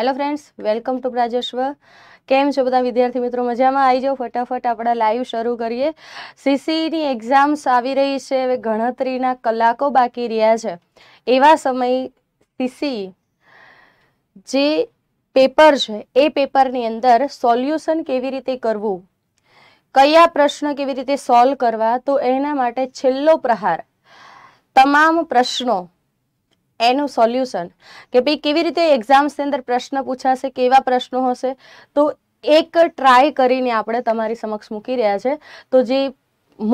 hello friends welcome to પ્રાજસ્વ કેમ છો બધા વિદ્યાર્થી મિત્રો મજામાં આવી જાઓ ફટાફટ આપણા લાઈવ શરૂ કરીએ સીસીની એક્ઝામ્સ આવી રહી છે હવે ગણતરીના કલાકો બાકી રહ્યા છે એવા સમય સીસી જે પેપર છે એ પેપરની અંદર સોલ્યુશન કેવી રીતે કરવું કયા પ્રશ્ન કેવી રીતે સોલ્વ કરવા તો એના માટે છેલ્લો પ્રહાર તમામ પ્રશ્નો એનું સોલ્યુશન કે ભાઈ કેવી રીતે એક્ઝામ્સની અંદર પ્રશ્ન પૂછાશે કેવા પ્રશ્નો હશે તો એક ટ્રાય કરીને આપણે તમારી સમક્ષ મૂકી રહ્યા છે તો જે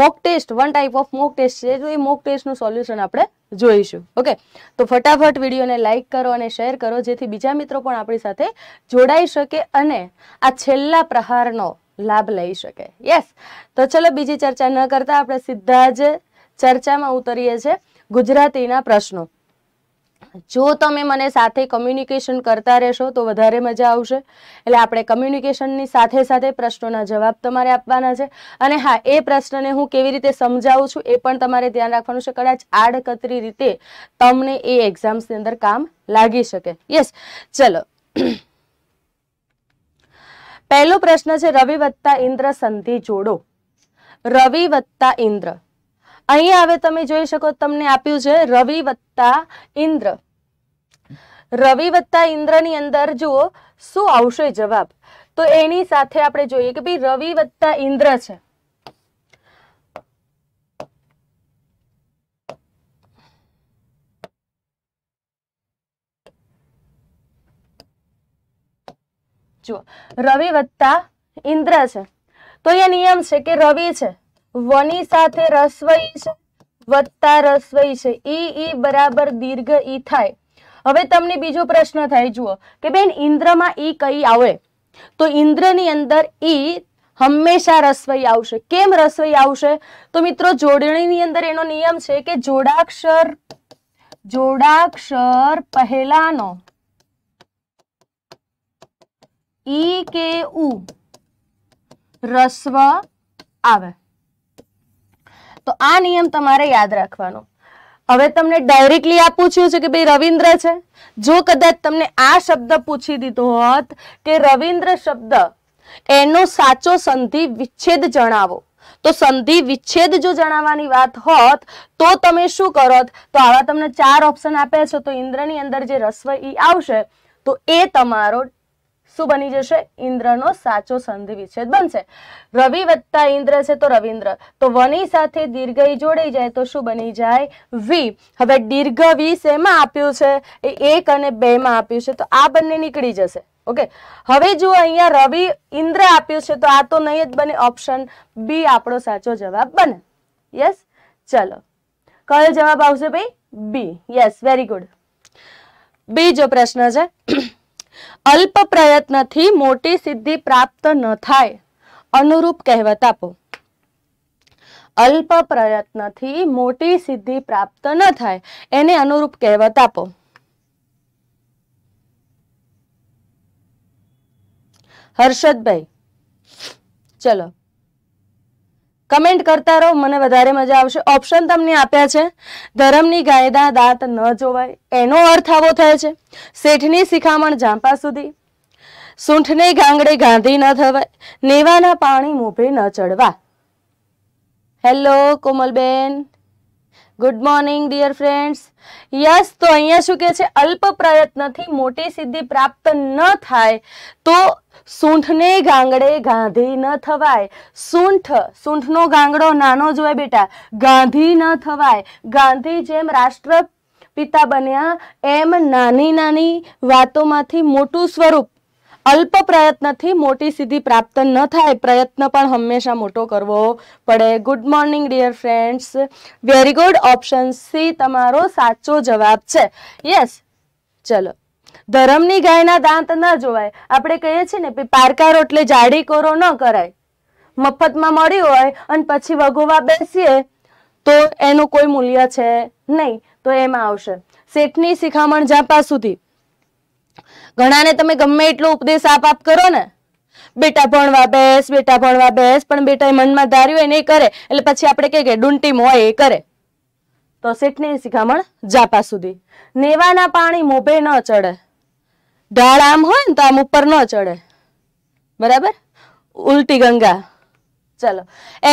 mock test one type of mock test છે તો એ મોક ટેસ્ટનું સોલ્યુશન આપણે જોઈશું ઓકે તો ફટાફટ વિડીયોને લાઇક કરો અને શેર કરો જેથી બીજા મિત્રો પણ આપણી સાથે જોડાઈ શકે અને આ છેલ્લા પ્રહારનો લાભ લઈ શકે યસ તો ચલો બીજી ચર્ચા ન કરતા આપણે સીધા જ ચર્ચામાં ઉતરીએ છીએ ગુજરાતીના પ્રશ્નો જો તમે મને સાથે કમ્યુનિકેશન કરતા રહેશો તો વધારે મજા આવશે એટલે આપણે કમ્યુનિકેશનની સાથે સાથે પ્રશ્નોના જવાબ તમારે આપવાના છે અને હા એ પ્રશ્નને હું કેવી રીતે સમજાવું છું એ પણ તમારે ધ્યાન રાખવાનું છે કદાચ આડકતરી રીતે તમને એ એક્ઝામ્સની અંદર કામ લાગી શકે યસ ચલો પહેલો પ્રશ્ન છે રવિ વત્તા ઇન્દ્ર સંધિ જોડો રવિ વત્તા ઇન્દ્ર અહીંયા હવે તમે જોઈ શકો તમને આપ્યું છે રવિ વત્તા ઇન્દ્ર રવિ વત્તા ઇન્દ્રની અંદર જુઓ શું આવશે જવાબ તો એની સાથે આપણે જોઈએ કે ભાઈ રવિ વત્તા ઇન્દ્ર છે જુઓ રવિ વત્તા ઇન્દ્ર છે તો અહીંયા નિયમ છે કે રવિ છે વની સાથે રસ્વઈ છે વત્તા રસ્વઈ છે ઈ ઈ બરાબર દીર્ઘ ઈ થાય હવે તમને બીજો પ્રશ્ન થાય જુઓ કે બેન ઇન્દ્રમાં ઈ કઈ આવે તો ઇન્દ્રની અંદર ઈ હંમેશા રસવઈ આવશે કેમ રસવઈ આવશે તો મિત્રો જોડણીની અંદર એનો નિયમ છે કે જોડાક્ષર જોડાક્ષર પહેલાનો ઈ કે ઉ રસ્વ આવે તો આ નિયમ તમારે યાદ રાખવાનો હવે તમને ડાયરેક્ટલી આ પૂછ્યું છે કે ભાઈ રવિન્દ્ર છે જો કદાચ તમને આ શબ્દ પૂછી દીધો હોત કે રવિન્દ્ર શબ્દ એનો સાચો સંધિ વિચ્છેદ જણાવો તો સંધિ વિચ્છેદ જો જણાવવાની વાત હોત તો તમે શું કરો તો આવા તમને ચાર ઓપ્શન આપે છે તો ઇન્દ્રની અંદર જે રસ્વ ઈ આવશે તો એ તમારો શું બની જશે ઇન્દ્રનો સાચો સંધિ વિચ્છેદ બનશે રવિ વત્તા ઇન્દ્ર છે તો રવિન્દ્ર તો વની સાથે દીર્ઘઈ જોડાઈ જાય તો શું બની જાય વી હવે દીર્ઘ વી શેમાં આપ્યું છે એ એક અને બેમાં આપ્યું છે તો આ બંને નીકળી જશે ઓકે હવે જુઓ અહીંયા રવિ ઇન્દ્ર આપ્યું છે તો આ તો નહીં જ બને ઓપ્શન બી આપણો સાચો જવાબ બને યસ ચલો કયો જવાબ આવશે ભાઈ બી યસ વેરી ગુડ બીજો પ્રશ્ન છે અલ્પ પ્રયત્નથી મોટી સિદ્ધિ પ્રાપ્ત ન થાય અનુરૂપ કહેવત આપો અલ્પ પ્રયત્નથી મોટી સિદ્ધિ પ્રાપ્ત ન થાય એને અનુરૂપ કહેવત આપો હર્ષદભાઈ ચલો કમેન્ટ કરતા રહો મને વધારે મજા આવશે ઓપ્શન તમને આપ્યા છે ધરમની ગાયદા દાંત ન જોવાય એનો અર્થ આવો થાય છે શેઠની શિખામણ જાંપા સુધી સૂંઠને ગાંગડે ગાંધી ન થવાય નેવાના પાણી મોભે ન ચડવા હેલો કોમલબેન good morning dear friends yes તો અહીંયા શું કહે છે અલ્પ પ્રયત્નથી મોટી સિદ્ધિ પ્રાપ્ત ન થાય તો સૂંઠને ગાંગડે ગાંધી ન થવાય સૂંઠ સૂંઠનો ગાંગડો નાનો જ હોય બેટા ગાંધી ન થવાય ગાંધી જેમ રાષ્ટ્રપિતા બન્યા એમ નાની નાની વાતોમાંથી મોટું સ્વરૂપ અલ્પ પ્રયત્નથી મોટી સિદ્ધિ પ્રાપ્ત ન થાય પ્રયત્ન પણ હંમેશા મોટો કરવો પડે good morning dear friends very good option C તમારો સાચો જવાબ છે યસ ચલો ધરમની ગાયના દાંત ન જોવાય આપણે કહીએ છીએ ને પારકા રોટલે જાડી કોરો ન કરાય મફતમાં મળી હોય અને પછી વગોવા બેસીએ તો એનું કોઈ મૂલ્ય છે નહીં તો એમાં આવશે શેઠની શિખામણ જાપા સુધી ઘણાને તમે ગમે એટલો ઉપદેશ આપ આપ કરો ને બેટા ભણવા બેસ બેટા ભણવા બેસ પણ બેટા મનમાં ધાર્યું એને કરે એટલે પછી આપણે કહે કે ડુંટી હોય એ કરે તો શેઠને શિખામણ જાપા સુધી નેવાના પાણી મોભે ન ચડે ઢાળ આમ હોય ને તો આમ ઉપર ન ચડે બરાબર ઉલટી ગંગા ચલો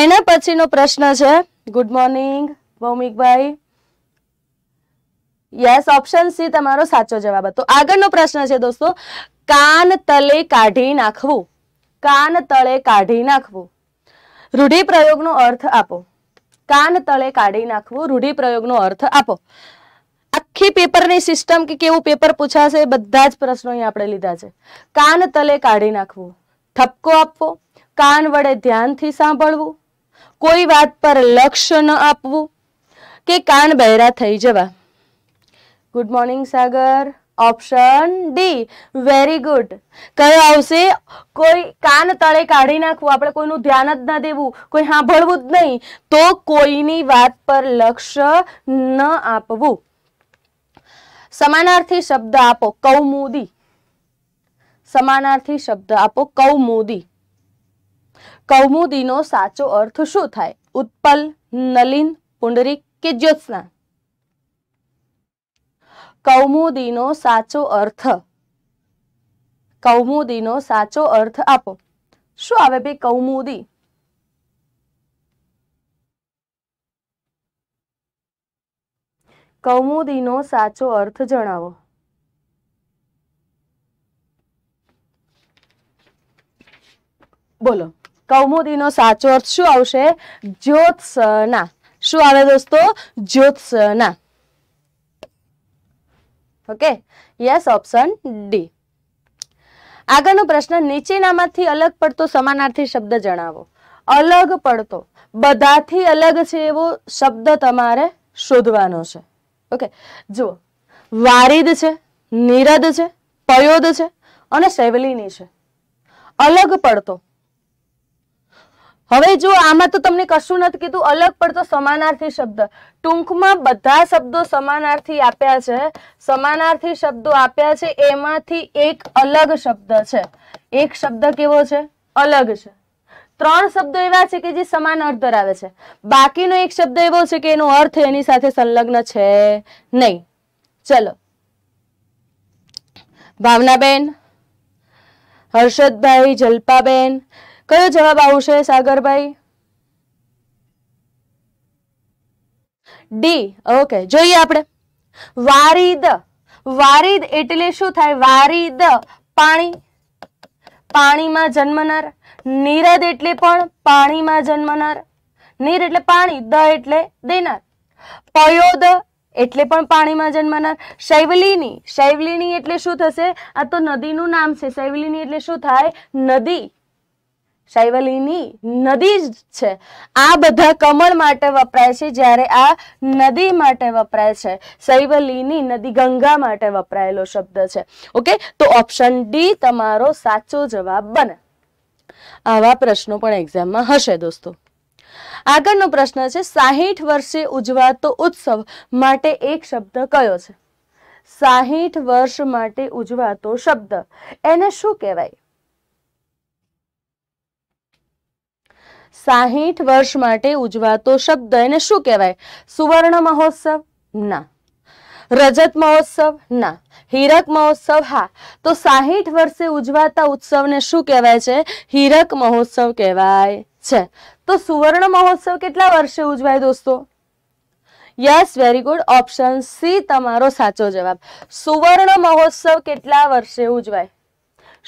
એના પછીનો પ્રશ્ન છે ગુડ મોર્નિંગ ભૌમિકભાઈ યસ ઓપ્શન સી તમારો સાચો જવાબ હતો આગળનો પ્રશ્ન છે દોસ્તો કાન તલે કાઢી નાખવું કાન તળે કાઢી નાખવું રૂઢિપ્રયોગનો અર્થ આપો કાન તળે કાઢી નાખવું રૂઢિપ્રયોગનો અર્થ આપો આખી પેપરની સિસ્ટમ કે કેવું પેપર પૂછાશે બધા જ પ્રશ્નો અહીં આપણે લીધા છે કાન તલે કાઢી નાખવું ઠપકો આપવો કાન વડે ધ્યાનથી સાંભળવું કોઈ વાત પર લક્ષ્ય ન આપવું કે કાન બહેરા થઈ જવા good morning Sagar option D very good કયો આવશે કોઈ કાન તળે કાઢી નાખવું આપણે કોઈનું ધ્યાન જ ના દેવું કોઈ સાંભળવું જ નહીં તો કોઈની વાત પર લક્ષ્ય ન આપવું સમાનાર્થી શબ્દ આપો કૌમુદી સમાનાર્થી શબ્દ આપો કૌમુદી કૌમુદીનો સાચો અર્થ શું થાય ઉત્પલ નલિન પુંડરી કે જ્યોત્સના કૌમુદીનો સાચો અર્થ કૌમુદીનો સાચો અર્થ આપો શું આવે ભાઈ કૌમુદી કૌમુદીનો સાચો અર્થ જણાવો બોલો કૌમુદીનો સાચો અર્થ શું આવશે જ્યોત્સના શું આવે દોસ્તો Jyotsna okay yes option D આગળનો પ્રશ્ન નીચેનામાંથી અલગ પડતો સમાનાર્થી શબ્દ જણાવો અલગ પડતો બધાથી અલગ છે એવો શબ્દ તમારે શોધવાનો છે ઓકે જુઓ વારિદ છે નિરદ છે પયોદ છે અને સેવલીની છે અલગ પડતો હવે જો આમાં તો તમને કશું નથી કીધું અલગ પડતો સમાનાર્થી શબ્દ ટૂંકમાં બધા શબ્દો સમાનાર્થી આપ્યા છે સમાનાર્થી શબ્દો આપ્યા છે એમાંથી એક અલગ શબ્દ છે એક શબ્દ કેવો છે અલગ છે ત્રણ શબ્દો એવા છે કે જે સમાન અર્થ ધરાવે છે બાકીનો એક શબ્દ એવો છે કે એનો અર્થ એની સાથે સંલગ્ન છે નહીં ચલો ભાવનાબેન હર્ષદભાઈ જલ્પાબેન કયો જવાબ આવશે સાગરભાઈ ડી ઓકે જોઈએ આપણે વારીદ વારીદ એટલે શું થાય વારીદ પાણી પાણીમાં જન્મનાર નીરદ એટલે પણ પાણીમાં જન્મનાર નીર એટલે પાણી દ એટલે દેનાર પયોદ એટલે પણ પાણીમાં જન્મનાર શૈવલીની શૈવલીની એટલે શું થશે આ તો નદીનું નામ છે શૈવલીની એટલે શું થાય નદી સાયવલીની નદી જ છે આ બધા કમળ માટે વપરાય છે જ્યારે આ નદી માટે વપરાય છે શૈવલીની નદી ગંગા માટે વપરાયેલો શબ્દ છે ઓકે તો ઓપ્શન ડી તમારો સાચો જવાબ બને આવા પ્રશ્નો પણ એક્ઝામમાં હશે દોસ્તો આગળનો પ્રશ્ન છે સાહીઠ વર્ષે ઉજવાતો ઉત્સવ માટે એક શબ્દ કયો છે સાહીઠ વર્ષ માટે ઉજવાતો શબ્દ એને શું કહેવાય સાહીઠ વર્ષ માટે ઉજવાતો શબ્દ એને શું કહેવાય સુવર્ણ મહોત્સવ ના રજત મહોત્સવ ના હીરક મહોત્સવ હા તો સાહીઠ વર્ષે ઉજવાતા ઉત્સવને શું કહેવાય છે હીરક મહોત્સવ કહેવાય છે તો સુવર્ણ મહોત્સવ કેટલા વર્ષે ઉજવાય દોસ્તો yes very good option C તમારો સાચો જવાબ સુવર્ણ મહોત્સવ કેટલા વર્ષે ઉજવાય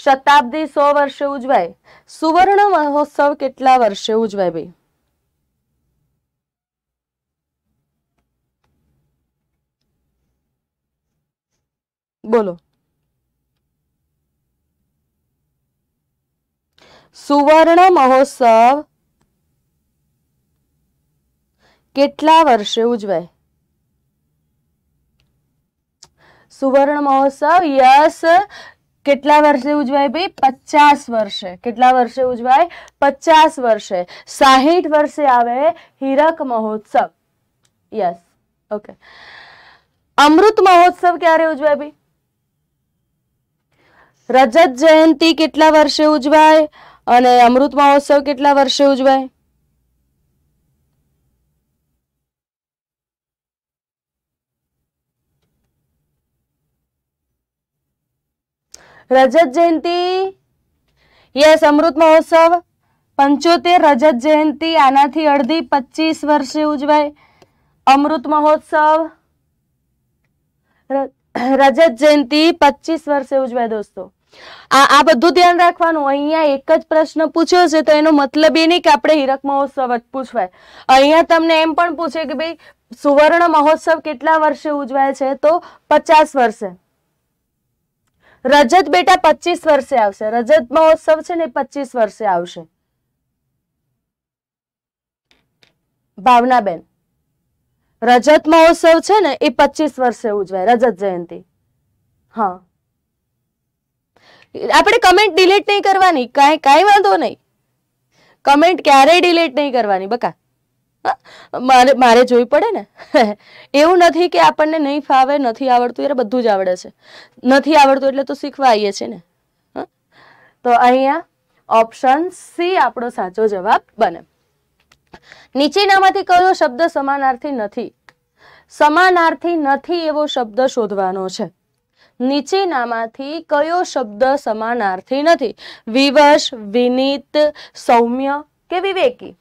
શતાબ્દી સો વર્ષે ઉજવાય સુવર્ણ મહોત્સવ કેટલા વર્ષે ઉજવાય ભાઈ બોલો સુવર્ણ મહોત્સવ કેટલા વર્ષે ઉજવાય સુવર્ણ મહોત્સવ યસ કેટલા વર્ષે ઉજવાય ભાઈ પચાસ વર્ષે કેટલા વર્ષે ઉજવાય પચાસ વર્ષે સાહીઠ વર્ષે આવે હીરક મહોત્સવ યસ ઓકે અમૃત મહોત્સવ ક્યારે ઉજવાય ભાઈ રજત જયંતિ કેટલા વર્ષે ઉજવાય અને અમૃત મહોત્સવ કેટલા વર્ષે ઉજવાય રજત જયંતિ યસ અમૃત મહોત્સવ પંચોતેર રજત જયંતિ આનાથી અડધી પચીસ વર્ષે ઉજવાય અમૃત મહોત્સવ રજત જયંતિ પચીસ વર્ષે ઉજવાય દોસ્તો આ આ બધું ધ્યાન રાખવાનું અહીંયા એક જ પ્રશ્ન પૂછ્યો છે તો એનો મતલબ એ નહીં કે આપણે હીરક મહોત્સવ જ પૂછવાય અહીંયા તમને એમ પણ પૂછે કે ભાઈ સુવર્ણ મહોત્સવ કેટલા વર્ષે ઉજવાય છે તો પચાસ વર્ષે રજત બેટા પચીસ વર્ષે આવશે રજત મહોત્સવ છે ને પચીસ વર્ષે આવશે ભાવનાબેન રજત મહોત્સવ છે ને એ પચીસ વર્ષે ઉજવાય રજત જયંતિ હા આપણે કમેન્ટ ડિલીટ નહીં કરવાની કાંઈ કાંઈ વાંધો નહીં કમેન્ટ ક્યારેય ડિલીટ નહીં કરવાની બકા મારે મારે જોઈ પડે ને એવું નથી કે આપણને નહીં ફાવે નથી આવડતું એટલે બધું જ આવડે છે નથી આવડતું એટલે તો શીખવા આવીએ છીએ ને તો અહીંયા ઓપ્શન સી આપણો સાચો જવાબ બને નીચેનામાંથી કયો શબ્દ સમાનાર્થી નથી સમાનાર્થી નથી એવો શબ્દ શોધવાનો છે નીચેનામાંથી કયો શબ્દ સમાનાર્થી નથી વિવશ વિનીત સૌમ્ય કે વિવેકી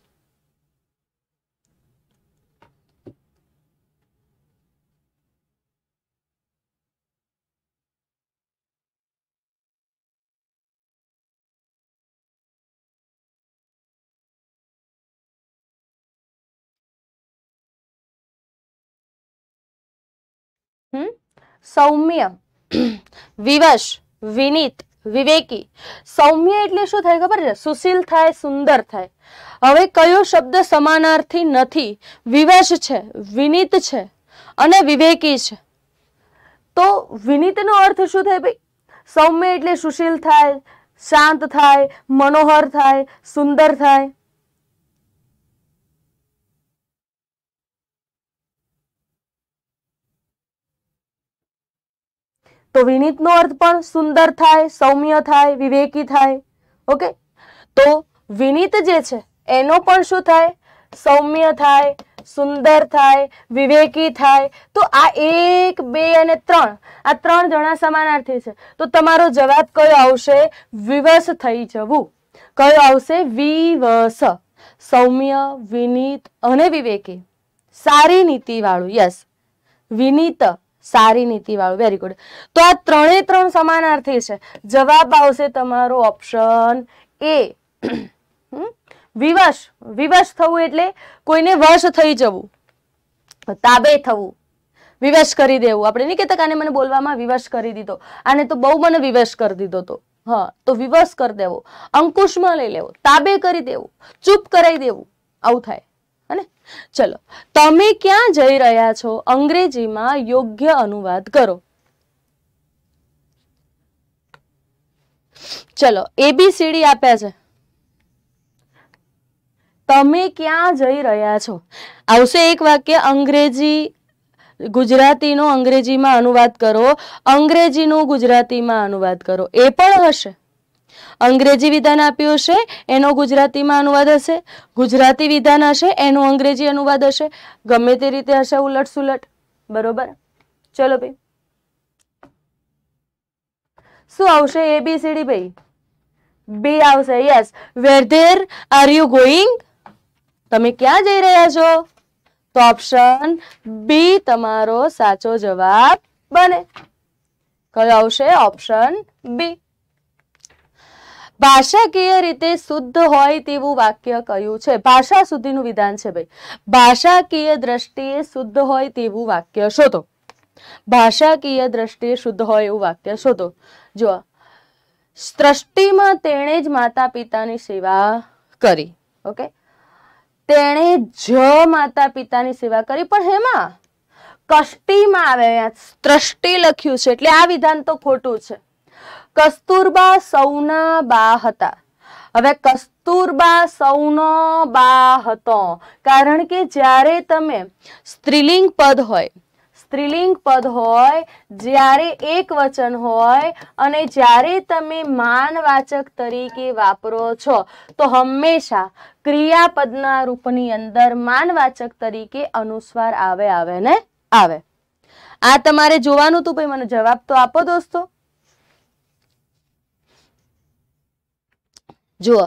સૌમ્ય વિવશ વિનીત વિવેકી સૌમ્ય એટલે શું થાય ખબર છે સુશીલ થાય સુંદર થાય હવે કયો શબ્દ સમાનાર્થી નથી વિવશ છે વિનીત છે અને વિવેકી છે તો વિનીતનો અર્થ શું થાય ભાઈ સૌમ્ય એટલે સુશીલ થાય શાંત થાય મનોહર થાય સુંદર થાય તો વિનીતનો અર્થ પણ સુંદર થાય સૌમ્ય થાય વિવેકી થાય ઓકે તો વિનીત જે છે એનો પણ શું થાય સૌમ્ય થાય સુંદર થાય વિવેકી થાય તો આ એક બે અને ત્રણ આ ત્રણ જણા સમાનાર્થી છે તો તમારો જવાબ કયો આવશે વિવશ થઈ જવું કયો આવશે વિવસ સૌમ્ય વિનીત અને વિવેકી સારી નીતિવાળું યસ વિનીત સારી નીતિવાળું વેરી ગુડ તો આ ત્રણે ત્રણ સમાનાર્થી છે જવાબ આવશે તમારો ઓપ્શન એ વિવશ વિવશ થવું એટલે કોઈને વશ થઈ જવું તાબે થવું વિવશ કરી દેવું આપણે નહીં કહેતા કાને મને બોલવામાં વિવશ કરી દીધો આને તો બહુ મને વિવશ કરી દીધો તો હા તો વિવશ કરી દેવો અંકુશમાં લઈ લેવો તાબે કરી દેવું ચૂપ કરાવી દેવું આવું થાય ચલો તમે ક્યાં જઈ રહ્યા છો અંગ્રેજીમાં યોગ્ય અનુવાદ કરો ચલો એબીસીડી આપ્યા છે તમે ક્યાં જઈ રહ્યા છો આવશે એક વાક્ય અંગ્રેજી ગુજરાતીનો અંગ્રેજીમાં અનુવાદ કરો અંગ્રેજીનો ગુજરાતીમાં અનુવાદ કરો એ પણ હશે અંગ્રેજી વિધાન આપ્યું હશે એનો ગુજરાતીમાં અનુવાદ હશે ગુજરાતી વિધાન હશે એનો અંગ્રેજી અનુવાદ હશે ગમે તે રીતે હશે ઉલટ સુલટ બરોબર ચલો ભાઈ શું આવશે એ બી સીડી ભાઈ બી આવશે yes where are you going તમે ક્યાં જઈ રહ્યા છો તો ઓપ્શન બી તમારો સાચો જવાબ બને કયો આવશે ઓપ્શન બી ભાષાકીય રીતે શુદ્ધ હોય તેવું વાક્ય કયું છે ભાષા સુધીનું વિધાન છે ભાઈ ભાષાકીય દ્રષ્ટિએ શુદ્ધ હોય તેવું વાક્ય શોધો ભાષાકીય દ્રષ્ટિએ શુદ્ધ હોય એવું વાક્ય શોધો જુઓ સૃષ્ટિમાં તેણે જ માતા પિતાની સેવા કરી ઓકે તેણે જ માતા પિતાની સેવા કરી પણ હેમાં કષ્ટીમાં આવે સૃષ્ટિ લખ્યું છે એટલે આ વિધાન તો ખોટું છે કસ્તુરબા સૌના બા હતા હવે કસ્તુરબા સૌનો બા હતો કારણ કે જ્યારે તમે સ્ત્રીલિંગ પદ હોય સ્ત્રીલિંગ પદ હોય જ્યારે એક વચન હોય અને જ્યારે તમે માનવાચક તરીકે વાપરો છો તો હંમેશા ક્રિયાપદના રૂપની અંદર માનવાચક તરીકે અનુસ્વાર આવે આવે ને આવે આ તમારે જોવાનું હતું ભાઈ મને જવાબ તો આપો દોસ્તો જુઓ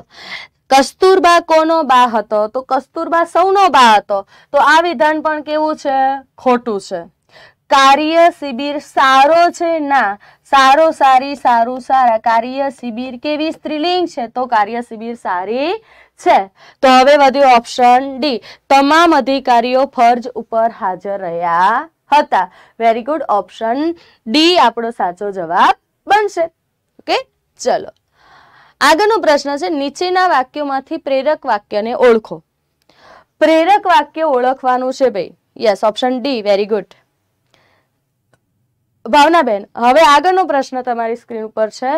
કસ્તુરબા કોનો બા હતો તો કસ્તુરબા સૌનો બા હતો તો આ વિધાન પણ કેવું છે ખોટું છે કાર્ય શિબિર સારો છે ના સારો સારી સારું સારા કાર્ય શિબિર કેવી સ્ત્રીલિંગ છે તો કાર્ય શિબિર સારી છે તો હવે વધ્યું ઓપ્શન ડી તમામ અધિકારીઓ ફરજ ઉપર હાજર રહ્યા હતા વેરી ગુડ ઓપ્શન ડી આપણો સાચો જવાબ બનશે ઓકે ચલો આગળનો પ્રશ્ન છે નીચેના વાક્યોમાંથી પ્રેરક વાક્યને ઓળખો પ્રેરક વાક્ય ઓળખવાનું છે ભાઈ yes option D very good ભાવનાબેન હવે આગળનો પ્રશ્ન તમારી સ્ક્રીન ઉપર છે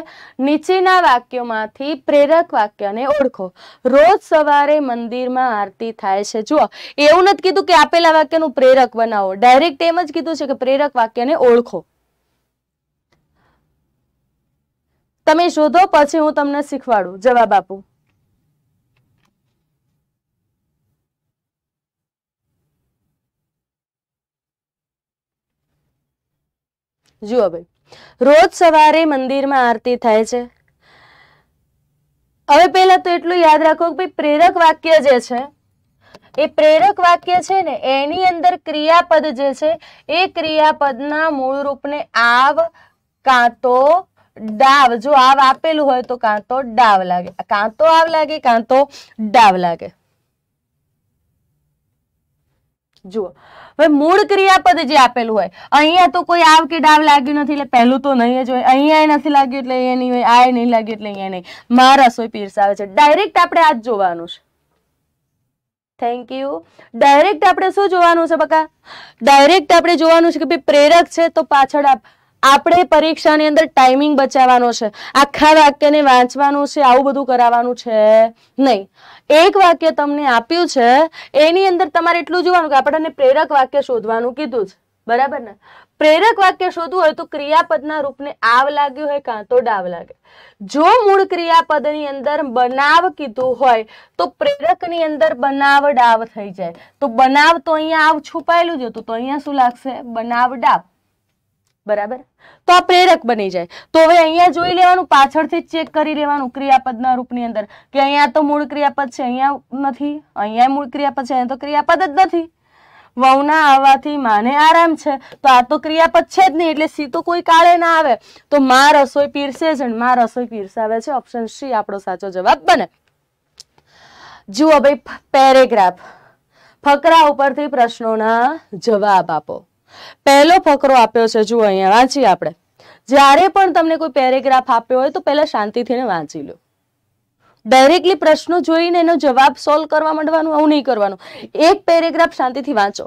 નીચેના વાક્યોમાંથી પ્રેરક વાક્યને ઓળખો રોજ સવારે મંદિરમાં આરતી થાય છે જુઓ એવું નથી કીધું કે આપેલા વાક્યનું પ્રેરક બનાવો ડાયરેક્ટ એમ જ કીધું છે કે પ્રેરક વાક્યને ઓળખો તમે શોધો પછી હું તમને શીખવાડું જવાબ આપું જુઓ ભાઈ રોજ સવારે મંદિરમાં આરતી થાય છે હવે પહેલા તો એટલું યાદ રાખો કે પ્રેરક વાક્ય જે છે એ પ્રેરક વાક્ય છે ને એની અંદર ક્રિયાપદ જે છે એ ક્રિયાપદના મૂળ રૂપને આવ કાં તો ડાવ જો આવ આપેલું હોય તો કાં તો ડાવ લાગે કાં તો આવ લાગે કાં તો ડાવ લાગે જુઓ મૂળ ક્રિયાપદ જે આપેલું હોય અહીંયા તો કોઈ આવ કે ડાવ લાગ્યું નથી એટલે પહેલું તો નહીં જ હોય અહીંયા નથી લાગ્યું એટલે અહીંયા નહીં હોય આ નહીં લાગ્યું એટલે અહીંયા નહીં મારા સોય પીરસાવે છે ડાયરેક્ટ આપણે આ જોવાનું છે થેન્ક યુ ડાયરેક્ટ આપણે શું જોવાનું છે બકા ડાયરેક્ટ આપણે જોવાનું છે કે ભાઈ પ્રેરક છે તો પાછળ આપ આપણે પરીક્ષાની અંદર ટાઈમિંગ બચાવવાનો છે આખા વાક્યને વાંચવાનું છે આવું બધું કરાવવાનું છે નહીં એક વાક્ય તમને આપ્યું છે એની અંદર તમારે એટલું જોવાનું કે આપણને પ્રેરક વાક્ય શોધવાનું કીધું છે બરાબર ને પ્રેરક વાક્ય શોધવું હોય તો ક્રિયાપદના રૂપને આવ લાગ્યું હોય કાં તો ડાવ લાગે જો મૂળ ક્રિયાપદની અંદર બનાવ કીધું હોય તો પ્રેરકની અંદર બનાવ ડાવ થઈ જાય તો બનાવ તો અહીંયા આવ છુપાયેલું જ હતું તો અહીંયા શું લાગશે બનાવ ડાવ બરાબર તો આ પ્રેરક બની જાય તો હવે અહીંયા જોઈ લેવાનું પાછળથી ચેક કરી લેવાનું ક્રિયાપદના રૂપની અંદર કે અહીંયા તો મૂળ ક્રિયાપદ છે અહીંયા નથી અહીંયા મૂળ ક્રિયાપદ છે અહીંયા તો ક્રિયાપદ જ નથી વહુના આવવાથી માને આરામ છે તો આ તો ક્રિયાપદ છે જ નહીં એટલે સી તો કોઈ કાળે ના આવે તો મા રસોઈ પીરસે જ માં રસોઈ પીરસાવે છે ઓપ્શન સી આપણો સાચો જવાબ બને જુઓ ભાઈ પેરેગ્રાફ ફકરા ઉપરથી પ્રશ્નોના જવાબ આપો પહેલો ફકરો આપ્યો છે જુઓ અહીંયા વાંચીએ આપણે જ્યારે પણ તમને કોઈ પેરેગ્રાફ આપ્યો હોય તો પહેલા શાંતિથી વાંચી લો ડાયરેક્ટલી પ્રશ્નો જોઈને એનો જવાબ સોલ્વ કરવા માંડવાનું આવું નહીં કરવાનું એક પેરેગ્રાફ શાંતિથી વાંચો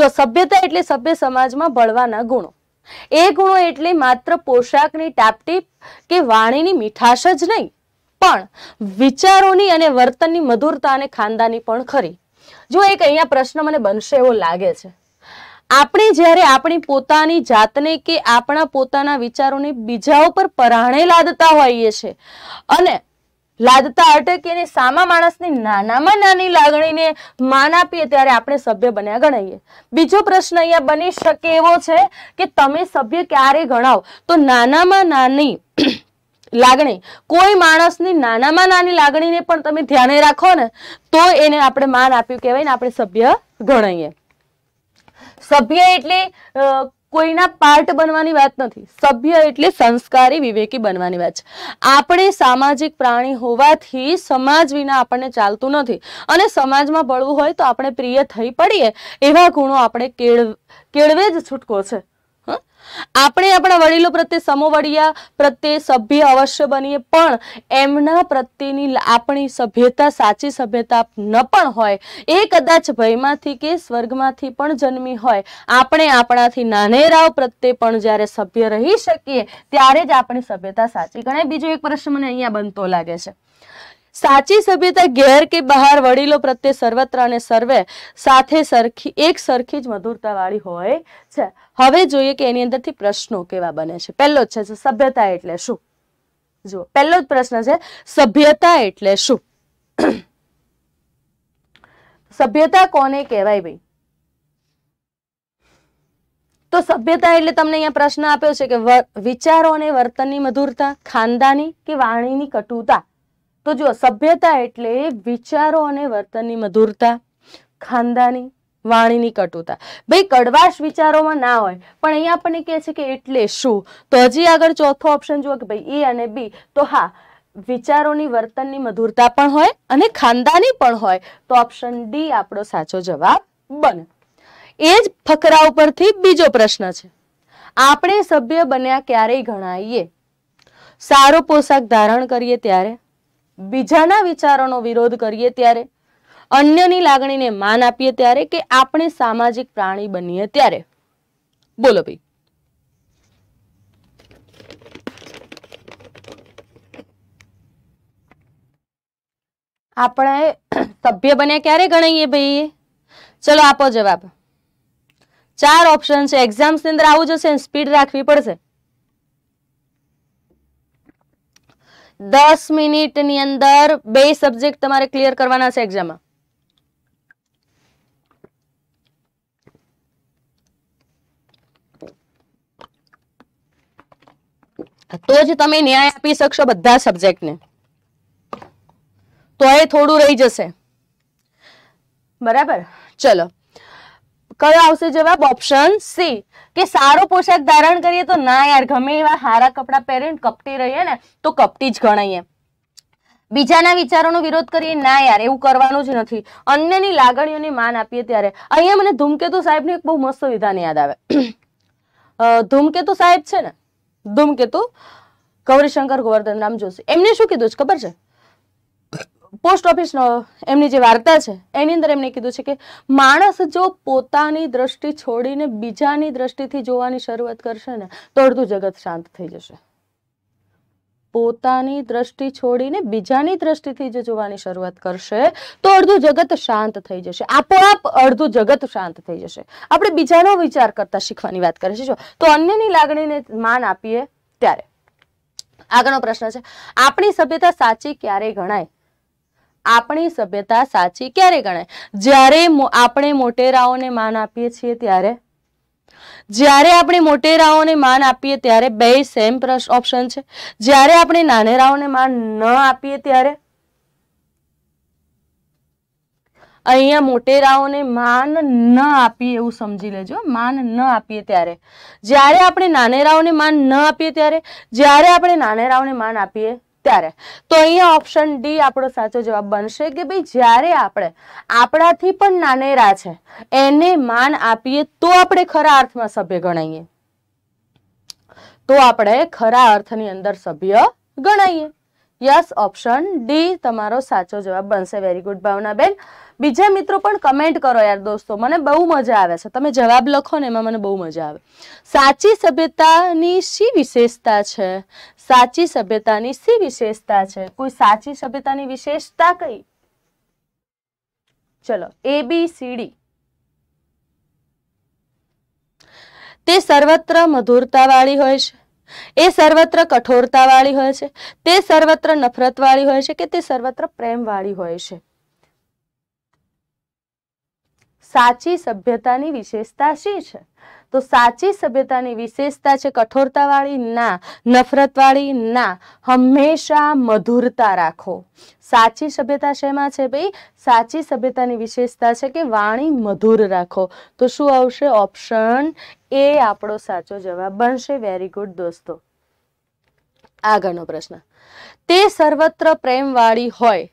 જો સભ્યતા એટલે સભ્ય સમાજમાં ભળવાના ગુણો એ ગુણો એટલે માત્ર પોશાકની ટાપટીપ કે વાણીની મીઠાશ જ નહીં પણ વિચારોની અને વર્તનની મધુરતા અને ખાનદાની પણ ખરી જો એક અહીંયા પ્રશ્ન મને બનશે એવો લાગે છે આપણે જ્યારે આપણી પોતાની જાતને કે આપણા પોતાના વિચારોને બીજા ઉપર પરાણે લાદતા હોઈએ છીએ અને લાદતા અટકીને સામા માણસની નાનામાં નાની લાગણીને માન આપીએ ત્યારે આપણે સભ્ય બન્યા ગણાઈએ બીજો પ્રશ્ન અહીંયા બની શકે એવો છે કે તમે સભ્ય ક્યારે ગણાવ તો નાનામાં નાની લાગણી કોઈ માણસની નાનામાં નાની લાગણીને પણ તમે ધ્યાને રાખો ને તો એને આપણે માન આપ્યું કહેવાય ને આપણે સભ્ય ગણાઈએ સભ્ય એટલે કોઈના પાર્ટ બનવાની વાત નથી સભ્ય એટલે સંસ્કારી વિવેકી બનવાની વાત છે આપણે સામાજિક પ્રાણી હોવાથી સમાજ વિના આપણને ચાલતું નથી અને સમાજમાં ભળવું હોય તો આપણે પ્રિય થઈ પડીએ એવા ગુણો આપણે કેળ કેળવે જ છૂટકો છે આપણે આપણા વડીલો પ્રત્યે સમોવડિયા પ્રત્યે સભ્ય અવશ્ય બનીએ પણ એમના પ્રત્યેની આપણી સભ્યતા સાચી સભ્યતા ન પણ હોય એ કદાચ ભયમાંથી કે સ્વર્ગમાંથી પણ જન્મી હોય આપણે આપણાથી નાનેરાવ પ્રત્યે પણ જ્યારે સભ્ય રહી શકીએ ત્યારે જ આપણી સભ્યતા સાચી ગણાય બીજો એક પ્રશ્ન મને અહીંયા બનતો લાગે છે સાચી સભ્યતા ઘેર કે બહાર વડીલો પ્રત્યે સર્વત્ર અને સર્વે સાથે સરખી એક સરખી જ મધુરતા વાળી હોય છે હવે જોઈએ કે એની અંદરથી પ્રશ્નો કેવા બને છે પહેલો જ છે સભ્યતા એટલે શું જુઓ પહેલો જ પ્રશ્ન છે સભ્યતા એટલે શું સભ્યતા કોને કહેવાય ભાઈ તો સભ્યતા એટલે તમને અહીંયા પ્રશ્ન આપ્યો છે કે વિચારો અને વર્તનની મધુરતા ખાનદાની કે વાણીની કટુતા તો જુઓ સભ્યતા એટલે વિચારો અને વર્તનની મધુરતા ખાનદાની વાણીની કટુતા ભાઈ કડવાશ વિચારોમાં ના હોય પણ અહીંયા આપણને કહે છે કે એટલે શું તો હજી આગળ ચોથો ઓપ્શન જુઓ કે ભાઈ એ અને બી તો હા વિચારોની વર્તનની મધુરતા પણ હોય અને ખાનદાની પણ હોય તો ઓપ્શન ડી આપણો સાચો જવાબ બને એ જ ફકરા ઉપરથી બીજો પ્રશ્ન છે આપણે સભ્ય બન્યા ક્યારેય ગણાઈએ સારો પોશાક ધારણ કરીએ ત્યારે બીજાના વિચારોનો વિરોધ કરીએ ત્યારે અન્યની લાગણીને માન આપીએ ત્યારે કે આપણે સામાજિક પ્રાણી બનીએ ત્યારે બોલો ભાઈ આપણે સભ્ય બન્યા ક્યારે ગણાઈએ ભાઈ ચલો આપો જવાબ ચાર ઓપ્શન છે એક્ઝામ્સ ની અંદર આવું જશે સ્પીડ રાખવી પડશે દસ મિનિટની અંદર બે સબ્જેક્ટ તમારે ક્લિયર કરવાના છે એક્ઝામમાં તો જ તમે ન્યાય આપી શકશો બધા સબ્જેક્ટને તો એ થોડું રહી જશે બરાબર ચલો કયો આવશે જવાબ ઓપ્શન સી કે સારો પોશાક ધારણ કરીએ તો ના યાર ગમે એવા સારા કપડાં પહેરીને કપટી રહીએ ને તો કપટી જ ગણાઈએ બીજાના વિચારોનો વિરોધ કરીએ ના યાર એવું કરવાનું જ નથી અન્યની લાગણીઓની માન આપીએ ત્યારે અહીંયા મને ધૂમકેતુ સાહેબની એક બહુ મસ્ત વિધાન યાદ આવે ધૂમકેતુ સાહેબ છે ને ધૂમકેતુ ગૌરીશંકર ગોવર્ધન રામ જોશી એમને શું કીધું છે ખબર છે પોસ્ટ ઓફિસ એમની જે વાર્તા છે એની અંદર એમને કીધું છે કે માણસ જો પોતાની દ્રષ્ટિ છોડીને બીજાની દ્રષ્ટિથી જોવાની શરૂઆત કરશે ને તો અડધું જગત શાંત થઈ જશે પોતાની દ્રષ્ટિ છોડીને બીજાની દ્રષ્ટિથી જો જોવાની શરૂઆત કરશે તો અડધું જગત શાંત થઈ જશે આપોઆપ અડધું જગત શાંત થઈ જશે આપણે બીજાનો વિચાર કરતા શીખવાની વાત કરીએ છીએ તો અન્યની લાગણીને માન આપીએ ત્યારે આગળનો પ્રશ્ન છે આપણી સભ્યતા સાચી ક્યારે ગણાય આપણી સભ્યતા સાચી ક્યારે ગણાય જ્યારે આપણે મોટેરાઓને માન આપીએ છીએ ત્યારે જ્યારે આપણે મોટેરાઓને માન આપીએ ત્યારે બે સેમ ઓપ્શન છે જ્યારે આપણે નાનેરાઓને માન ન આપીએ ત્યારે અહીંયા મોટેરાઓને માન ન આપીએ એવું સમજી લેજો માન ન આપીએ ત્યારે જ્યારે આપણે નાનેરાઓને માન ન આપીએ ત્યારે જ્યારે આપણે નાનેરાઓને માન આપીએ ત્યારે તો અહીંયા ઓપ્શન ડી આપણો સાચો જવાબ બનશે કે ભાઈ જ્યારે આપણે આપણાથી પણ નાનેરા છે એને માન આપીએ તો આપણે ખરા અર્થમાં સભ્ય ગણાઈએ તો આપણે ખરા અર્થની અંદર સભ્ય ગણાઈએ યસ ઓપ્શન ડી તમારો સાચો જવાબ બનશે વેરી ગુડ ભાવનાબેન બીજા મિત્રો પણ કમેન્ટ કરો યાર દોસ્તો મને બહુ મજા આવે છે તમે જવાબ લખો ને એમાં મને બહુ મજા આવે સાચી સભ્યતાની શી વિશેષતા છે સાચી સભ્યતાની શી વિશેષતા છે કોઈ સાચી સભ્યતાની વિશેષતા કઈ ચલો એબીસીડી તે સર્વત્ર મધુરતાવાળી હોય છે એ સર્વત્ર કઠોરતા વાળી હોય છે તે સર્વત્ર નફરત વાળી હોય છે કે તે સર્વત્ર પ્રેમ વાળી હોય છે સાચી સભ્યતાની વિશેષતા શી છે તો સાચી સભ્યતાની વિશેષતા છે કઠોરતાવાળી ના નફરતવાળી ના હંમેશા મધુરતા રાખો સાચી સભ્યતા શેમાં છે ભાઈ સાચી સભ્યતાની વિશેષતા છે કે વાણી મધુર રાખો તો શું આવશે ઓપ્શન એ આપણો સાચો જવાબ બનશે વેરી ગુડ દોસ્તો આગળનો પ્રશ્ન તે સર્વત્ર પ્રેમવાળી હોય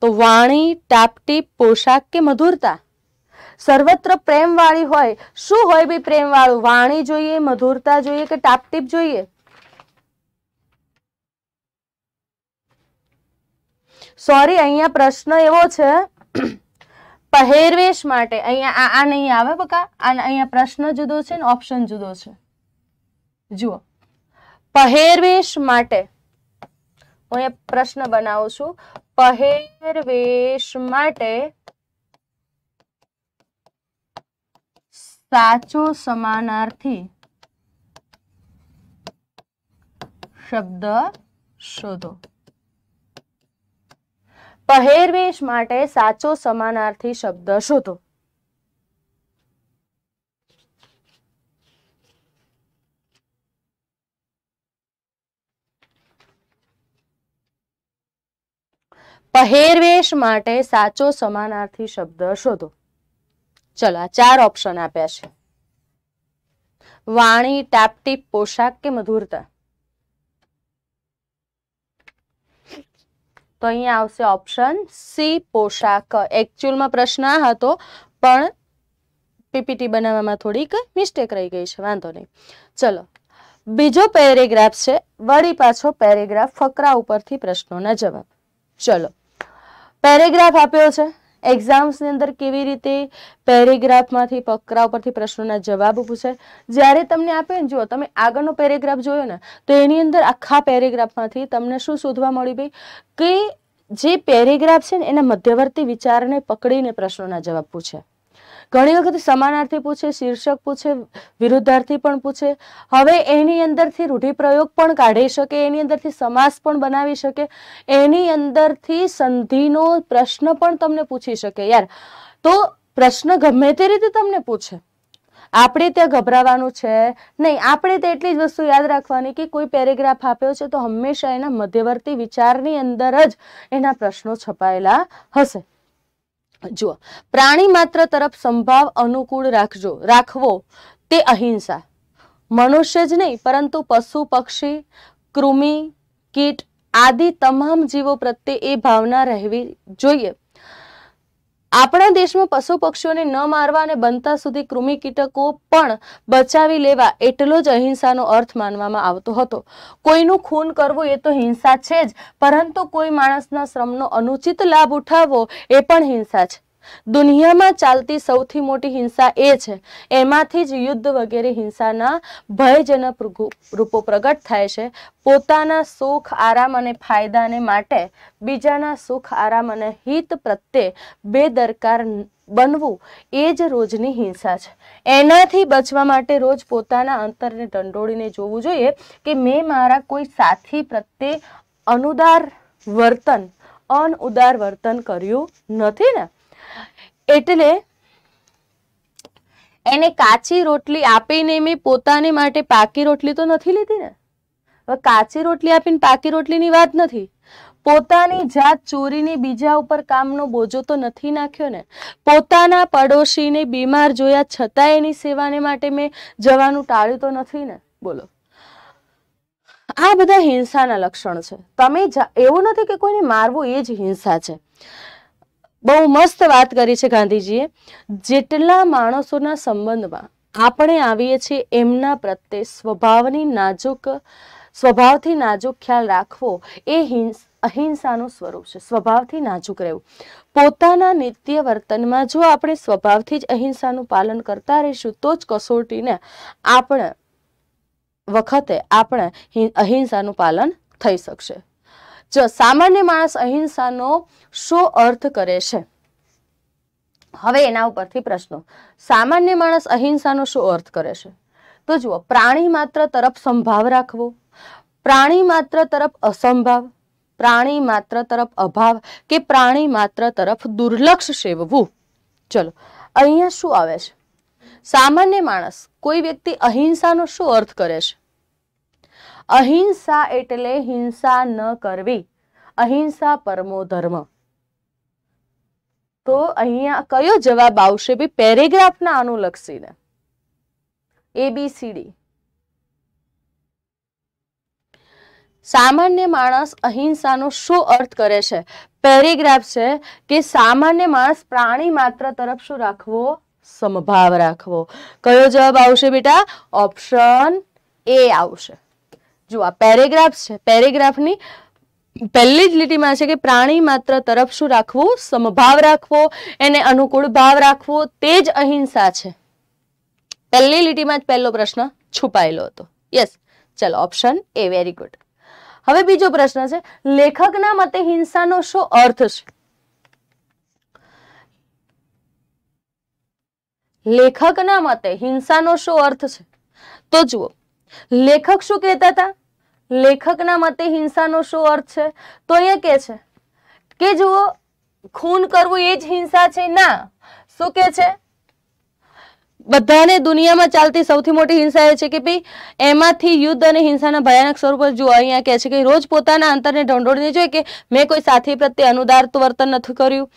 તો વાણી ટાપટીપ પોશાક કે મધુરતા સર્વત્ર પ્રેમવાળી હોય શું હોય બી પ્રેમવાળું વાણી જોઈએ મધુરતા જોઈએ કે ટાપટીપ જોઈએ સોરી અહીંયા પ્રશ્ન એવો છે પહેરવેશ માટે અહીંયા આ નહીં આવે બકા અહીંયા પ્રશ્ન જુદો છે ને ઓપ્શન જુદો છે જુઓ પહેરવેશ માટે હું અહીંયા પ્રશ્ન બનાવું છું પહેરવેશ માટે સાચો સમાનાર્થી શબ્દ શોધો પહેરવેશ માટે સાચો સમાનાર્થી શબ્દ શોધો પહેરવેશ માટે સાચો સમાનાર્થી શબ્દ શોધો ચલો આ ચાર ઓપ્શન આપ્યા છે વાણી ટાપટીપ પોશાક કે મધુરતા તો અહીંયા આવશે ઓપ્શન સી પોશાક એકચ્યુઅલમાં પ્રશ્ન આ હતો પણ પીપીટી બનાવવામાં થોડીક મિસ્ટેક રહી ગઈ છે વાંધો નહીં ચલો બીજો પેરેગ્રાફ છે વળી પાછો પેરેગ્રાફ ફકરા ઉપરથી પ્રશ્નોના જવાબ ચલો પેરેગ્રાફ આપ્યો છે એક્ઝામ્સની અંદર કેવી રીતે પેરેગ્રાફમાંથી પકરા ઉપરથી પ્રશ્નોના જવાબ પૂછાય જ્યારે તમને આપે ને જુઓ તમે આગળનો પેરેગ્રાફ જોયો ને તો એની અંદર આખા પેરેગ્રાફમાંથી તમને શું શોધવા મળ્યું ભાઈ કે જે પેરેગ્રાફ છે ને એના મધ્યવર્તી વિચારને પકડીને પ્રશ્નોના જવાબ પૂછે ઘણી વખત સમાનાર્થી પૂછે શીર્ષક પૂછે વિરુદ્ધાર્થી પણ પૂછે હવે એની અંદરથી રૂઢિપ્રયોગ પણ કાઢી શકે એની અંદરથી સમાસ પણ બનાવી શકે એની અંદરથી સંધિનો પ્રશ્ન પણ તમને પૂછી શકે યાર તો પ્રશ્ન ગમે તે રીતે તમને પૂછે આપણે ત્યાં ગભરાવાનું છે નહીં આપણે તે એટલી જ વસ્તુ યાદ રાખવાની કે કોઈ પેરેગ્રાફ આપ્યો છે તો હંમેશા એના મધ્યવર્તી વિચારની અંદર જ એના પ્રશ્નો છપાયેલા હશે જુઓ પ્રાણી માત્ર તરફ સંભાવ અનુકૂળ રાખજો રાખવો તે અહિંસા મનુષ્ય જ નહીં પરંતુ પશુ પક્ષી કૃમિ કીટ આદિ તમામ જીવો પ્રત્યે એ ભાવના રહેવી જોઈએ આપણા દેશમાં પશુ પક્ષીઓને ન મારવા અને બનતા સુધી કૃમિ કીટકો પણ બચાવી લેવા એટલો જ અહિંસાનો અર્થ માનવામાં આવતો હતો કોઈનું ખૂન કરવું એ તો હિંસા છે જ પરંતુ કોઈ માણસના શ્રમનો અનુચિત લાભ ઉઠાવવો એ પણ હિંસા છે દુનિયામાં ચાલતી સૌથી મોટી હિંસા એ છે એમાંથી જ યુદ્ધ વગેરે હિંસાના ભયજનક રૂપો પ્રગટ થાય છે પોતાના સુખ આરામ અને ફાયદાને માટે બીજાના સુખ આરામ અને હિત પ્રત્યે બેદરકાર બનવું એ જ રોજની હિંસા છે એનાથી બચવા માટે રોજ પોતાના અંતરને ઢંઢોળીને જોવું જોઈએ કે મેં મારા કોઈ સાથી પ્રત્યે અનુદાર વર્તન અનઉદાર વર્તન કર્યું નથી ને એટલે એને કાચી રોટલી આપીને મેં પોતાને માટે પાકી રોટલી તો નથી લીધી ને હવે કાચી રોટલી આપીને પાકી રોટલીની વાત નથી પોતાની જાત ચોરીની બીજા ઉપર કામનો બોજો તો નથી નાખ્યો ને પોતાના પડોશીને બીમાર જોયા છતાં એની સેવાને માટે મેં જવાનું ટાળ્યું તો નથી ને બોલો આ બધા હિંસાના લક્ષણ છે તમે એવું નથી કે કોઈને મારવું એ જ હિંસા છે બહુ મસ્ત વાત કરી છે ગાંધીજીએ જેટલા માણસોના સંબંધમાં આપણે આવીએ છીએ એમના પ્રત્યે સ્વભાવની નાજુક સ્વભાવથી નાજુક ખ્યાલ રાખવો એ હિંસ અહિંસાનું સ્વરૂપ છે સ્વભાવથી નાજુક રહેવું પોતાના નિત્ય વર્તનમાં જો આપણે સ્વભાવથી જ અહિંસાનું પાલન કરતા રહીશું તો જ કસોટીને આપણે વખતે આપણે અહિંસાનું પાલન થઈ શકશે જ સામાન્ય માણસ અહિંસાનો શો અર્થ કરે છે હવે એના ઉપરથી પ્રશ્નો સામાન્ય માણસ અહિંસાનો શું અર્થ કરે છે તો જુઓ પ્રાણી માત્ર તરફ સંભાવ રાખવો પ્રાણી માત્ર તરફ અસંભાવ પ્રાણી માત્ર તરફ અભાવ કે પ્રાણી માત્ર તરફ દુર્લક્ષ સેવવું ચલો અહીંયા શું આવે છે સામાન્ય માણસ કોઈ વ્યક્તિ અહિંસાનો શું અર્થ કરે છે અહિંસા એટલે હિંસા ન કરવી અહિંસા પરમો ધર્મ તો અહીંયા કયો જવાબ આવશે બી પેરેગ્રાફના અનુલક્ષીને એબીસીડી સામાન્ય માણસ અહિંસાનો શું અર્થ કરે છે પેરેગ્રાફ છે કે સામાન્ય માણસ પ્રાણી માત્ર તરફ શું રાખવો સમભાવ રાખવો કયો જવાબ આવશે બેટા ઓપ્શન એ આવશે જો આ પેરેગ્રાફ્સ છે પેરેગ્રાફની પહેલી જ લીટીમાં છે કે પ્રાણી માત્ર તરફ શું રાખવું સમભાવ રાખવો એને અનુકૂળ ભાવ રાખવો તે જ અહિંસા છે પહેલી લીટીમાં જ પહેલો પ્રશ્ન છુપાયેલો હતો યસ ચલો ઓપ્શન એ વેરી ગુડ હવે બીજો પ્રશ્ન છે લેખકના મતે હિંસાનો શું અર્થ છે લેખકના મતે હિંસાનો શું અર્થ છે તો જુઓ લેખક શું કહેતા હતા લેખકના મતે હિંસાનો શું અર્થ છે તો અહીંયા કે છે કે જુઓ ખૂન કરવું એ જ હિંસા છે ના શું કે છે બધાને દુનિયામાં ચાલતી સૌથી મોટી હિંસા એ છે કે ભાઈ એમાંથી યુદ્ધ અને હિંસાના ભયાનક સ્વરૂપ જુઓ અહીંયા કહે છે કે રોજ પોતાના અંતરને ઢંઢોળીને જોઈએ કે મેં કોઈ સાથી પ્રત્યે અનુદાર્ત વર્તન નથી કર્યું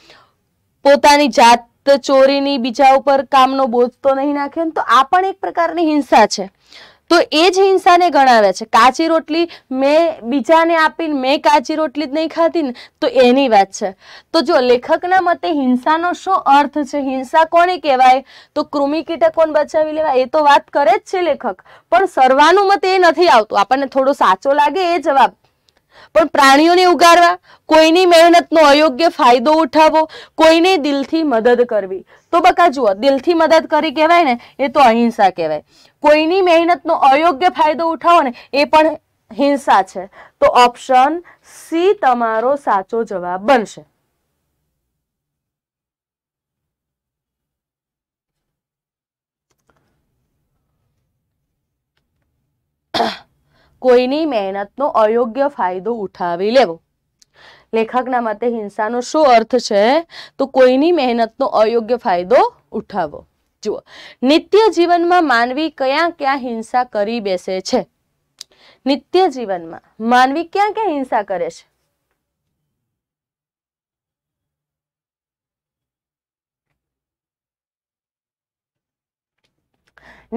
પોતાની જાત ચોરીની બીજા ઉપર કામનો બોજ તો નહીં નાખ્યો તો આ પણ એક પ્રકારની હિંસા છે તો એ જ હિંસાને ગણાવે છે કાચી રોટલી મેં બીજાને આપીને મેં કાચી રોટલી જ નહીં ખાધી ને તો એની વાત છે તો જો લેખકના મતે હિંસાનો શું અર્થ છે હિંસા કોને કહેવાય તો કૃમિ કોણ બચાવી લેવાય એ તો વાત કરે જ છે લેખક પણ સર્વાનું સર્વાનુમત એ નથી આવતું આપણને થોડો સાચો લાગે એ જવાબ પણ પ્રાણીઓને ઉગાડવા કોઈની મહેનતનો અયોગ્ય ફાયદો ઉઠાવવો કોઈને દિલથી મદદ કરવી તો બકા જુઓ દિલથી મદદ કરી કહેવાય ને એ તો અહિંસા કહેવાય કોઈની મહેનતનો અયોગ્ય ફાયદો ઉઠાવો ને એ પણ હિંસા છે તો ઓપ્શન સી તમારો સાચો જવાબ બનશે કોઈની મહેનતનો અયોગ્ય ફાયદો ઉઠાવી લેવો લેખકના મતે હિંસાનો શું અર્થ છે તો કોઈની મહેનતનો અયોગ્ય ફાયદો ઉઠાવો જુઓ નિત્ય જીવનમાં માનવી કયા કયા હિંસા કરી બેસે છે નિત્ય જીવનમાં માનવી ક્યાં ક્યાં હિંસા કરે છે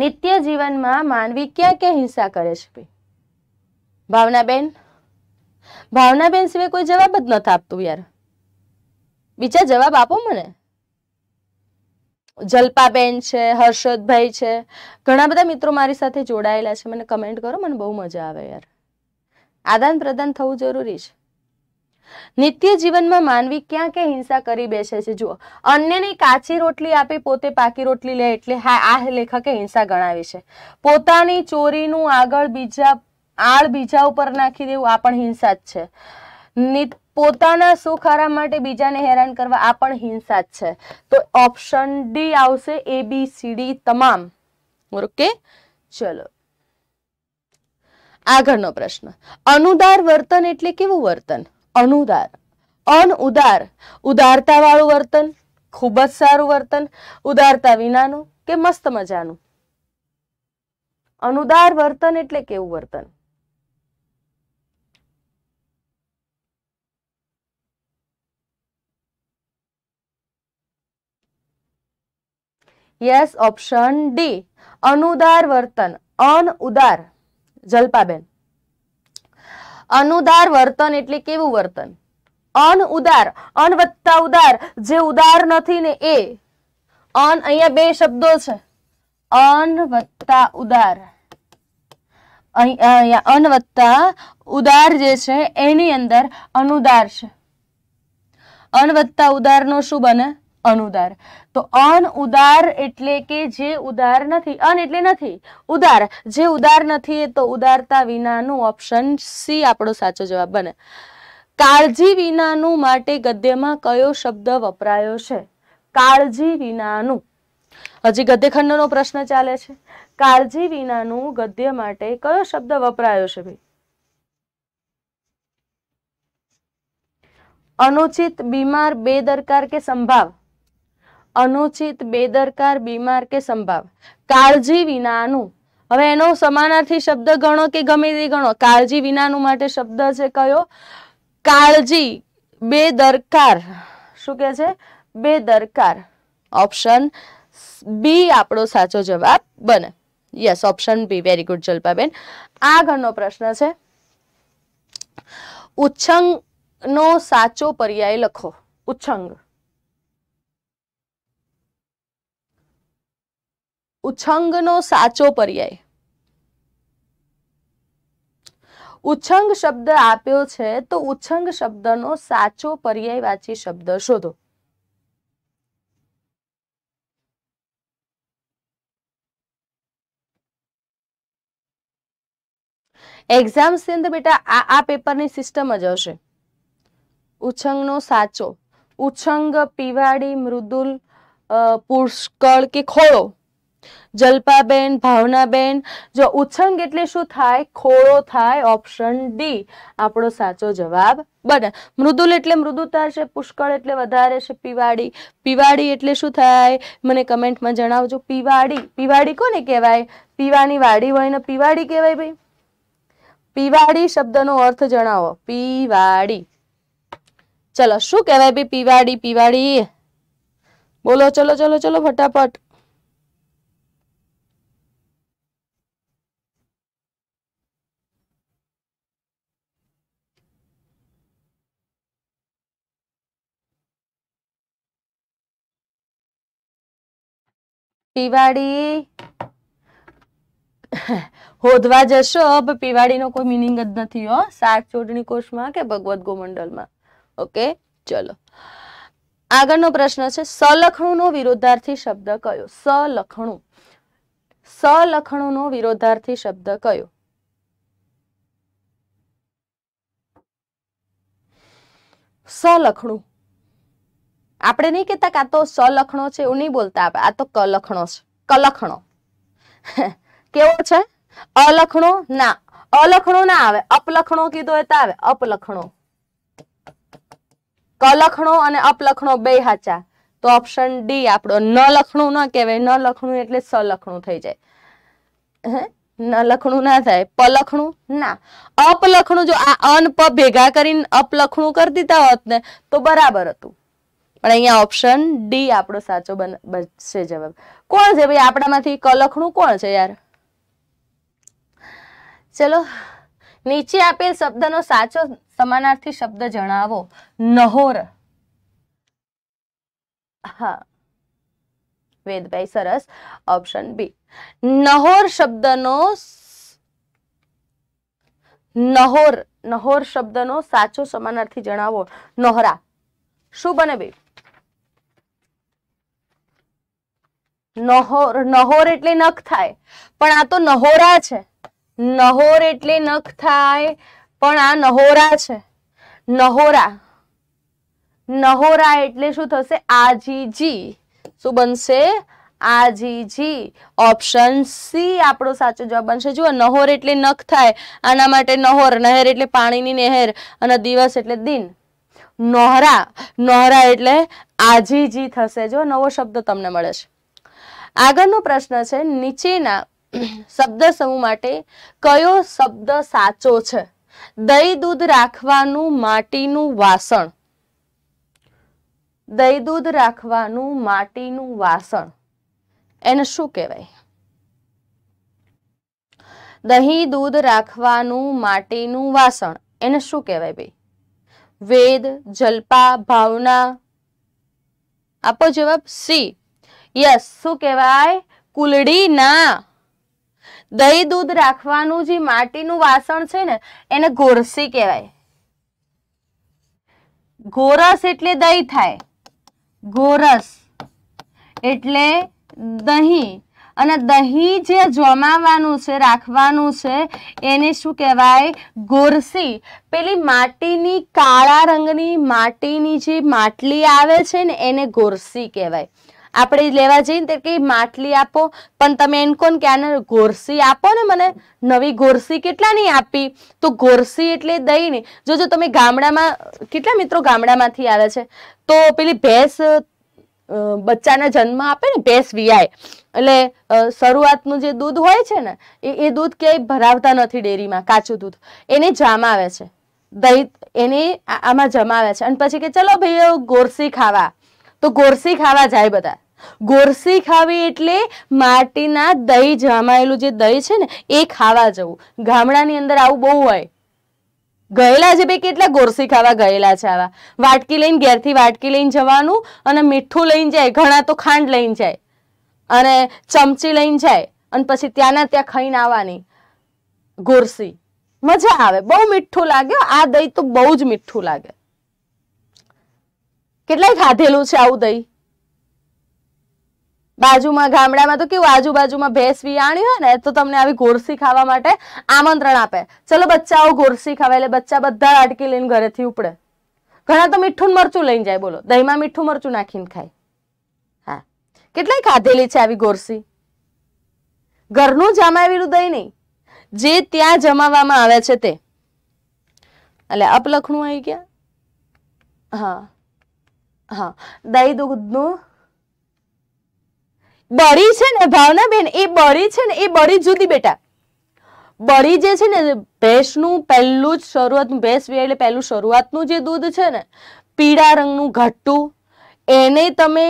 નિત્ય જીવનમાં માનવી ક્યાં ક્યાં હિંસા કરે છે ભાવનાબેન ભાવનાબેન સિવાય કોઈ જવાબ જ નથી આપતું યાર બીજા જવાબ આપો મને જલપાબેન છે હર્ષદભાઈ છે ઘણા બધા મિત્રો મારી સાથે જોડાયેલા છે મને કમેન્ટ કરો મને બહુ મજા આવે યાર આદાન પ્રદાન થવું જરૂરી છે નિત્ય જીવનમાં માનવી ક્યાં ક્યાં હિંસા કરી બેસે છે જુઓ અન્યને કાચી રોટલી આપી પોતે પાકી રોટલી લે એટલે હા આ લેખકે હિંસા ગણાવી છે પોતાની ચોરીનું આગળ બીજા આળ બીજા ઉપર નાખી દેવું આ પણ હિંસા જ છે પોતાના સુખ આરામ માટે બીજાને હેરાન કરવા આ પણ હિંસા જ છે તો ઓપ્શન ડી આવશે એ બી સી ડી તમામ ઓકે ચલો આગળનો પ્રશ્ન અનુદાર વર્તન એટલે કેવું વર્તન અનુદાર અન ઉદાર વાળું વર્તન ખૂબ જ સારું વર્તન ઉદારતા વિનાનું કે મસ્ત મજાનું અનુદાર વર્તન એટલે કેવું વર્તન યસ ઓપ્શન ડી અનુદાર વર્તન અન ઉદાર જલ્પાબેન અનુદાર વર્તન એટલે કેવું વર્તન અન ઉદાર અન વત્તા ઉદાર જે ઉદાર નથી ને એ અન અહીંયા બે શબ્દો છે અન વત્તા ઉદાર અહીંયા અન વત્તા ઉદાર જે છે એની અંદર અનુદાર છે અન વત્તા ઉદારનો શું બને અનુદાર તો અન ઉદાર એટલે કે જે ઉદાર નથી અન એટલે નથી ઉદાર જે ઉદાર નથી એ તો ઉદારતા વિનાનું ઓપ્શન સી આપણો સાચો જવાબ બને કાળજી વિનાનું માટે ગદ્યમાં કયો શબ્દ વપરાયો છે કાળજી વિનાનું હજી ગદ્યખંડનો પ્રશ્ન ચાલે છે કાળજી વિનાનું ગદ્ય માટે કયો શબ્દ વપરાયો છે ભાઈ અનુચિત બીમાર બેદરકાર કે સંભાવ અનુચિત બેદરકાર બીમાર કે સંભાવ કાળજી વિનાનું હવે એનો સમાનાર્થી શબ્દ ગણો કે ગમે તે ગણો કાળજી વિનાનું માટે શબ્દ છે કયો કાળજી બેદરકાર શું કે છે બેદરકાર ઓપ્શન બી આપણો સાચો જવાબ બને yes option B very good જલ્પાબેન આગળનો પ્રશ્ન છે ઉચ્છંગનો સાચો પર્યાય લખો ઉચ્છંગ ઉછંગનો સાચો પર્યાય ઉછંગ શબ્દ આપ્યો છે તો ઉછંગ શબ્દનો સાચો પર્યાયવાચી શબ્દ શોધો એક્ઝામ સિંધ બેટા આ આ પેપરની સિસ્ટમ જ હશે ઉછંગનો સાચો ઉછંગ પીવાડી મૃદુલ પુષ્કળ કે ખોળો જલ્પાબેન ભાવનાબેન જો ઉછંગ એટલે શું થાય ખોળો થાય ઓપ્શન ડી આપણો સાચો જવાબ બને મૃદુલ એટલે મૃદુતા છે પુષ્કળ એટલે વધારે છે પીવાડી પીવાડી એટલે શું થાય મને કમેન્ટમાં જણાવજો પીવાડી પીવાડી કોને કહેવાય પીવાની વાડી હોય ને પીવાડી કહેવાય ભાઈ પીવાડી શબ્દનો અર્થ જણાવો પીવાડી ચલો શું કહેવાય ભાઈ પીવાડી પીવાડી બોલો ચલો ચલો ચલો ફટાફટ પીવાડી હોધવા જશો પીવાડીનો કોઈ મિનિંગ જ નથી હો શાક ચોટણી કોષમાં કે ભગવદ ગોમંડલમાં ઓકે ચલો આગળનો પ્રશ્ન છે સલખણુનો વિરોધાર્થી શબ્દ કયો સલખણું સલખણુનો વિરોધાર્થી શબ્દ કયો સલખણું આપણે નહીં કહેતા કે આ તો સ લખણો છે એવું નહીં બોલતા આપણે આ તો ક લખણો છે કલખણો કેવો છે અલખણો ના અલખણો ના આવે અપલખણો કીધો એ આવે અપલખણો કલખણો અને અપલખણો બે હાચા તો ઓપ્શન ડી આપણો ન લખણું ન કહેવાય ન લખણું એટલે સ લખણું થઈ જાય હે ન લખણું ના થાય પલખણું ના અપલખણું જો આ અન પ ભેગા કરીને અપલખણું કરી દીધા હોત ને તો બરાબર હતું પણ અહીંયા ઓપ્શન ડી આપણો સાચો બનશે જવાબ કોણ છે ભાઈ આપણામાંથી કલખણું કોણ છે યાર ચલો નીચે આપેલ શબ્દનો સાચો સમાનાર્થી શબ્દ જણાવો નહોર હા વેદભાઈ સરસ ઓપ્શન બી નહોર શબ્દનો નહોર નહોર શબ્દનો સાચો સમાનાર્થી જણાવો નહોરા શું બને ભાઈ નહોર નહોર એટલે નખ થાય પણ આ તો નહોરા છે નહોર એટલે નખ થાય પણ આ નહોરા છે નહોરા નહોરા એટલે શું થશે આજીજી શું બનશે આજીજી ઓપ્શન સી આપણો સાચો જવાબ બનશે જુઓ નહોર એટલે નખ થાય આના માટે નહોર નહેર એટલે પાણીની નહેર અને દિવસ એટલે દિન નહોરા નહોરા એટલે આજીજી થશે જો નવો શબ્દ તમને મળે છે આગળનો પ્રશ્ન છે નીચેના શબ્દ સમૂહ માટે કયો શબ્દ સાચો છે દહીં દૂધ રાખવાનું માટીનું વાસણ દહીં દૂધ રાખવાનું માટીનું વાસણ એને શું કહેવાય દહીં દૂધ રાખવાનું માટીનું વાસણ એને શું કહેવાય ભાઈ વેદ જલપા ભાવના આપો જવાબ સી યસ શું કહેવાય કુલડી ના દહીં દૂધ રાખવાનું જે માટીનું વાસણ છે ને એને ઘોરસી કહેવાય ગોરસ એટલે દહીં થાય ગોરસ એટલે દહીં અને દહીં જે જમાવાનું છે રાખવાનું છે એને શું કહેવાય ગોરસી પેલી માટીની કાળા રંગની માટીની જે માટલી આવે છે ને એને ગોરસી કહેવાય આપણે લેવા જઈને તે કે માટલી આપો પણ તમે એમ કોણ કે આને ઘોરસી આપો ને મને નવી કેટલા નહીં આપી તો ઘોરસી એટલે દહીં નહીં જો જો તમે ગામડામાં કેટલા મિત્રો ગામડામાંથી આવે છે તો પેલી ભેંસ બચ્ચાના જન્મ આપે ને ભેંસ વિયાય એટલે શરૂઆતનું જે દૂધ હોય છે ને એ એ દૂધ ક્યાંય ભરાવતા નથી ડેરીમાં કાચું દૂધ એને જમાવે છે દહીં એને આમાં જમાવે છે અને પછી કે ચલો ભાઈ ગોરસી ખાવા તો ગોરસી ખાવા જાય બધા ગોરસી ખાવી એટલે માટીના દહીં જામાયેલું જે દહીં છે ને એ ખાવા જવું ગામડાની અંદર આવું બહુ હોય ગયેલા છે ભાઈ કેટલા ગોરસી ખાવા ગયેલા છે આવા વાટકી લઈને ઘેરથી વાટકી લઈને જવાનું અને મીઠું લઈને જાય ઘણા તો ખાંડ લઈને જાય અને ચમચી લઈને જાય અને પછી ત્યાંના ત્યાં ખાઈને આવવાની ગોરસી મજા આવે બહુ મીઠું લાગે આ દહીં તો બહુ જ મીઠું લાગે કેટલાય ખાધેલું છે આવું દહીં બાજુમાં ગામડામાં તો કેવું આજુબાજુમાં ભેંસ વિયાણી હોય ને તો તમને આવી ઘોરસી ખાવા માટે આમંત્રણ આપે ચલો બચ્ચાઓ ઘોરસી ખાવે એટલે બચ્ચા બધા અટકી લઈને ઘરેથી ઉપડે ઘણા તો મીઠું મરચું લઈને જાય બોલો દહીંમાં મીઠું મરચું નાખીને ખાય હા કેટલાય ખાધેલી છે આવી ઘોરસી ઘરનું જમાવેલું દહીં નહીં જે ત્યાં જમાવવામાં આવે છે તે એટલે અપલખણું આવી ગયા હા હા દહીં દૂધનું બળી છે ને ભાવના બેન એ બળી છે ને એ બળી જુદી બેટા બળી જે છે ને ભેંસનું પહેલું જ શરૂઆતનું ભેંસ એટલે પહેલું શરૂઆતનું જે દૂધ છે ને પીળા રંગનું ઘટ્ટું એને તમે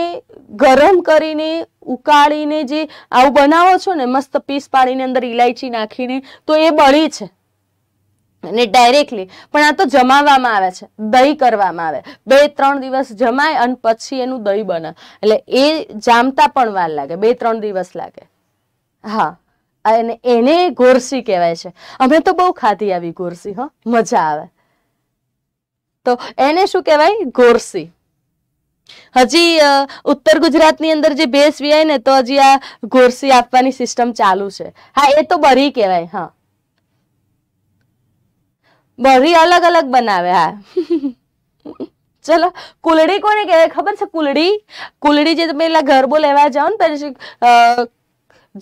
ગરમ કરીને ઉકાળીને જે આવું બનાવો છો ને મસ્ત પીસ પાડીને અંદર ઇલાયચી નાખીને તો એ બળી છે અને ડાયરેક્ટલી પણ આ તો જમાવવામાં આવે છે દહીં કરવામાં આવે બે ત્રણ દિવસ જમાય અને પછી એનું દહીં બને એટલે એ જામતા પણ વાર લાગે બે ત્રણ દિવસ લાગે હા અને એને ગોરસી કહેવાય છે અમે તો બહુ ખાધી આવી ગોરસી હો મજા આવે તો એને શું કહેવાય ગોરસી હજી ઉત્તર ગુજરાતની અંદર જે ભેસ વિયાય ને તો હજી આ ગોરસી આપવાની સિસ્ટમ ચાલુ છે હા એ તો બરી કહેવાય હા બરી અલગ અલગ બનાવે હા ચલો કુલડી કોને કહેવાય ખબર છે કુલડી કુલડી જે તમે પેલા ગરબો લેવા જાઓ ને પછી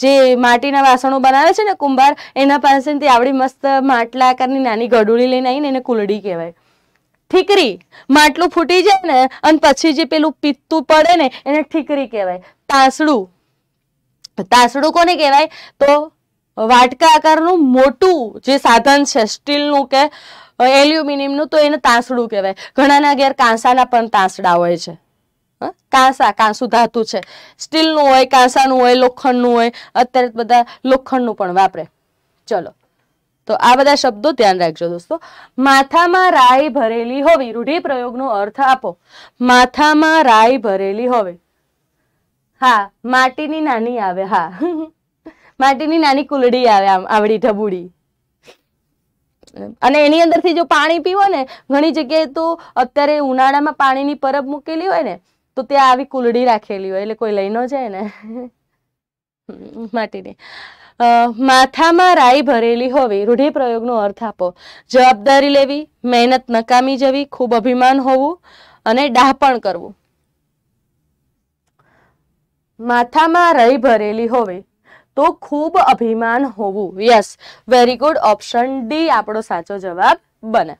જે માટીના વાસણો બનાવે છે ને કુંભાર એના પાસેથી આવડી મસ્ત માટલા આકારની નાની ગડુળી લઈને આવીને એને કુલડી કહેવાય ઠીકરી માટલું ફૂટી જાય ને અને પછી જે પેલું પિત્તું પડે ને એને ઠીકરી કહેવાય તાસડું તાસડું કોને કહેવાય તો વાટકા આકારનું મોટું જે સાધન છે સ્ટીલનું કે એલ્યુમિનિયમનું તો એને તાંસડું કહેવાય ઘણાના ઘેર કાંસાના પણ તાંસડા હોય છે કાંસા કાંસું ધાતુ છે સ્ટીલનું હોય કાંસાનું હોય લોખંડનું હોય અત્યારે બધા લોખંડનું પણ વાપરે ચલો તો આ બધા શબ્દો ધ્યાન રાખજો દોસ્તો માથામાં રાઈ ભરેલી હોવી રૂઢિપ્રયોગનો અર્થ આપો માથામાં રાઈ ભરેલી હોવે હા માટીની નાની આવે હા માટીની નાની કુલડી આવે આમ આવડી ઢબુડી અને એની અંદરથી જો પાણી પીવો ને ઘણી જગ્યાએ તો અત્યારે ઉનાળામાં પાણીની પરબ મૂકેલી હોય ને તો ત્યાં આવી કુલડી રાખેલી હોય એટલે કોઈ લઈ ન જાય ને માટીની માથામાં રાઈ ભરેલી હોવી રૂઢિપ્રયોગનો અર્થ આપો જવાબદારી લેવી મહેનત નકામી જવી ખૂબ અભિમાન હોવું અને ડાહપણ કરવું માથામાં રાઈ ભરેલી હોવી તો ખૂબ અભિમાન હોવું yes very good option D આપણો સાચો જવાબ બને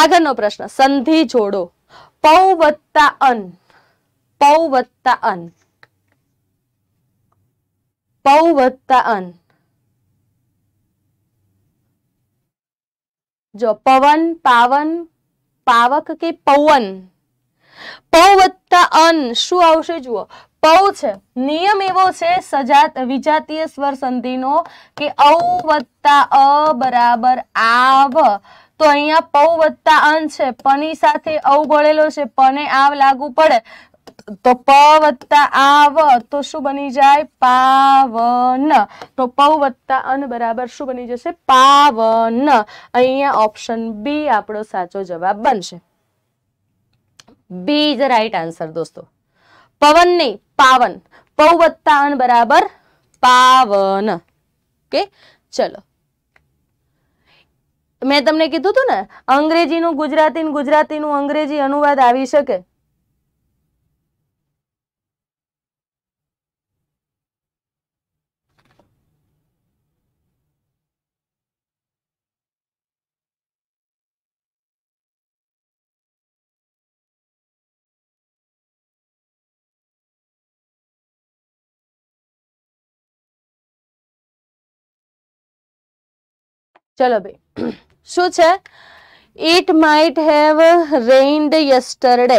આગળનો પ્રશ્ન સંધિ જોડો પૌ વત્તા અન પૌ વત્તા અન પૌ વત્તા અન જો પવન પાવન પાવક કે પવન પૌ વત્તા અન શું આવશે જુઓ પૌ છે નિયમ એવો છે સજાત વિજાતીય સ્વર સંધિનો કે ઔ વત્તા અ બરાબર આવ તો અહીંયા પૌ વત્તા અન છે પની સાથે ઔ ભળેલો છે પને આવ લાગુ પડે તો પ વત્તા આવ તો શું બની જાય પાવન તો પૌ વત્તા અન બરાબર શું બની જશે પાવન અહીંયા ઓપ્શન બી આપણો સાચો જવાબ બનશે બી ઇઝ રાઈટ આન્સર દોસ્તો પવન નહીં પાવન પૌ વત્તા અન બરાબર પાવન ઓકે ચલો મેં તમને કીધું હતું ને અંગ્રેજીનું ગુજરાતીનું ગુજરાતીનું અંગ્રેજી અનુવાદ આવી શકે ચલો ભાઈ શું છે it might have rained yesterday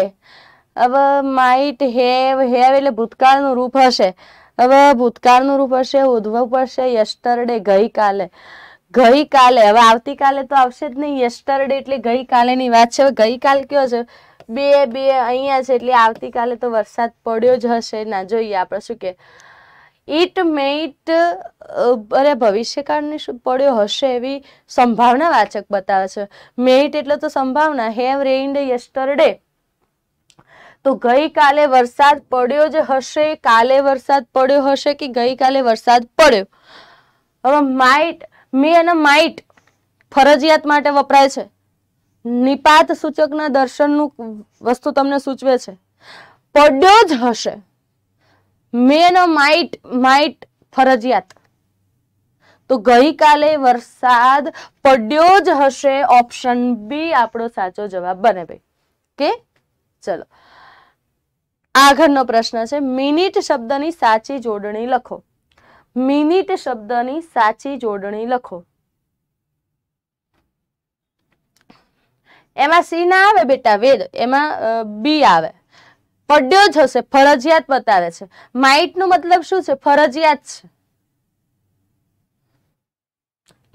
હવે માઇટ હેવ હેવ એટલે ભૂતકાળનું રૂપ હશે હવે ભૂતકાળનું રૂપ હશે ઉદ્ભવ પડશે યસ્ટરડે ગઈકાલે ગઈકાલે હવે આવતીકાલે તો આવશે જ નહીં યસ્ટરડે એટલે ગઈકાલેની વાત છે હવે ગઈકાલ કયો છે બે બે અહીંયા છે એટલે આવતીકાલે તો વરસાદ પડ્યો જ હશે ના જોઈએ આપણે શું કે ઇટ મેઇટ અરે ભવિષ્યકાળને શું પડ્યો હશે એવી સંભાવના વાચક બતાવે છે મેઇટ એટલે તો સંભાવના હેવ રેઇન્ડ યસ્ટરડે તો ગઈકાલે વરસાદ પડ્યો જ હશે કાલે વરસાદ પડ્યો હશે કે ગઈકાલે વરસાદ પડ્યો હવે માઇટ મે અને માઇટ ફરજિયાત માટે વપરાય છે નિપાત સૂચકના દર્શનનું વસ્તુ તમને સૂચવે છે પડ્યો જ હશે મેનોમાઇટ માઇટ ફરજિયાત તો ગઈકાલે વરસાદ પડ્યો જ હશે ઓપ્શન બી આપણો સાચો જવાબ બને ભાઈ કે ચલો આગળનો પ્રશ્ન છે મિનિટ શબ્દની સાચી જોડણી લખો મિનિટ શબ્દની સાચી જોડણી લખો એમાં સી ના આવે બેટા વેદ એમાં બી આવે પડ્યો જ હશે ફરજિયાત બતાવે છે માઇટ નો મતલબ શું છે ફરજિયાત છે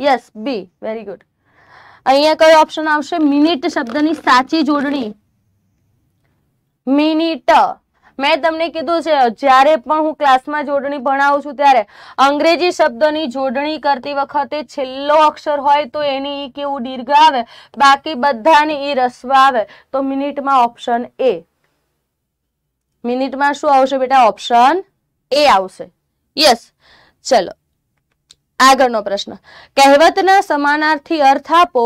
યસ બી વેરી ગુડ અહીંયા કયો ઓપ્શન આવશે મિનિટ શબ્દની સાચી જોડણી મિનિટ મેં તમને કીધું છે જ્યારે પણ હું ક્લાસમાં જોડણી ભણાવું છું ત્યારે અંગ્રેજી શબ્દની જોડણી કરતી વખતે છેલ્લો અક્ષર હોય તો એની ઈ કેવું દીર્ઘ આવે બાકી બધાની ઈ રસ્વ આવે તો મિનિટમાં ઓપ્શન એ મિનિટમાં શું આવશે બેટા ઓપ્શન એ આવશે યસ ચલો આગળનો પ્રશ્ન કહેવતના સમાનાર્થી અર્થ આપો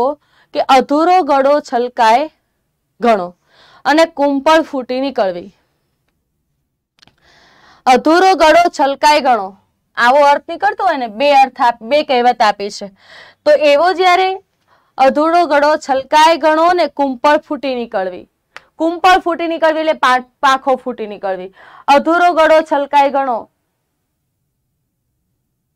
કે અધૂરો ગળો છલકાય ગણો અને કુંપળ ફૂટી નીકળવી અધૂરો ગળો છલકાય ગણો આવો અર્થ નીકળતો હોય ને બે અર્થ બે કહેવત આપી છે તો એવો જ્યારે અધૂરો ગળો છલકાય ગણો ને કુંપળ ફૂટી નીકળવી કુંપળ ફૂટી નીકળવી એટલે પાખો ફૂટી નીકળવી અધૂરો ગળો છલકાય ગણો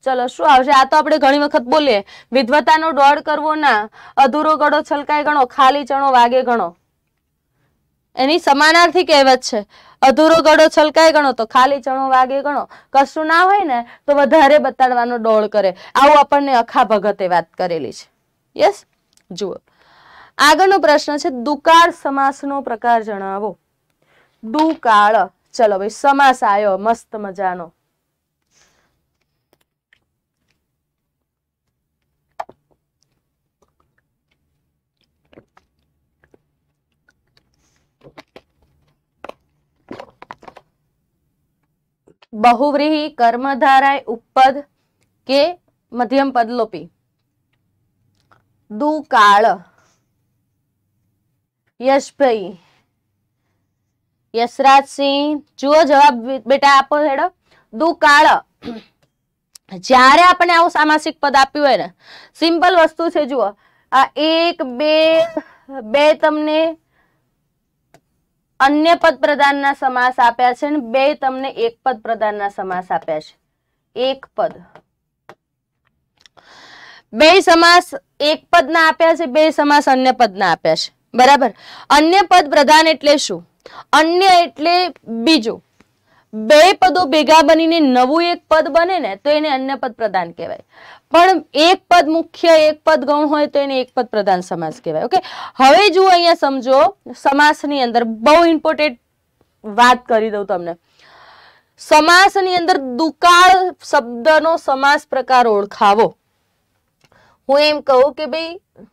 ચલો શું આવશે આ તો આપણે ઘણી વખત બોલીએ વિદ્વતાનો ડોળ કરવો ના અધૂરો ગળો છલકાય ગણો ખાલી ચણો વાગે ગણો એની સમાનાર્થી કહેવત છે અધૂરો ગળો છલકાય ગણો તો ખાલી ચણો વાગે ગણો કશું ના હોય ને તો વધારે બતાડવાનો ડોળ કરે આવું આપણને અખા ભગતે વાત કરેલી છે યસ જુઓ આગળનો પ્રશ્ન છે દુકાળ સમાસ નો પ્રકાર જણાવો દુકાળ ચલો ભાઈ સમાસ આવ્યો મસ્ત મજાનો બહુવ્રીહી કર્મધારાય ઉપદ કે મધ્યમ પદ લોપી દુકાળ યશભાઈ યશરાજસિંહ જુઓ જવાબ બેટા આપો હેડો દુકાળ જ્યારે આપણે આવું સામાસિક પદ આપ્યું હોય ને સિમ્પલ વસ્તુ છે જુઓ આ એક બે બે તમને અન્ય પદ પ્રધાનના સમાસ આપ્યા છે ને બે તમને એક પદ પ્રધાનના સમાસ આપ્યા છે એક પદ બે સમાસ એક પદના આપ્યા છે બે સમાસ અન્ય પદના આપ્યા છે બરાબર અન્ય પદ પ્રધાન એટલે શું અન્ય એટલે બીજું બે પદો ભેગા બનીને નવું એક પદ બને ને તો એને અન્ય પદ પ્રધાન કહેવાય પણ એક પદ મુખ્ય એક પદ ગૌણ હોય તો એને એક પદ પ્રધાન સમાસ કહેવાય ઓકે હવે જો અહીંયા સમજો સમાસની અંદર બહુ ઇમ્પોર્ટન્ટ વાત કરી દઉં તમને સમાસની અંદર દુકાળ શબ્દનો સમાસ પ્રકાર ઓળખાવો હું એમ કહું કે ભાઈ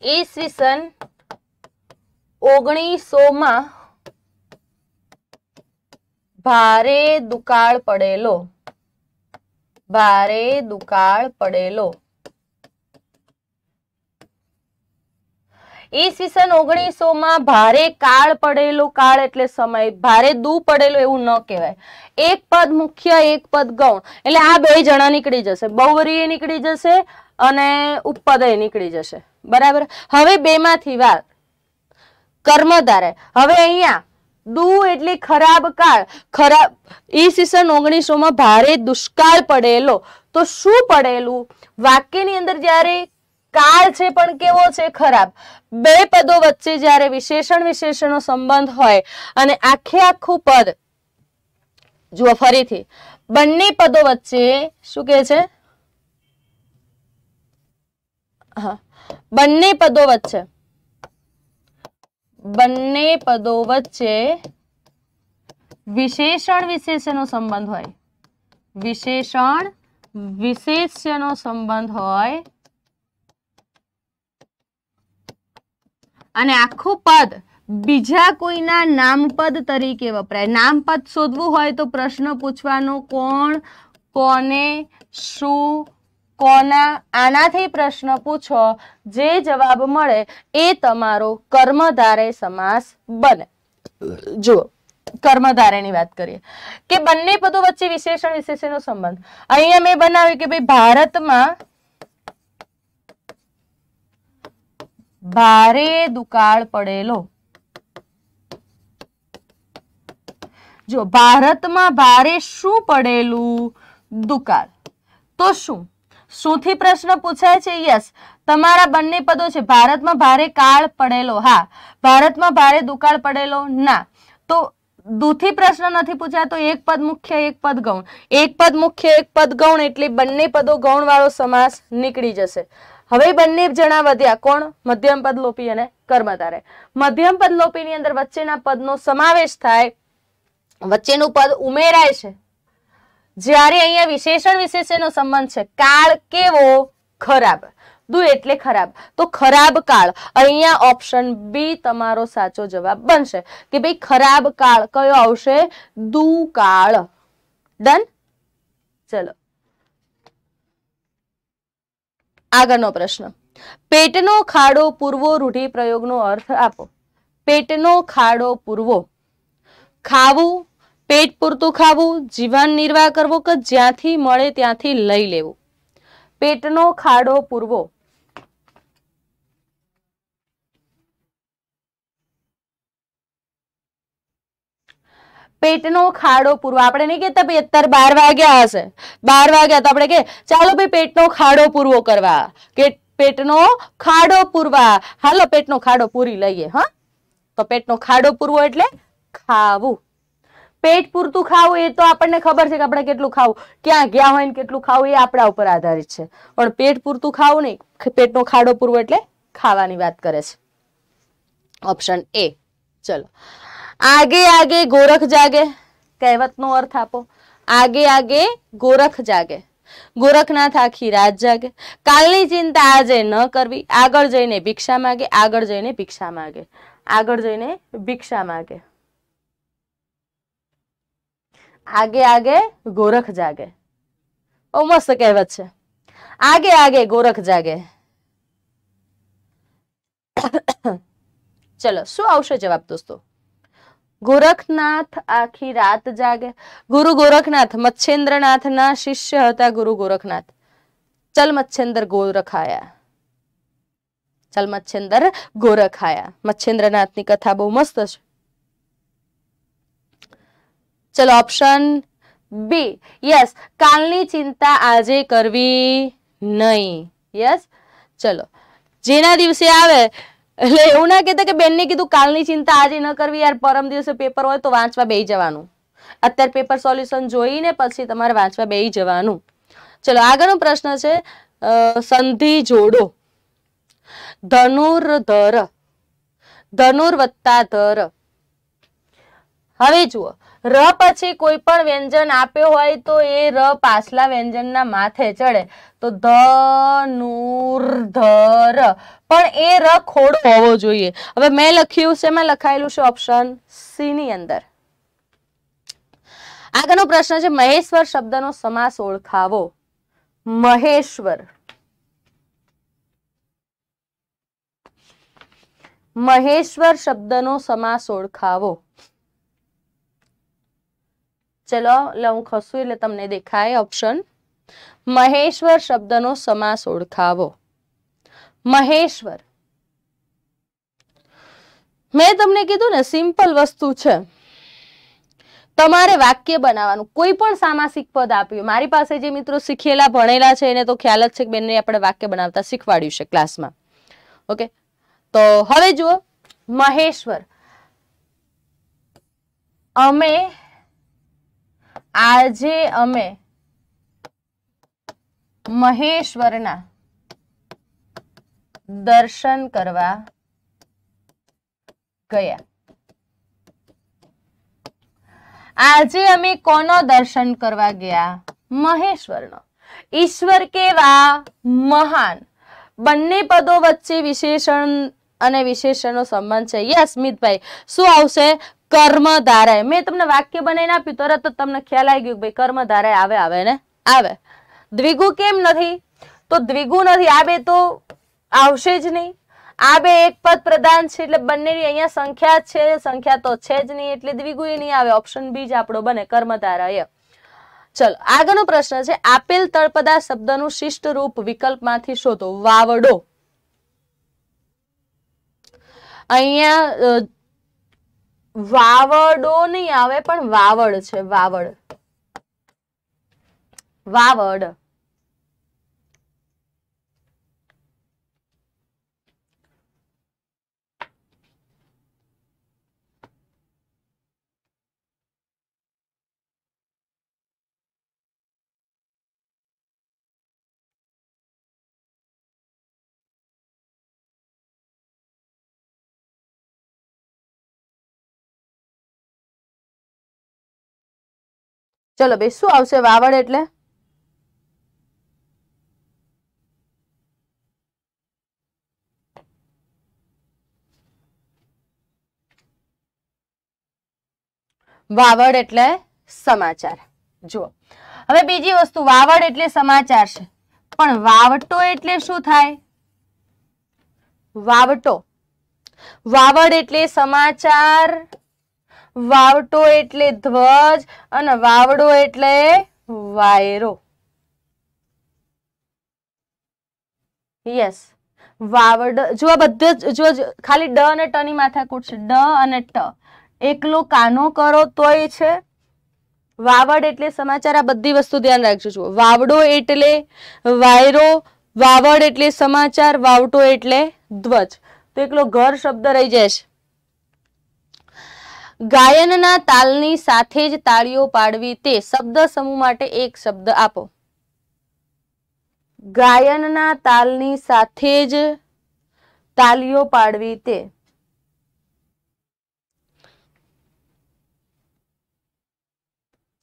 ઓગણીસો માં ભારે દુકાળ પડેલો ભારે દુકાળ પડેલો ઈસવીસન ઓગણીસો માં ભારે કાળ પડેલો કાળ એટલે સમય ભારે દુ પડેલો એવું ન કહેવાય એક પદ મુખ્ય એક પદ ગૌણ એટલે આ બે જણા નીકળી જશે બહુવરીય નીકળી જશે અને ઉપપદય નીકળી જશે બરાબર હવે બેમાંથી વાર કર્મધારે હવે અહીંયા દુ એટલે ખરાબ કાળ ખરાબ ઈસવીસન ઓગણીસો માં ભારે દુષ્કાળ પડેલો તો શું પડેલું વાક્યની અંદર જ્યારે કાળ છે પણ કેવો છે ખરાબ બે પદો વચ્ચે જ્યારે વિશેષણ વિશેષણનો સંબંધ હોય અને આખે આખું પદ જુઓ ફરીથી બંને પદો વચ્ચે શું કે છે બંને પદો વચ્ચે બંને પદો વચ્ચે વિશેષણ વિશેષનો સંબંધ હોય વિશેષણ વિશેષ્યનો સંબંધ હોય અને આખું પદ બીજા કોઈના નામપદ તરીકે વપરાય નામપદ શોધવું હોય તો પ્રશ્ન પૂછવાનો કોણ કોને શું કોના આનાથી પ્રશ્ન પૂછો જે જવાબ મળે એ તમારો કર્મધારે સમાસ બને જુઓ કર્મધારેની વાત કરીએ કે બંને પદો વચ્ચે વિશેષણ વિશેષણનો સંબંધ અહીંયા મેં બનાવ્યું કે ભાઈ ભારતમાં ભારે દુકાળ પડેલો જો ભારતમાં ભારે શું પડેલું દુકાળ તો શું શુંથી પ્રશ્ન પૂછાય છે યસ તમારા બંને પદો છે ભારતમાં ભારે કાળ પડેલો હા ભારતમાં ભારે દુકાળ પડેલો ના તો દુથી પ્રશ્ન નથી તો એક પદ મુખ્ય એક પદ ગૌણ એક પદ મુખ્ય એક પદ ગૌણ એટલે બંને પદો ગૌણ વાળો સમાસ નીકળી જશે હવે બંને જણા વધ્યા કોણ મધ્યમ પદ લોપી અને કર્મધારે મધ્યમ પદ લોપીની અંદર વચ્ચેના પદનો સમાવેશ થાય વચ્ચેનું પદ ઉમેરાય છે જ્યારે અહીંયા વિશેષણ વિશેષણનો સંબંધ છે કાળ કેવો ખરાબ દુ એટલે ખરાબ તો ખરાબ કાળ અહીંયા ઓપ્શન બી તમારો સાચો જવાબ બનશે કે ભાઈ ખરાબ કાળ કયો આવશે દુકાળ ડન ચલો આગળનો પ્રશ્ન પેટનો ખાડો પૂર્વો રૂઢિપ્રયોગનો અર્થ આપો પેટનો ખાડો પૂર્વો ખાવું પેટ પૂરતું ખાવું જીવન નિર્વાહ કરવો કે જ્યાંથી મળે ત્યાંથી લઈ લેવું પેટનો ખાડો પૂરવો પેટનો ખાડો પૂરવો આપણે નહીં કહેતા ભાઈ અત્યારે બાર વાગ્યા હશે બાર વાગ્યા તો આપણે કે ચાલો ભાઈ પેટનો ખાડો પૂરવો કરવા કે પેટનો ખાડો પૂરવા હાલો પેટનો ખાડો પૂરી લઈએ હા તો પેટનો ખાડો પૂરવો એટલે ખાવું પેટ પૂરતું ખાવું એ તો આપણને ખબર છે કે આપણે કેટલું ખાવું ક્યાં ગયા હોય ને કેટલું ખાવું એ આપણા ઉપર આધારિત છે પણ પેટ પૂરતું ખાવું નહીં પેટનો ખાડો પૂરવો એટલે ખાવાની વાત કરે છે ઓપ્શન એ ચલો આગે આગે ગોરખ જાગે કહેવતનો અર્થ આપો આગે આગે ગોરખ જાગે ગોરખનાથ આખી રાત જાગે કાલની ચિંતા આજે ન કરવી આગળ જઈને ભિક્ષા માગે આગળ જઈને ભિક્ષા માગે આગળ જઈને ભિક્ષા માગે आगे आगे गोरख जागे ओ मस्त कहवत है आगे आगे गोरख जागे ચલો શું આવશે જવાબ દોસ્તો ગોરખનાથ આખી રાત જાગે ગુરુ ગોરખનાથ મચ્છેન્દ્રનાથ ના શિષ્ય હતા ગુરુ ગોરખનાથ ચલ મચ્છેન્દ્ર ગોરખાયા ચલ મચ્છેન્દ્ર ગોરખાયા મચ્છેન્દ્રનાથની કથા બહુ મસ્ત છે ચલો ઓપ્શન બી યસ કાલની ચિંતા આજે કરવી નહીં યસ ચલો જેના દિવસે આવે એટલે એવું ના કહેતા કે બેનને કીધું કાલની ચિંતા આજે ન કરવી યાર પરમ દિવસે પેપર હોય તો વાંચવા બેસી જવાનું અત્યારે પેપર સોલ્યુશન જોઈને પછી તમારે વાંચવા બેસી જવાનું ચલો આગળનો પ્રશ્ન છે સંધિ જોડો ધનુર્ધર ધનુર વત્તા ધર હવે જુઓ ર પછી કોઈ પણ વ્યંજન આપ્યો હોય તો એ ર પાછલા વ્યંજનના માથે ચડે તો ધ નૂર પણ એ ર ખોડો હોવો જોઈએ હવે મેં લખ્યું છે મેં લખાયેલું છે ઓપ્શન સી ની અંદર આગળનો પ્રશ્ન છે મહેશ્વર શબ્દનો સમાસ ઓળખાવો મહેશ્વર મહેશ્વર શબ્દનો સમાસ ઓળખાવો ચલો એટલે હું ખસું એટલે તમને દેખાય ઓપ્શન મહેશ્વર શબ્દનો સમાસ ઓળખાવો મહેશ્વર મેં તમને કીધું ને સિમ્પલ વસ્તુ છે તમારે વાક્ય બનાવવાનું કોઈ પણ સામાસિક પદ આપ્યું મારી પાસે જે મિત્રો શીખેલા ભણેલા છે એને તો ખ્યાલ જ છે કે બેનને આપણે વાક્ય બનાવતા શીખવાડ્યું છે ક્લાસમાં ઓકે તો હવે જુઓ મહેશ્વર અમે આજે અમે મહેશ્વરના દર્શન કરવા ગયા આજે અમે કોનો દર્શન કરવા ગયા મહેશ્વરનો ઈશ્વર કેવા મહાન બંને પદો વચ્ચે વિશેષણ અને વિશેષણનો સંબંધ છે યસ મિતભાઈ શું આવશે કર્મ મેં તમને વાક્ય બનાવીને આપ્યું તરત જ તમને ખ્યાલ આવી ગયું ભાઈ કર્મ આવે આવે ને આવે દ્વિગુ કેમ નથી તો દ્વિગુ નથી આ બે તો આવશે જ નહીં આ બે એક પદ પ્રધાન છે એટલે બંનેની અહીંયા સંખ્યા છે સંખ્યા તો છે જ નહીં એટલે દ્વિગુ એ નહીં આવે ઓપ્શન બી જ આપણો બને કર્મધારા એ ચલો આગળનો પ્રશ્ન છે આપેલ તળપદા શબ્દનું શિષ્ટ રૂપ વિકલ્પમાંથી શોધો વાવડો અહીંયા વાવડો નહીં આવે પણ વાવડ છે વાવડ વાવડ ચલો ભાઈ શું આવશે વાવડ એટલે વાવડ એટલે સમાચાર જુઓ હવે બીજી વસ્તુ વાવડ એટલે સમાચાર છે પણ વાવટો એટલે શું થાય વાવટો વાવડ એટલે સમાચાર વાવટો એટલે ધ્વજ અને વાવડો એટલે વાયરો યસ વાવડ જો આ બધા જો ખાલી ડ અને ટની ની માથાકૂટ છે ડ અને ટ એકલો કાનો કરો તોય છે વાવડ એટલે સમાચાર આ બધી વસ્તુ ધ્યાન રાખજો જુઓ વાવડો એટલે વાયરો વાવડ એટલે સમાચાર વાવટો એટલે ધ્વજ તો એકલો ઘર શબ્દ રહી જાય છે ગાયનના તાલની સાથે જ તાળીઓ પાડવી તે શબ્દ સમૂહ માટે એક શબ્દ આપો ગાયનના તાલની સાથે જ તાલીઓ પાડવી તે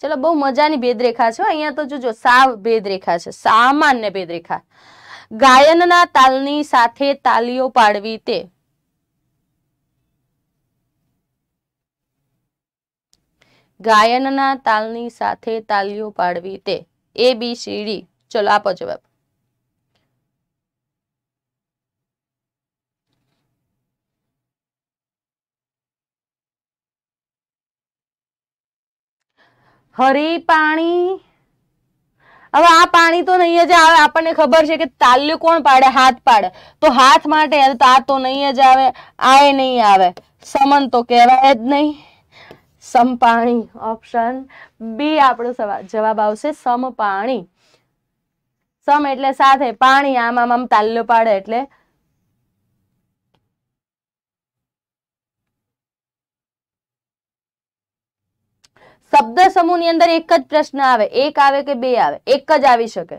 ચલો બહુ મજાની ભેદરેખા છે અહીંયા તો જોજો સાવ ભેદરેખા છે સામાન્ય ભેદરેખા ગાયનના તાલની સાથે તાલીઓ પાડવી તે ગાયનના તાલની સાથે તાલીઓ પાડવી તે એ બી સી ડી ચલો આપો જવાબ હરી પાણી હવે આ પાણી તો નહીં જ આવે આપણને ખબર છે કે તાલ્યુ કોણ પાડે હાથ પાડે તો હાથ માટે આ તો નહીં જ આવે આ એ નહીં આવે સમન તો કહેવાય જ નહીં સમપાણી ઓપ્શન બી આપણો જવાબ આવશે સમપાણી સમ એટલે સાથે પાણી આમ આમ આમ તાલ્લો પાડે એટલે શબ્દ સમૂહ ની અંદર એક જ પ્રશ્ન આવે એક આવે કે બે આવે એક જ આવી શકે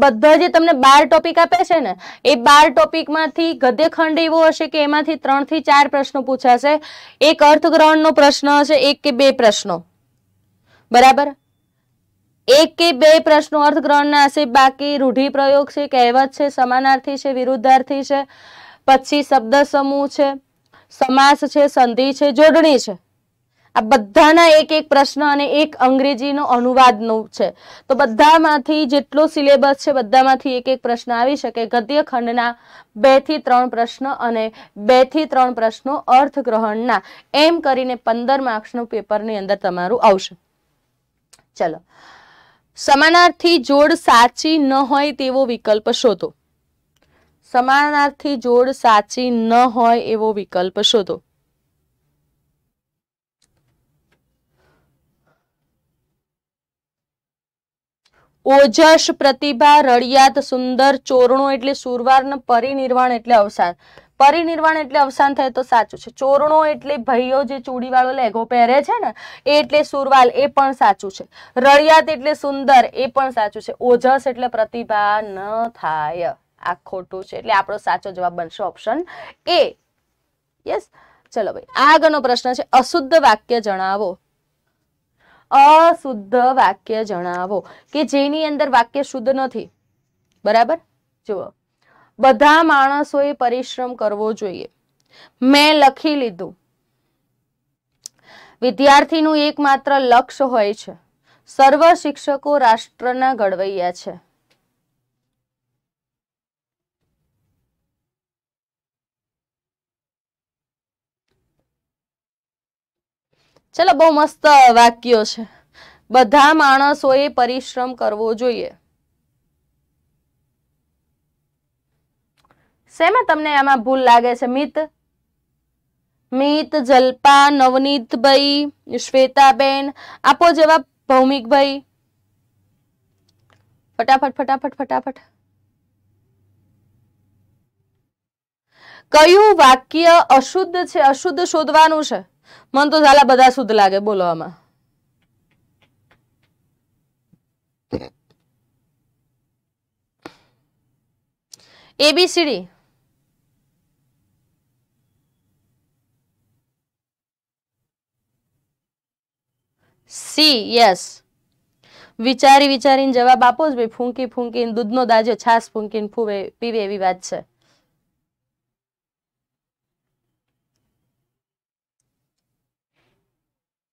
બધા જે તમને બાર ટોપિક આપે છે ને એ બાર ટોપિકમાંથી ગદ્યખંડ એવો હશે કે એમાંથી ત્રણથી ચાર પ્રશ્નો પૂછાશે એક અર્થગ્રહણનો પ્રશ્ન હશે એક કે બે પ્રશ્નો બરાબર એક કે બે પ્રશ્નો અર્થગ્રહણના હશે બાકી રૂઢિપ્રયોગ છે કહેવત છે સમાનાર્થી છે વિરુદ્ધાર્થી છે પછી શબ્દ સમૂહ છે સમાસ છે સંધિ છે જોડણી છે આ બધાના એક એક પ્રશ્ન અને એક અંગ્રેજીનો અનુવાદનો છે તો બધામાંથી જેટલો સિલેબસ છે બધામાંથી એક એક પ્રશ્ન આવી શકે ગદ્ય ખંડના બે થી ત્રણ પ્રશ્ન અને બે થી ત્રણ પ્રશ્નો અર્થગ્રહણના એમ કરીને પંદર માર્ક્સનું પેપરની અંદર તમારું આવશે ચલો સમાનાર્થી જોડ સાચી ન હોય તેવો વિકલ્પ શોધો સમાનાર્થી જોડ સાચી ન હોય એવો વિકલ્પ શોધો ઓજસ પ્રતિભા રળિયાત સુંદર ચોરણો એટલે સુરવારને પરિનિર્વાણ એટલે અવસાન પરિનિર્વાણ એટલે અવસાન થાય તો સાચું છે ચોરણો એટલે ભાઈઓ જે ચૂડીવાળો લેઘો પહેરે છે ને એ એટલે સુરવાલ એ પણ સાચું છે રળિયાત એટલે સુંદર એ પણ સાચું છે ઓજસ એટલે પ્રતિભા ન થાય આ ખોટું છે એટલે આપણો સાચો જવાબ બનશે ઓપ્શન એ યસ ચલો ભાઈ આગળનો પ્રશ્ન છે અશુદ્ધ વાક્ય જણાવો અશુદ્ધ વાક્ય જણાવો કે જેની અંદર વાક્ય શુદ્ધ નથી બરાબર જુઓ બધા માણસોએ પરિશ્રમ કરવો જોઈએ મેં લખી લીધું વિદ્યાર્થીનું એકમાત્ર લક્ષ્ય હોય છે સર્વ શિક્ષકો રાષ્ટ્રના ઘડવૈયા છે ચલો બહુ મસ્ત વાક્યો છે બધા માણસોએ પરિશ્રમ કરવો જોઈએ શેમાં તમને આમાં ભૂલ લાગે છે મિત મિત જલ્પા નવનીતભાઈ શ્વેતાબેન આપો જેવા ભૌમિકભાઈ ફટાફટ ફટાફટ ફટાફટ કયું વાક્ય અશુદ્ધ છે અશુદ્ધ શોધવાનું છે મન તો ઝાલા બધા શુદ્ધ લાગે બોલવામાં એબીસીડી સી યસ વિચારી વિચારીને જવાબ આપો જ ભાઈ ફૂંકી ફૂંકીને દૂધનો દાજો છાસ ફૂંકીને ફૂવે પીવે એવી વાત છે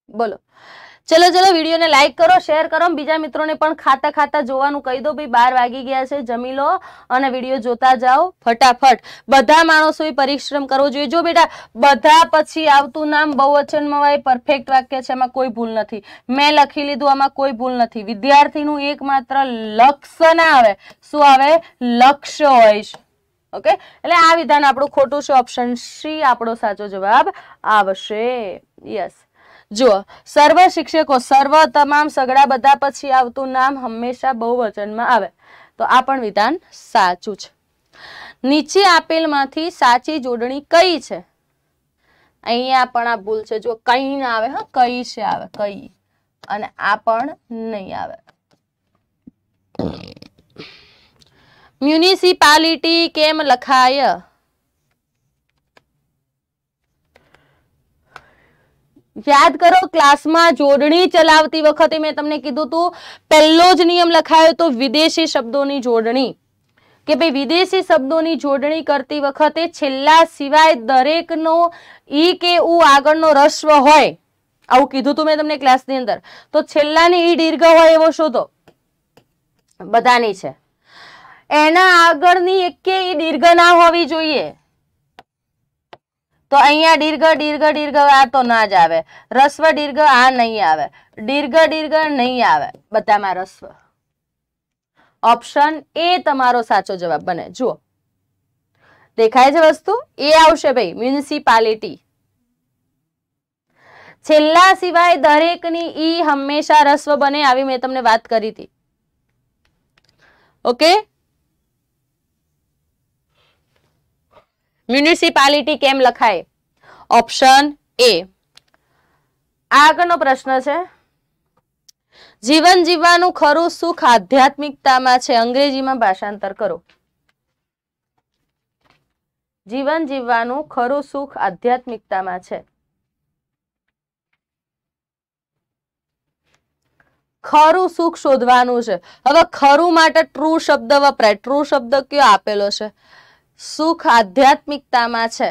બોલો ચલો ચલો વિડીયોને લાઇક કરો શેર કરો બીજા મિત્રોને પણ ખાતા ખાતા જોવાનું કહી દો ભાઈ બાર વાગી ગયા છે જમી લો અને વિડીયો જોતા જાઓ ફટાફટ બધા માણસોએ પરિશ્રમ કરવો જોઈએ જો બેટા બધા પછી આવતું નામ બહુવચનમાં હોય પરફેક્ટ વાક્ય છે એમાં કોઈ ભૂલ નથી મેં લખી લીધું આમાં કોઈ ભૂલ નથી વિદ્યાર્થીનું એકમાત્ર લક્ષ્ય ના આવે શું આવે લક્ષ્ય હોય ઓકે એટલે આ વિધાન આપણું ખોટું છે ઓપ્શન સી આપણો સાચો જવાબ આવશે યસ જુઓ સર્વ શિક્ષકો સર્વ તમામ સગડા બધા પછી આવતું નામ હંમેશા બહુવચનમાં આવે તો આ પણ વિધાન સાચું છે નીચે આપેલમાંથી સાચી જોડણી કઈ છે અહીંયા પણ આ ભૂલ છે જો કઈ ના આવે હા કઈ છે આવે કઈ અને આ પણ નહીં આવે મ્યુનિસિપાલિટી કેમ લખાય યાદ કરો ક્લાસમાં જોડણી ચલાવતી વખતે મેં તમને કીધું હતું પહેલો જ નિયમ લખાયો તો વિદેશી શબ્દોની જોડણી કે ભાઈ વિદેશી શબ્દોની જોડણી કરતી વખતે છેલ્લા સિવાય દરેકનો ઈ કે ઉ આગળનો રસ્વ હોય આવું કીધું હતું મેં તમને ક્લાસની અંદર તો છેલ્લાની ઈ દીર્ઘ હોય એવો શોધો બધાની છે એના આગળની એકે ઈ દીર્ઘ ના હોવી જોઈએ તો અહીંયા દીર્ઘ દીર્ઘ દીર્ઘ આ તો ના જ આવે રસ્વ દીર્ઘ આ નહીં આવે દીર્ઘ દીર્ઘ નહીં આવે બધામાં રસ્વ ઓપ્શન એ તમારો સાચો જવાબ બને જુઓ દેખાય છે વસ્તુ એ આવશે ભાઈ મ્યુનિસિપાલિટી છેલ્લા સિવાય દરેકની ઈ હંમેશા રસ્વ બને આવી મેં તમને વાત કરી હતી ઓકે મ્યુનિસિપાલિટી કેમ લખાય ઓપ્શન એ આગળનો પ્રશ્ન છે જીવન જીવવાનું ખરું સુખ આધ્યાત્મિકતામાં છે અંગ્રેજીમાં ભાષાંતર કરો જીવન જીવવાનું ખરું સુખ આધ્યાત્મિકતામાં છે ખરું સુખ શોધવાનું છે હવે ખરું માટે ટ્રુ શબ્દ વપરાય ટ્રુ શબ્દ કયો આપેલો છે સુખ આધ્યાત્મિકતામાં છે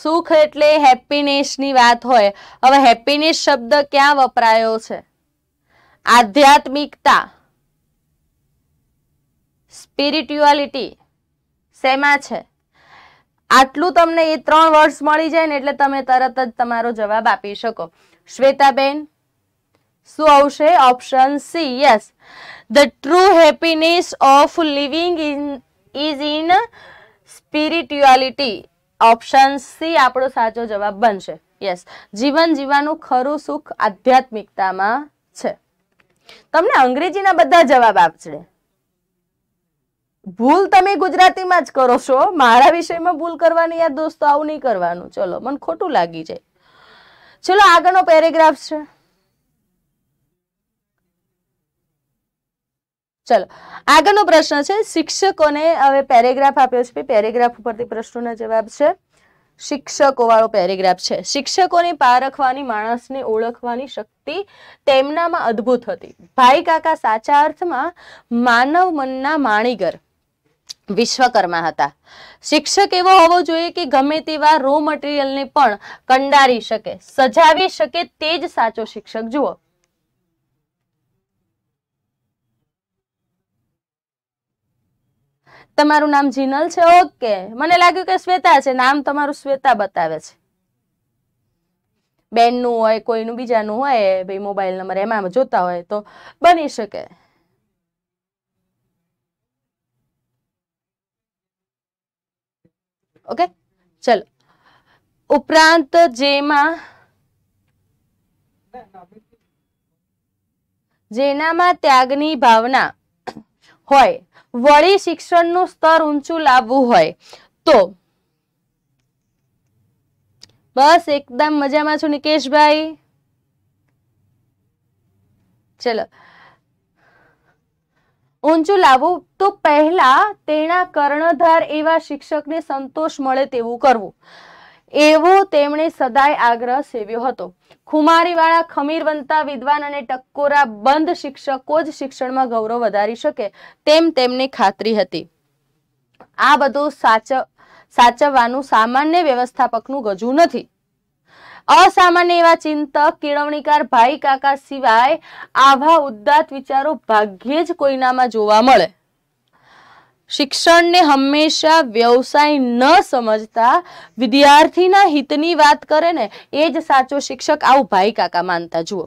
સુખ એટલે હેપીનેસની વાત હોય હવે હેપીનેસ શબ્દ ક્યાં વપરાયો છે આધ્યાત્મિકતા સ્પિરિચ્યુઆલિટી શેમાં છે આટલું તમને એ ત્રણ વર્ડ્સ મળી જાય ને એટલે તમે તરત જ તમારો જવાબ આપી શકો શ્વેતાબેન શું આવશે option C yes the true happiness of living in is in spirituality option C આપણો સાચો જવાબ બનશે યસ જીવન જીવવાનું ખરું સુખ આધ્યાત્મિકતામાં છે તમને અંગ્રેજીના બધા જવાબ આપશે ભૂલ તમે ગુજરાતીમાં જ કરો છો મારા વિષયમાં ભૂલ કરવાની યાર દોસ્તો આવું નહીં કરવાનું ચલો મને ખોટું લાગી જાય ચલો આગળનો પેરેગ્રાફ છે ચલો આગળનો પ્રશ્ન છે શિક્ષકોને હવે પેરેગ્રાફ આપ્યો છે પેરેગ્રાફ ઉપરથી પ્રશ્નોના જવાબ છે શિક્ષકો વાળો પેરેગ્રાફ છે શિક્ષકોને પારખવાની માણસને ઓળખવાની શક્તિ તેમનામાં અદ્ભુત હતી ભાઈ કાકા સાચા અર્થમાં માનવ મનના માણીગર વિશ્વકર્મા હતા શિક્ષક એવો હોવો જોઈએ કે ગમે તેવા રો મટીરિયલને પણ કંડારી શકે સજાવી શકે તે જ સાચો શિક્ષક જુઓ તમારું નામ જીનલ છે ઓકે મને લાગ્યું કે શ્વેતા છે નામ તમારું શ્વેતા બતાવે છે બેનનું હોય કોઈનું બીજાનું હોય ભાઈ મોબાઈલ નંબર એમાં જોતા હોય તો બની શકે ઓકે ચલો ઉપરાંત જેમાં જેનામાં ત્યાગની ભાવના હોય વળી શિક્ષણનું સ્તર ઊંચું લાવવું હોય તો બસ એકદમ મજામાં છું નિકેશભાઈ ચલો ઊંચું લાવવું તો પહેલા તેના કર્ણધાર એવા શિક્ષકને સંતોષ મળે તેવું કરવું એવો તેમણે સદાય આગ્રહ સેવ્યો હતો ખુમારીવાળા ખમીર બનતા વિદ્વાન અને ટકોરા બંધ શિક્ષકો જ શિક્ષણમાં ગૌરવ વધારી શકે તેમ તેમને ખાતરી હતી આ બધું સાચ સાચવવાનું સામાન્ય વ્યવસ્થાપકનું ગજું નથી અસામાન્ય એવા ચિંતક કેળવણીકાર ભાઈ કાકા સિવાય આવા ઉદ્દાત વિચારો ભાગ્યે જ કોઈનામાં જોવા મળે શિક્ષણને હંમેશા વ્યવસાય ન સમજતા વિદ્યાર્થીના હિતની વાત કરે ને એ જ સાચો શિક્ષક આવું ભાઈ કાકા માનતા જુઓ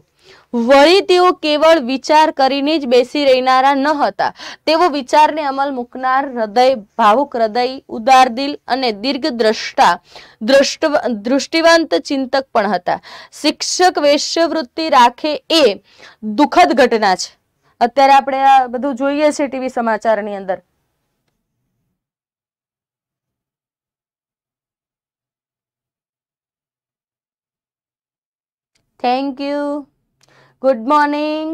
વળી તેઓ કેવળ વિચાર કરીને જ બેસી રહેનારા ન હતા તેઓ વિચારને અમલ મૂકનાર હૃદય ભાવુક હૃદય ઉદાર દિલ અને દીર્ઘદ્રષ્ટા દૃષ્ટિવંત ચિંતક પણ હતા શિક્ષક વેશ્યવૃત્તિ રાખે એ દુઃખદ ઘટના છે અત્યારે આપણે આ બધું જોઈએ છે ટીવી સમાચારની અંદર thank you good morning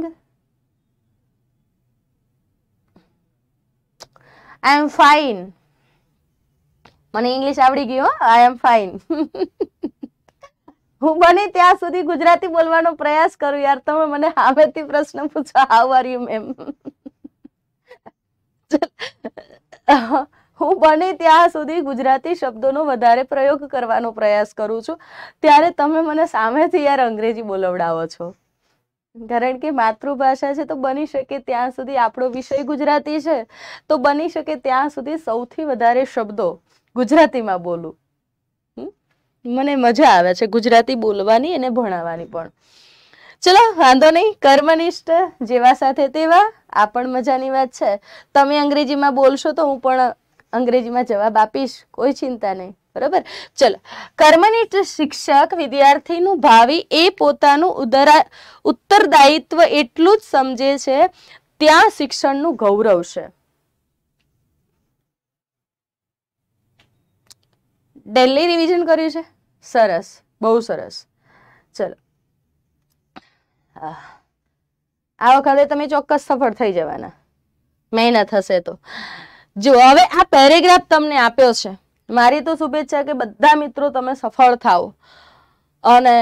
I am fine મને ઇંગ્લિશ આવડી ગયું આઈ એમ ફાઇન હું બને ત્યાં સુધી ગુજરાતી બોલવાનો પ્રયાસ કરું યાર તમે મને હામેથી પ્રશ્ન પૂછો હાઉ આર યુ મેમ હું બને ત્યાં સુધી ગુજરાતી શબ્દોનો વધારે પ્રયોગ કરવાનો પ્રયાસ કરું છું ત્યારે તમે મને સામેથી યાર અંગ્રેજી બોલવડાવો છો કારણ કે માતૃભાષા છે તો બની શકે ત્યાં સુધી આપણો વિષય ગુજરાતી છે તો બની શકે ત્યાં સુધી સૌથી વધારે શબ્દો ગુજરાતીમાં બોલું મને મજા આવે છે ગુજરાતી બોલવાની અને ભણાવવાની પણ ચલો વાંધો નહીં કર્મનિષ્ઠ જેવા સાથે તેવા આ પણ મજાની વાત છે તમે અંગ્રેજીમાં બોલશો તો હું પણ અંગ્રેજીમાં જવાબ આપીશ કોઈ ચિંતા નહીં બરોબર ચલો કર્મનિષ્ઠ શિક્ષક વિદ્યાર્થીનું ભાવિ એ પોતાનું ઉદરા ઉત્તરદાયિત્વ એટલું જ સમજે છે ત્યાં શિક્ષણનું ગૌરવ છે ડેલી રિવિઝન કર્યું છે સરસ બહુ સરસ ચલો આ વખતે તમે ચોક્કસ સફળ થઈ જવાના મહેનત હશે તો જો હવે આ પેરેગ્રાફ તમને આપ્યો છે મારી તો શુભેચ્છા કે બધા મિત્રો તમે સફળ થાઓ અને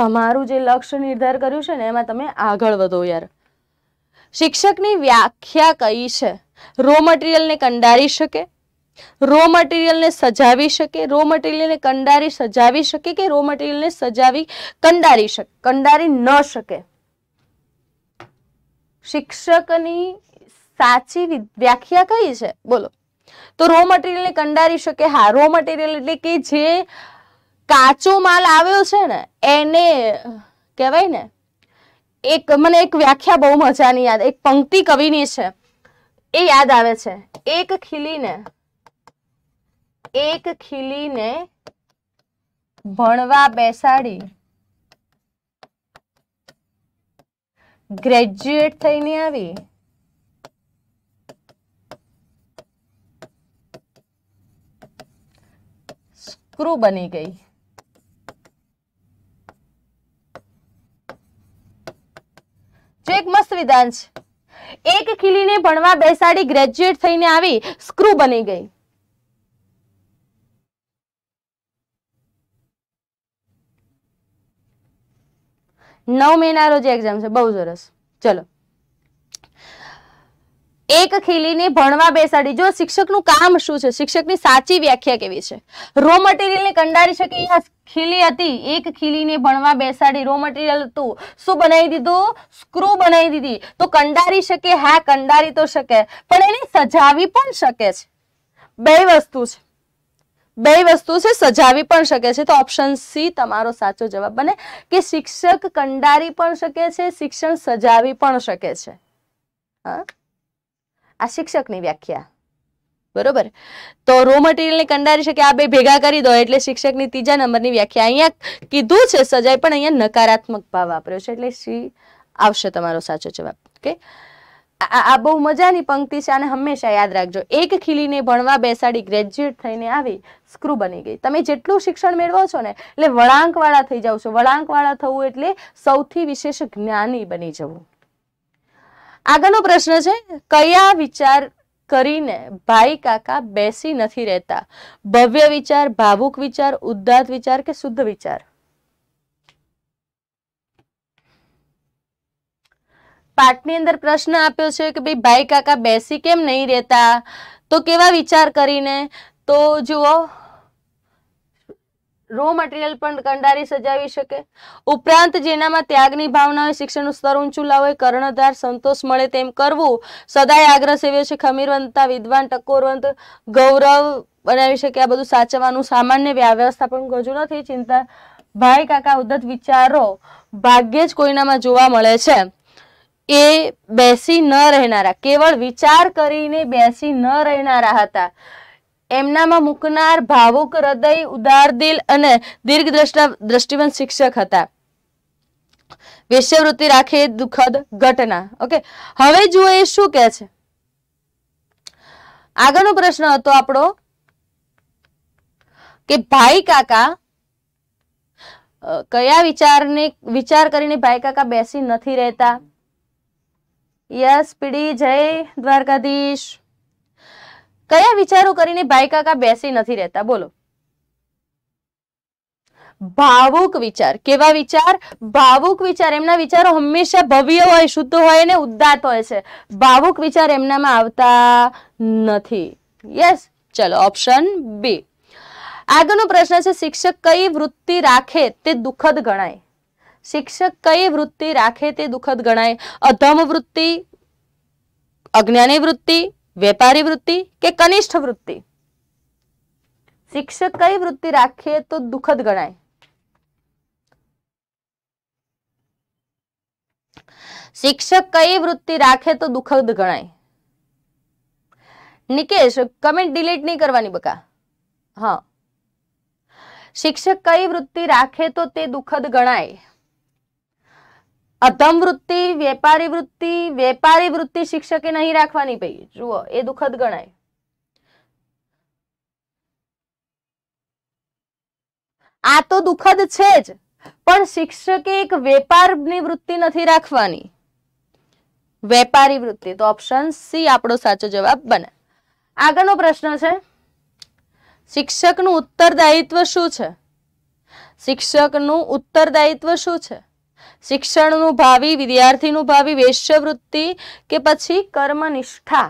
તમારું જે લક્ષ્ય નિર્ધાર કર્યું છે ને એમાં તમે આગળ વધો યાર શિક્ષકની વ્યાખ્યા કઈ છે રો મટીરિયલને કંડારી શકે રો મટીરિયલને સજાવી શકે રો મટીરિયલને કંડારી સજાવી શકે કે રો મટીરિયલને સજાવી કંડારી શકે કંડારી ન શકે શિક્ષકની સાચી વ્યાખ્યા કઈ છે બોલો તો રો મટીરિયલને કંડારી શકે હા રો મટીરિયલ એટલે કે જે કાચો માલ આવ્યો છે ને એને કહેવાય ને એક મને એક વ્યાખ્યા બહુ મજાની યાદ એક પંક્તિ કવિની છે એ યાદ આવે છે એક ખીલીને એક ખીલીને ભણવા બેસાડી ગ્રેજ્યુએટ થઈને આવી ક્રૂ બની ગઈ જો એક મસ્ત વિધાન છે એક ખીલીને ભણવા બેસાડી ગ્રેજ્યુએટ થઈને આવી સ્ક્રૂ બની ગઈ નવ મહિના રોજ એક્ઝામ છે બહુ સરસ ચલો એક ખીલીને ભણવા બેસાડી જો શિક્ષકનું કામ શું છે શિક્ષકની સાચી વ્યાખ્યા કેવી છે રો મટીરિયલને કંડારી શકે ખીલી હતી એક ખીલીને ભણવા બેસાડી રો મટીરિયલ હતું શું બનાવી દીધું સ્ક્રૂ બનાવી દીધી તો કંડારી શકે હા કંડારી તો શકે પણ એને સજાવી પણ શકે છે બે વસ્તુ છે બે વસ્તુ છે સજાવી પણ શકે છે તો ઓપ્શન સી તમારો સાચો જવાબ બને કે શિક્ષક કંડારી પણ શકે છે શિક્ષણ સજાવી પણ શકે છે હા આ શિક્ષકની વ્યાખ્યા બરોબર તો રો મટીરિયલને કંડારી શકે આ બે ભેગા કરી દો એટલે શિક્ષકની ત્રીજા નંબરની વ્યાખ્યા અહીંયા કીધું છે સજાય પણ અહીંયા નકારાત્મક ભાવ વાપર્યો છે એટલે સી આવશે તમારો સાચો જવાબ ઓકે આ બહુ મજાની પંક્તિ છે અને હંમેશા યાદ રાખજો એક ખીલીને ભણવા બેસાડી ગ્રેજ્યુએટ થઈને આવી સ્ક્રૂ બની ગઈ તમે જેટલું શિક્ષણ મેળવો છો ને એટલે વળાંકવાળા થઈ જાવ છો વળાંકવાળા થવું એટલે સૌથી વિશેષ જ્ઞાની બની જવું આગળનો પ્રશ્ન છે કયા વિચાર કરીને ભાઈ કાકા બેસી નથી રહેતા ભવ્ય વિચાર ભાવુક વિચાર ઉદ્દાત વિચાર કે શુદ્ધ વિચાર પાઠની અંદર પ્રશ્ન આપ્યો છે કે ભાઈ ભાઈ કાકા બેસી કેમ નહીં રહેતા તો કેવા વિચાર કરીને તો જુઓ રો મટીરિયલ પણ કંડારી સજાવી શકે ઉપરાંત જેનામાં ત્યાગની ભાવના હોય શિક્ષણનું સ્તર ઊંચું લાવે કર્ણધાર સંતોષ મળે તેમ કરવું સદાય આગ્રહ સેવ્યો છે ખમીરવંતતા વિદ્વાન ટકોરવંત ગૌરવ બનાવી શકે આ બધું સાચવવાનું સામાન્ય પણ ગજુ નથી ચિંતા ભાઈ કાકા ઉદ્ધત વિચારો ભાગ્યે જ કોઈનામાં જોવા મળે છે એ બેસી ન રહેનારા કેવળ વિચાર કરીને બેસી ન રહેનારા હતા એમનામાં મૂકનાર ભાવુક હૃદય ઉદાર દિલ અને દીર્ઘદ્રષ્ટા દ્રષ્ટિવંત શિક્ષક હતા વેશ્યવૃત્તિ રાખે દુઃખદ ઘટના ઓકે હવે જુઓ એ શું કહે છે આગળનો પ્રશ્ન હતો આપણો કે ભાઈ કાકા કયા વિચારને વિચાર કરીને ભાઈ કાકા બેસી નથી રહેતા યસ પીડી જય દ્વારકાધીશ કયા વિચારો કરીને ભાઈ કાકા બેસી નથી રહેતા બોલો ભાવુક વિચાર કેવા વિચાર ભાવુક વિચાર એમના વિચારો હંમેશા ભવ્ય હોય શુદ્ધ હોય અને ઉદ્દાત હોય છે ભાવુક વિચાર એમનામાં આવતા નથી યસ ચલો ઓપ્શન બી આગળનો પ્રશ્ન છે શિક્ષક કઈ વૃત્તિ રાખે તે દુઃખદ ગણાય શિક્ષક કઈ વૃત્તિ રાખે તે દુઃખદ ગણાય અધમ વૃત્તિ અજ્ઞાની વૃત્તિ વેપારી વૃત્તિ કે કનિષ્ઠ વૃત્તિ શિક્ષક કઈ વૃત્તિ રાખીએ તો દુઃખદ ગણાય શિક્ષક કઈ વૃત્તિ રાખે તો દુઃખદ ગણાય નિકેશ કમેન્ટ ડિલીટ નહીં કરવાની બકા હા શિક્ષક કઈ વૃત્તિ રાખે તો તે દુઃખદ ગણાય અધમ વૃત્તિ વેપારી વૃત્તિ વેપારી વૃત્તિ શિક્ષકે નહીં રાખવાની પઈ જુઓ એ દુઃખદ ગણાય આ તો દુઃખદ છે જ પણ શિક્ષકે એક વેપારની વૃત્તિ નથી રાખવાની વેપારી વૃત્તિ તો ઓપ્શન સી આપણો સાચો જવાબ બને આગળનો પ્રશ્ન છે શિક્ષકનું ઉત્તરદાયિત્વ શું છે શિક્ષકનું ઉત્તરદાયિત્વ શું છે શિક્ષણનું ભાવિ વિદ્યાર્થીનું ભાવિ વેશ્યવૃત્તિ કે પછી કર્મનિષ્ઠા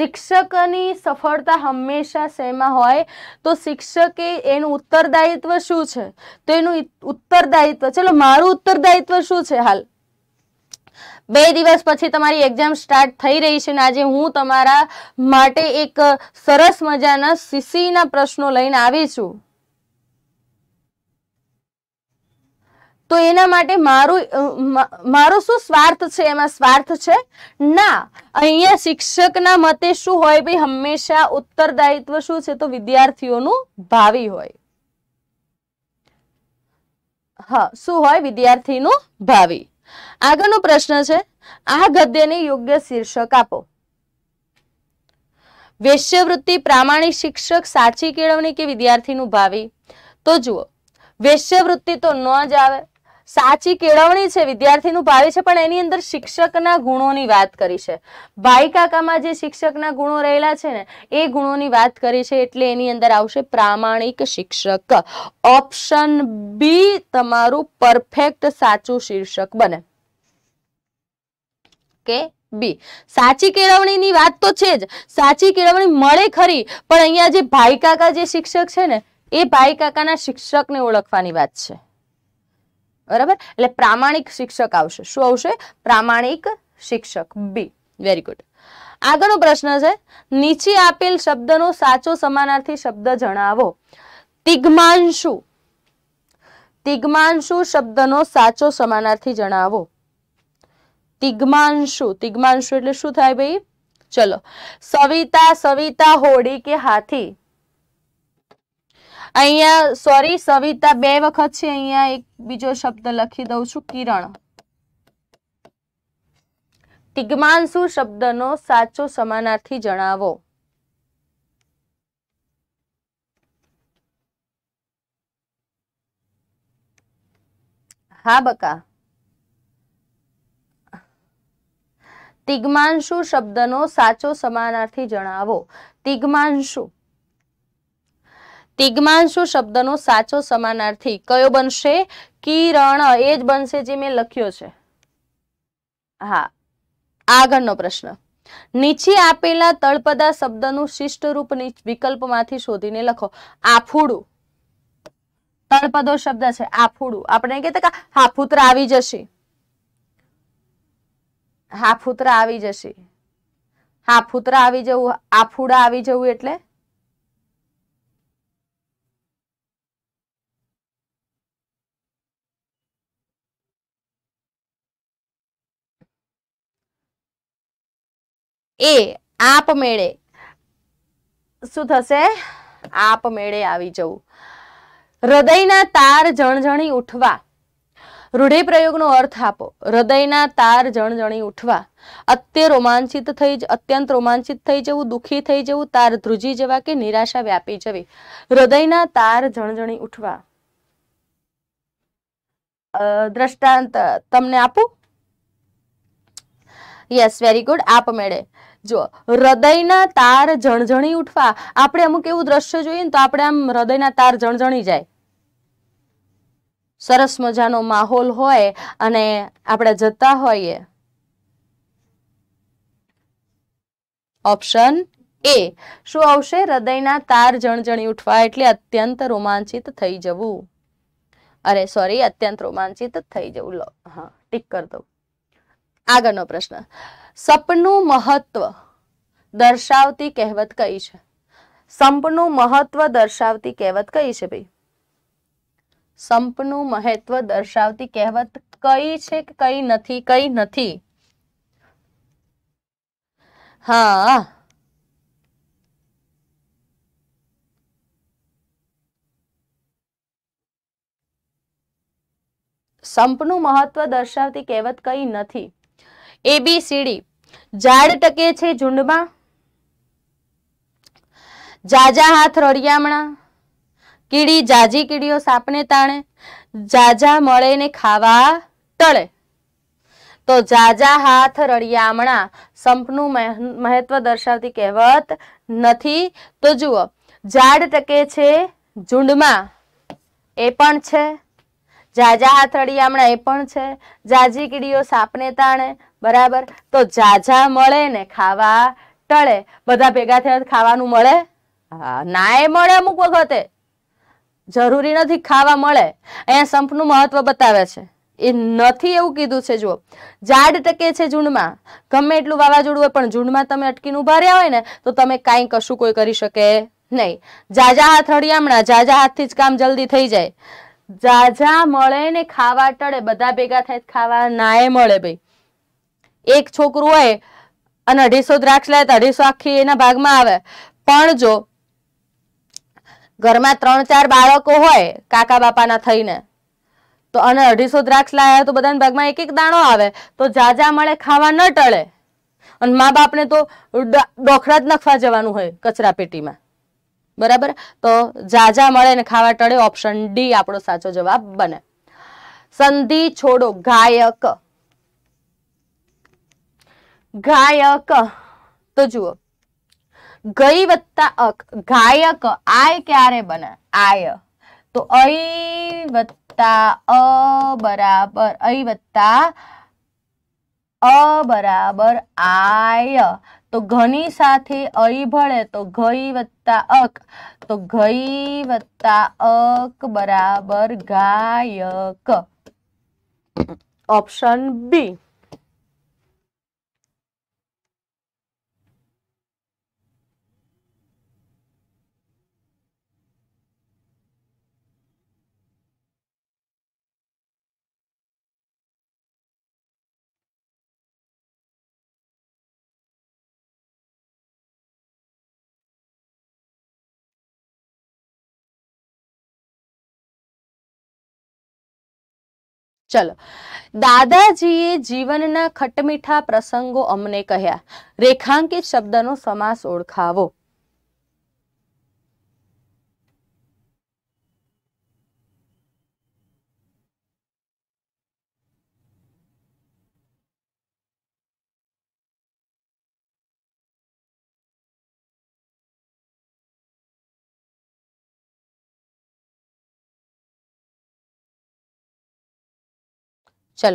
શિક્ષકની સફળતા હંમેશા શેમાં હોય તો શિક્ષકે એનું ઉત્તરદાયિત્વ શું છે તો એનું ઉત્તરદાયિત્વ ચલો મારું ઉત્તરદાયિત્વ શું છે હાલ બે દિવસ પછી તમારી એક્ઝામ સ્ટાર્ટ થઈ રહી છે ને આજે હું તમારા માટે એક સરસ મજાના સીસીના પ્રશ્નો લઈને આવી છું તો એના માટે મારું મારો શું સ્વાર્થ છે એમાં સ્વાર્થ છે ના અહીંયા શિક્ષકના મતે શું હોય ભાઈ હંમેશા ઉત્તરદાયિત્વ શું છે તો વિદ્યાર્થીઓનું ભાવિ હોય હા શું હોય વિદ્યાર્થીનું ભાવિ આગળનો પ્રશ્ન છે આ ગદ્યને યોગ્ય શીર્ષક આપો વેશ્યવૃત્તિ પ્રામાણિક શિક્ષક સાચી કેળવણી કે વિદ્યાર્થીનું ભાવિ તો જુઓ વેશ્યવૃત્તિ તો ન જ આવે સાચી કેળવણી છે વિદ્યાર્થીનું ભાવિ છે પણ એની અંદર શિક્ષકના ગુણોની વાત કરી છે ભાઈ કાકામાં જે શિક્ષકના ગુણો રહેલા છે ને એ ગુણોની વાત કરી છે એટલે એની અંદર આવશે પ્રામાણિક શિક્ષક ઓપ્શન બી તમારું પરફેક્ટ સાચું શીર્ષક બને કે બી સાચી કેળવણીની વાત તો છે જ સાચી કેળવણી મળે ખરી પણ અહીંયા જે ભાઈ કાકા જે શિક્ષક છે ને એ ભાઈ કાકાના શિક્ષકને ઓળખવાની વાત છે બરાબર એટલે પ્રામાણિક શિક્ષક આવશે શું આવશે પ્રામાણિક શિક્ષક બી વેરી ગુડ આગળનો પ્રશ્ન છે નીચે આપેલ શબ્દનો સાચો સમાનાર્થી શબ્દ જણાવો તિગ્માંશુ તિગ્માંશુ શબ્દનો સાચો સમાનાર્થી જણાવો તિગ્માંશુ તિગ્માંશુ એટલે શું થાય ભાઈ ચલો સવિતા સવિતા હોડી કે હાથી અહીંયા સોરી સવિતા બે વખત છે અહીંયા એક બીજો શબ્દ લખી દઉં છું કિરણ તિગ્માંશુ શબ્દનો સાચો સમાનાર્થી જણાવો હા બકા તિગ્માંશુ શબ્દનો સાચો સમાનાર્થી જણાવો તિગ્માંશુ તિગ્માંશુ શબ્દનો સાચો સમાનાર્થી કયો બનશે કિરણ એ જ બનશે જે મેં લખ્યો છે હા આગળનો પ્રશ્ન નીચે આપેલા તળપદા શબ્દનું શિષ્ટ શિષ્ટરૂપ વિકલ્પમાંથી શોધીને લખો આફુડું તળપદો શબ્દ છે આફુડું આપણે કહેતા કે હાફૂતરા આવી જશે હાફૂતરા આવી જશે હાફૂતરા આવી જવું આફુડા આવી જવું એટલે એ આપમેળે શું થશે આપ મેળે આવી જવું હૃદયના તાર જણજણી ઉઠવા રૂઢિ પ્રયોગનો અર્થ આપો હૃદયના તાર જણજણી ઉઠવા અત્ય રોમાંચિત થઈ અત્યંત રોમાંચિત થઈ જવું દુઃખી થઈ જવું તાર ધ્રુજી જવા કે નિરાશા વ્યાપી જવી હૃદયના તાર જણજણી ઉઠવા દ્રષ્ટાંત તમને આપું યસ વેરી ગુડ આપમેળે જો હૃદયના તાર જણજણી ઉઠવા આપણે અમુક એવું દ્રશ્ય જોઈએ તો આપણે આમ હૃદયના તાર જણજણી જાય સરસ મજાનો માહોલ હોય અને આપણે જતા હોઈએ ઓપ્શન એ શું આવશે હૃદયના તાર જણજણી ઉઠવા એટલે અત્યંત રોમાંચિત થઈ જવું અરે સોરી અત્યંત રોમાંચિત થઈ જવું હા ટીક કરી દઉં આગળનો પ્રશ્ન સપનું મહત્વ દર્શાવતી કહેવત કઈ છે સંપનું મહત્વ દર્શાવતી કહેવત કઈ છે ભાઈ સંપનું મહત્વ દર્શાવતી કહેવત કઈ છે કે કઈ નથી કઈ નથી હા સંપનું મહત્વ દર્શાવતી કહેવત કઈ નથી એબીસીડી ઝાડ ટકે છે ઝુંડમાં જાજા હાથ રળિયામણા કીડી જાજી કીડીઓ સાપને તાણે જાજા મળે ને ખાવા ટળે તો જાજા હાથ રળિયામણા સંપનું મહત્વ દર્શાવતી કહેવત નથી તો જુઓ ઝાડ ટકે છે ઝુંડમાં એ પણ છે જાજા હાથ આમણા એ પણ છે જાજી કીડીઓ સાપને તાણે બરાબર તો જાજા મળે ને ખાવા ટળે બધા ભેગા થયા ખાવાનું મળે હા નાય મળે અમુક વખતે જરૂરી નથી ખાવા મળે અહીંયા સંપનું મહત્વ બતાવે છે એ નથી એવું કીધું છે જુઓ ઝાડ ટકે છે ઝૂંડમાં ગમે એટલું વાવાઝોડું હોય પણ ઝૂંડમાં તમે અટકીને ઉભા રહ્યા હોય ને તો તમે કાંઈ કશું કોઈ કરી શકે નહીં જાજા હાથ હમણાં જાજા હાથથી જ કામ જલ્દી થઈ જાય જાજા મળે ને ખાવા ટળે બધા ભેગા થાય ખાવા નાએ મળે ભાઈ એક છોકરું હોય અને અઢીસો દ્રાક્ષ લે તો અઢીસો આખી એના ભાગમાં આવે પણ જો ઘરમાં ત્રણ ચાર બાળકો હોય કાકા બાપાના થઈને તો અને અઢીસો દ્રાક્ષ લાયા તો બધાને ભાગમાં એક એક દાણો આવે તો જાજા મળે ખાવા ન ટળે અને મા બાપને તો ડોખરા જ નખવા જવાનું હોય કચરા પેટીમાં બરાબર તો જાજા મળે ને ખાવા ટળે ઓપ્શન ડી આપણો સાચો જવાબ બને સંધિ છોડો ગાયક गायक तो जुओ गई वत्ता अक गायक आय क्यारे बना आय तो आई वत्ता अ बराबर आई अ बराबर आय तो घनी साथ आई भले तो गई वत्ता अक तो गई वत्ता अक बराबर गायक ऑप्शन बी ચલો દાદાજીએ જીવનના ખટમીઠા પ્રસંગો અમને કહ્યા રેખાંકિત શબ્દનો સમાસ ઓળખાવો चलो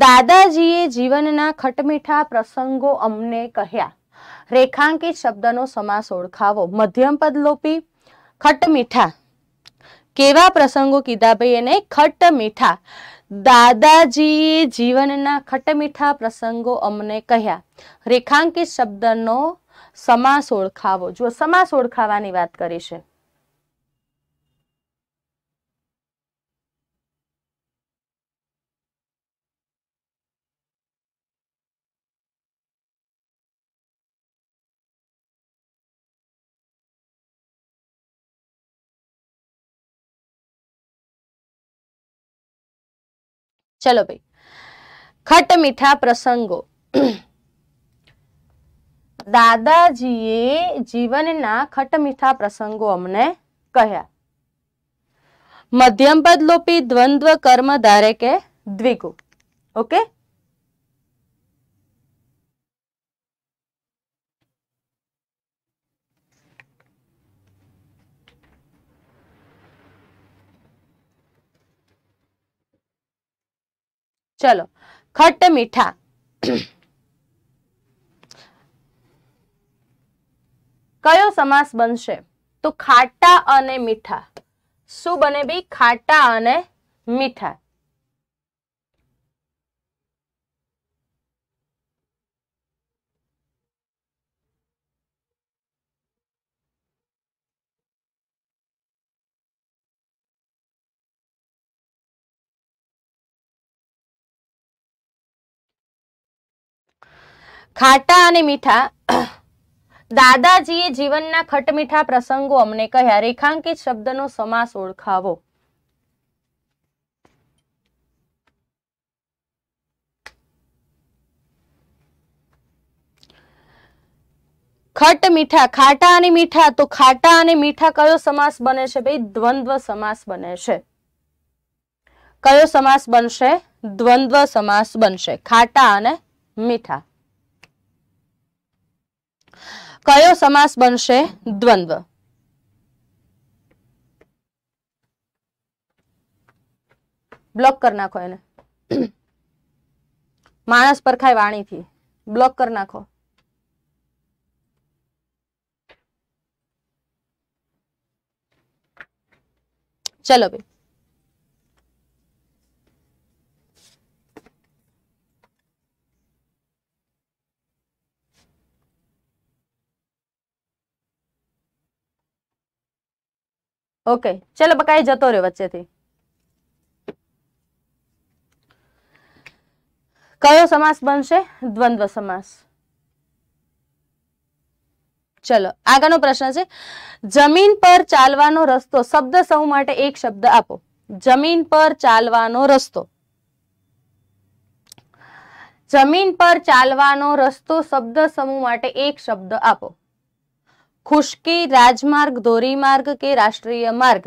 દાદાજીએ જીવનના ખટમીઠા પ્રસંગો અમને કહ્યા રેખાંકિત શબ્દનો સમાસ ઓળખાવો મધ્યમ પદ લોપી ખટમીઠા કેવા પ્રસંગો કીધા ભાઈ એને ખટ મીઠા દાદાજીએ જીવનના ખટ મીઠા પ્રસંગો અમને કહ્યા રેખાંકિત શબ્દનો સમાસ ઓળખાવો જો સમાસ ઓળખાવાની વાત કરી છે ચલો ભાઈ ખટ મીઠા પ્રસંગો દાદાજીએ જીવનના ખટ મીઠા પ્રસંગો અમને કહ્યા મધ્યમ લોપી દ્વંદ્વ કર્મ ધારે કે દ્વિગુ ઓકે ચલો ખટ્ટ મીઠા કયો સમાસ બનશે તો ખાટા અને મીઠા શું બને બી ખાટા અને મીઠા ખાટા અને મીઠા દાદાજીએ જીવનના ખટમીઠા પ્રસંગો અમને કહ્યા રેખાંકિત શબ્દનો સમાસ ઓળખાવો ખટ મીઠા ખાટા અને મીઠા તો ખાટા અને મીઠા કયો સમાસ બને છે ભાઈ દ્વંદ્વ સમાસ બને છે કયો સમાસ બનશે દ્વંદ્વ સમાસ બનશે ખાટા અને મીઠા કયો સમાસ બનશે દ્વંદ્વ બ્લોક કરી નાખો એને માણસ પરખાય વાણીથી બ્લોક કરી નાખો ચલો ભાઈ ઓકે ચલો બકા જતો રહ્યો વચ્ચેથી કયો સમાસ બનશે દ્વંદ્વ સમાસ ચલો આગળનો પ્રશ્ન છે જમીન પર ચાલવાનો રસ્તો શબ્દ સૌ માટે એક શબ્દ આપો જમીન પર ચાલવાનો રસ્તો જમીન પર ચાલવાનો રસ્તો શબ્દ સમૂહ માટે એક શબ્દ આપો ખુશ્કી રાજમાર્ગ ધોરીમાર્ગ કે રાષ્ટ્રીય માર્ગ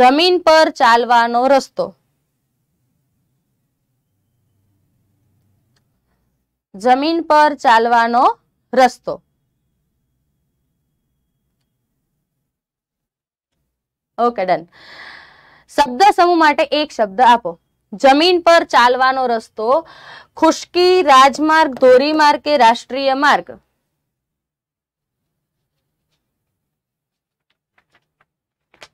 જમીન પર ચાલવાનો રસ્તો જમીન પર ચાલવાનો રસ્તો ઓકે ડન શબ્દ સમૂહ માટે એક શબ્દ આપો જમીન પર ચાલવાનો રસ્તો ખુશ્કી રાજમાર્ગ ધોરીમાર્ગ કે રાષ્ટ્રીય માર્ગ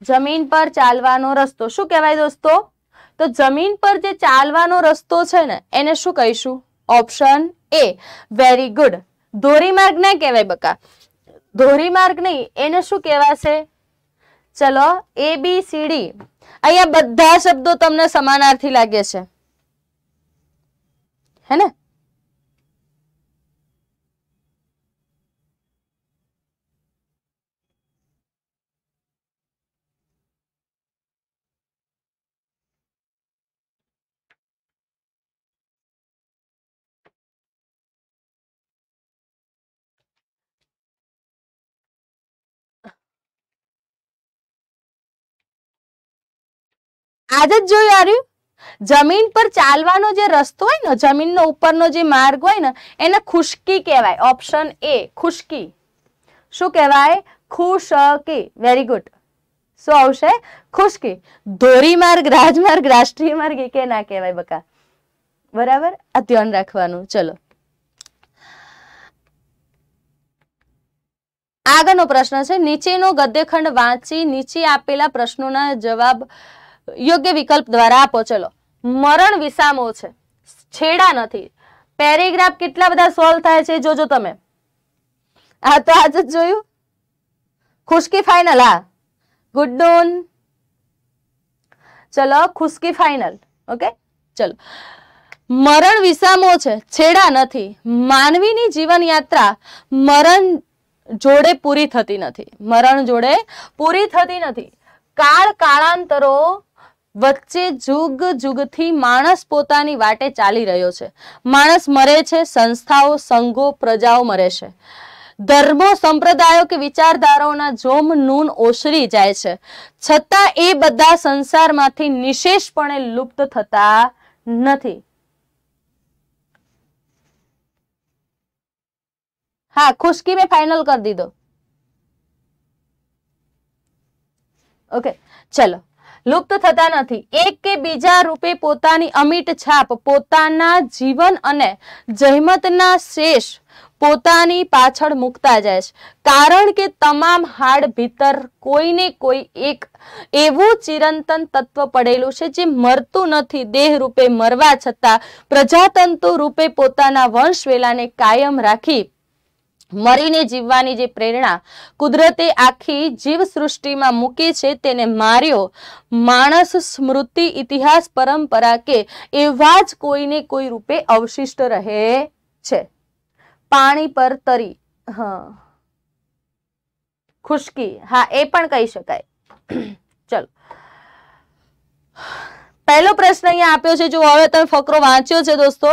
જમીન પર ચાલવાનો રસ્તો શું કહેવાય દોસ્તો તો જમીન પર જે ચાલવાનો રસ્તો છે ને એને શું કહીશું ઓપ્શન એ વેરી ગુડ ધોરીમાર્ગ ના કહેવાય બકા ધોરીમાર્ગ નહીં એને શું કહેવાશે ચલો એ બી સી ડી અહીંયા બધા શબ્દો તમને સમાનાર્થી લાગે છે હે ને આજ જ જોયું આર્યું જમીન પર ચાલવાનો જે રસ્તો હોય ને જમીનનો ઉપરનો જે માર્ગ હોય ને એને ખુશકી કહેવાય ઓપ્શન એ ખુશકી શું કહેવાય ખુશકી વેરી ગુડ શું આવશે ખુશ્કી ધોરીમાર્ગ રાજમાર્ગ રાષ્ટ્રીય માર્ગ એ કે ના કહેવાય બકા બરાબર આ ધ્યાન રાખવાનું ચલો આગળનો પ્રશ્ન છે નીચેનો ગદ્યખંડ વાંચી નીચે આપેલા પ્રશ્નોના જવાબ યોગ્ય વિકલ્પ દ્વારા આપો ચલો મરણ વિસામો છે છેડા નથી પેરેગ્રાફ કેટલા બધા સોલ્વ થાય છે જોજો તમે આ તો આજ જ જોયું ખુશકી ફાઇનલ હા ગુડ નૂન ચલો ખુશકી ફાઇનલ ઓકે ચલો મરણ વિસામો છે છેડા નથી માનવીની જીવન યાત્રા મરણ જોડે પૂરી થતી નથી મરણ જોડે પૂરી થતી નથી કાળ કાળાંતરો વચ્ચે જુગ જુગથી માણસ પોતાની વાટે ચાલી રહ્યો છે માણસ મરે છે સંસ્થાઓ સંઘો પ્રજાઓ મરે છે ધર્મો સંપ્રદાયો કે વિચારધારાઓના જોમ નૂન ઓસરી જાય છે છતાં એ બધા સંસારમાંથી નિશેષપણે લુપ્ત થતા નથી હા ખુશકી મેં ફાઇનલ કરી દીધો ઓકે ચલો લુપ્ત થતા નથી એક કે બીજા રૂપે પોતાની અમિટ છાપ પોતાના જીવન અને જહેમતના શેષ પોતાની પાછળ મૂકતા જાય છે કારણ કે તમામ હાડ ભીતર કોઈને કોઈ એક એવું ચિરંતન તત્વ પડેલું છે જે મરતું નથી દેહ રૂપે મરવા છતાં પ્રજાતંતુ રૂપે પોતાના વંશવેલાને કાયમ રાખી મરીને જીવવાની જે પ્રેરણા કુદરતે આખી જીવસૃષ્ટિમાં મૂકી છે તેને માર્યો માણસ સ્મૃતિ ઇતિહાસ પરંપરા કે એવા જ કોઈને કોઈ રૂપે અવશિષ્ટ રહે છે પાણી પર તરી હા ખુશ્કી હા એ પણ કહી શકાય ચલો પહેલો પ્રશ્ન અહીંયા આપ્યો છે જો હવે તમે ફકરો વાંચ્યો છે દોસ્તો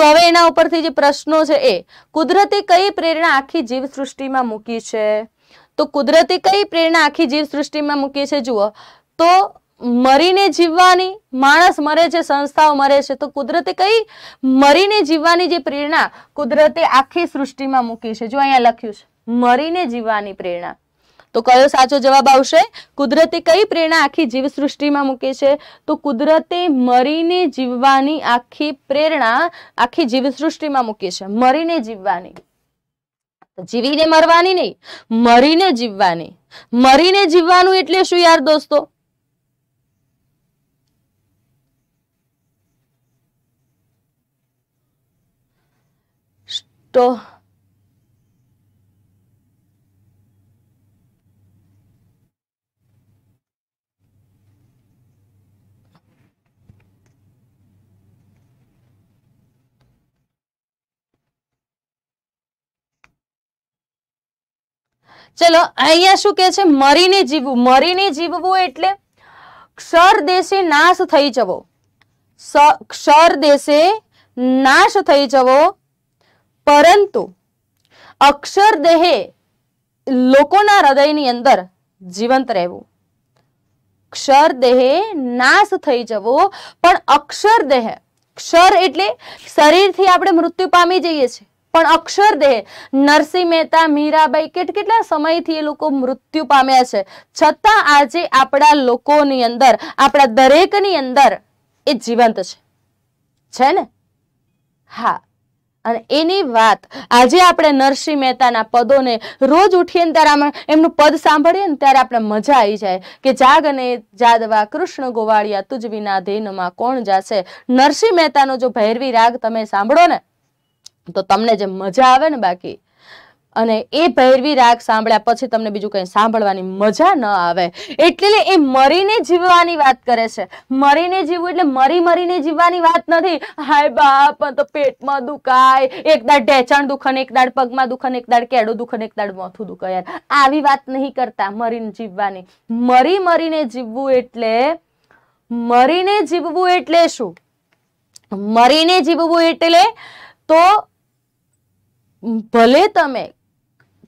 તો હવે એના ઉપરથી જે પ્રશ્નો છે એ કુદરતે કઈ પ્રેરણા આખી જીવ સૃષ્ટિમાં મૂકી છે તો કુદરતે કઈ પ્રેરણા આખી જીવ સૃષ્ટિમાં મૂકી છે જુઓ તો મરીને જીવવાની માણસ મરે છે સંસ્થાઓ મરે છે તો કુદરતે કઈ મરીને જીવવાની જે પ્રેરણા કુદરતે આખી સૃષ્ટિમાં મૂકી છે જો અહીંયા લખ્યું છે મરીને જીવવાની પ્રેરણા તો કયો સાચો જવાબ આવશે કુદરતે કઈ પ્રેરણા આખી જીવસૃષ્ટિમાં મૂકે છે તો કુદરતે મરીને જીવવાની આખી પ્રેરણા આખી જીવસૃષ્ટિમાં મૂકી છે મરીને જીવવાની જીવીને મરવાની નહીં મરીને જીવવાની મરીને જીવવાનું એટલે શું યાર દોસ્તો તો ચલો અહીંયા શું કહે છે મરીને જીવવું મરીને જીવવું એટલે ક્ષર દેશે નાશ થઈ જવો ક્ષર દેશે નાશ થઈ જવો પરંતુ અક્ષર દેહે લોકોના હૃદયની અંદર જીવંત રહેવું ક્ષર દેહે નાશ થઈ જવો પણ અક્ષર દેહ ક્ષર એટલે શરીરથી આપણે મૃત્યુ પામી જઈએ છીએ પણ અક્ષરદેહ નરસિંહ મહેતા મીરાબાઈ કેટ કેટલા સમયથી એ લોકો મૃત્યુ પામ્યા છે છતાં આજે આપણા લોકોની અંદર આપણા દરેકની અંદર એ જીવંત છે છે ને હા અને એની વાત આજે આપણે નરસિંહ મહેતાના પદોને રોજ ઉઠીએ ને ત્યારે એમનું પદ સાંભળીએ ને ત્યારે આપણે મજા આવી જાય કે જાગ અને જાદવા કૃષ્ણ ગોવાળિયા તુજ વિના ધીનમાં કોણ જાશે નરસિંહ મહેતાનો જો ભૈરવી રાગ તમે સાંભળો ને તો તમને જે મજા આવે ને બાકી અને એ ભૈરવી રાગ સાંભળ્યા પછી તમને બીજું કંઈ સાંભળવાની મજા ન આવે એટલે એ મરીને જીવવાની વાત કરે છે મરીને જીવવું એટલે મરી મરીને જીવવાની વાત નથી હાય બાપ તો પેટમાં દુખાય એક દાડ ઢેચાણ દુખન એક દાડ પગમાં દુખન એક દાડ કેડો દુખન એક દાડ મોથું દુખે યાર આવી વાત નહીં કરતા મરીને જીવવાની મરી મરીને જીવવું એટલે મરીને જીવવું એટલે શું મરીને જીવવું એટલે તો ભલે તમે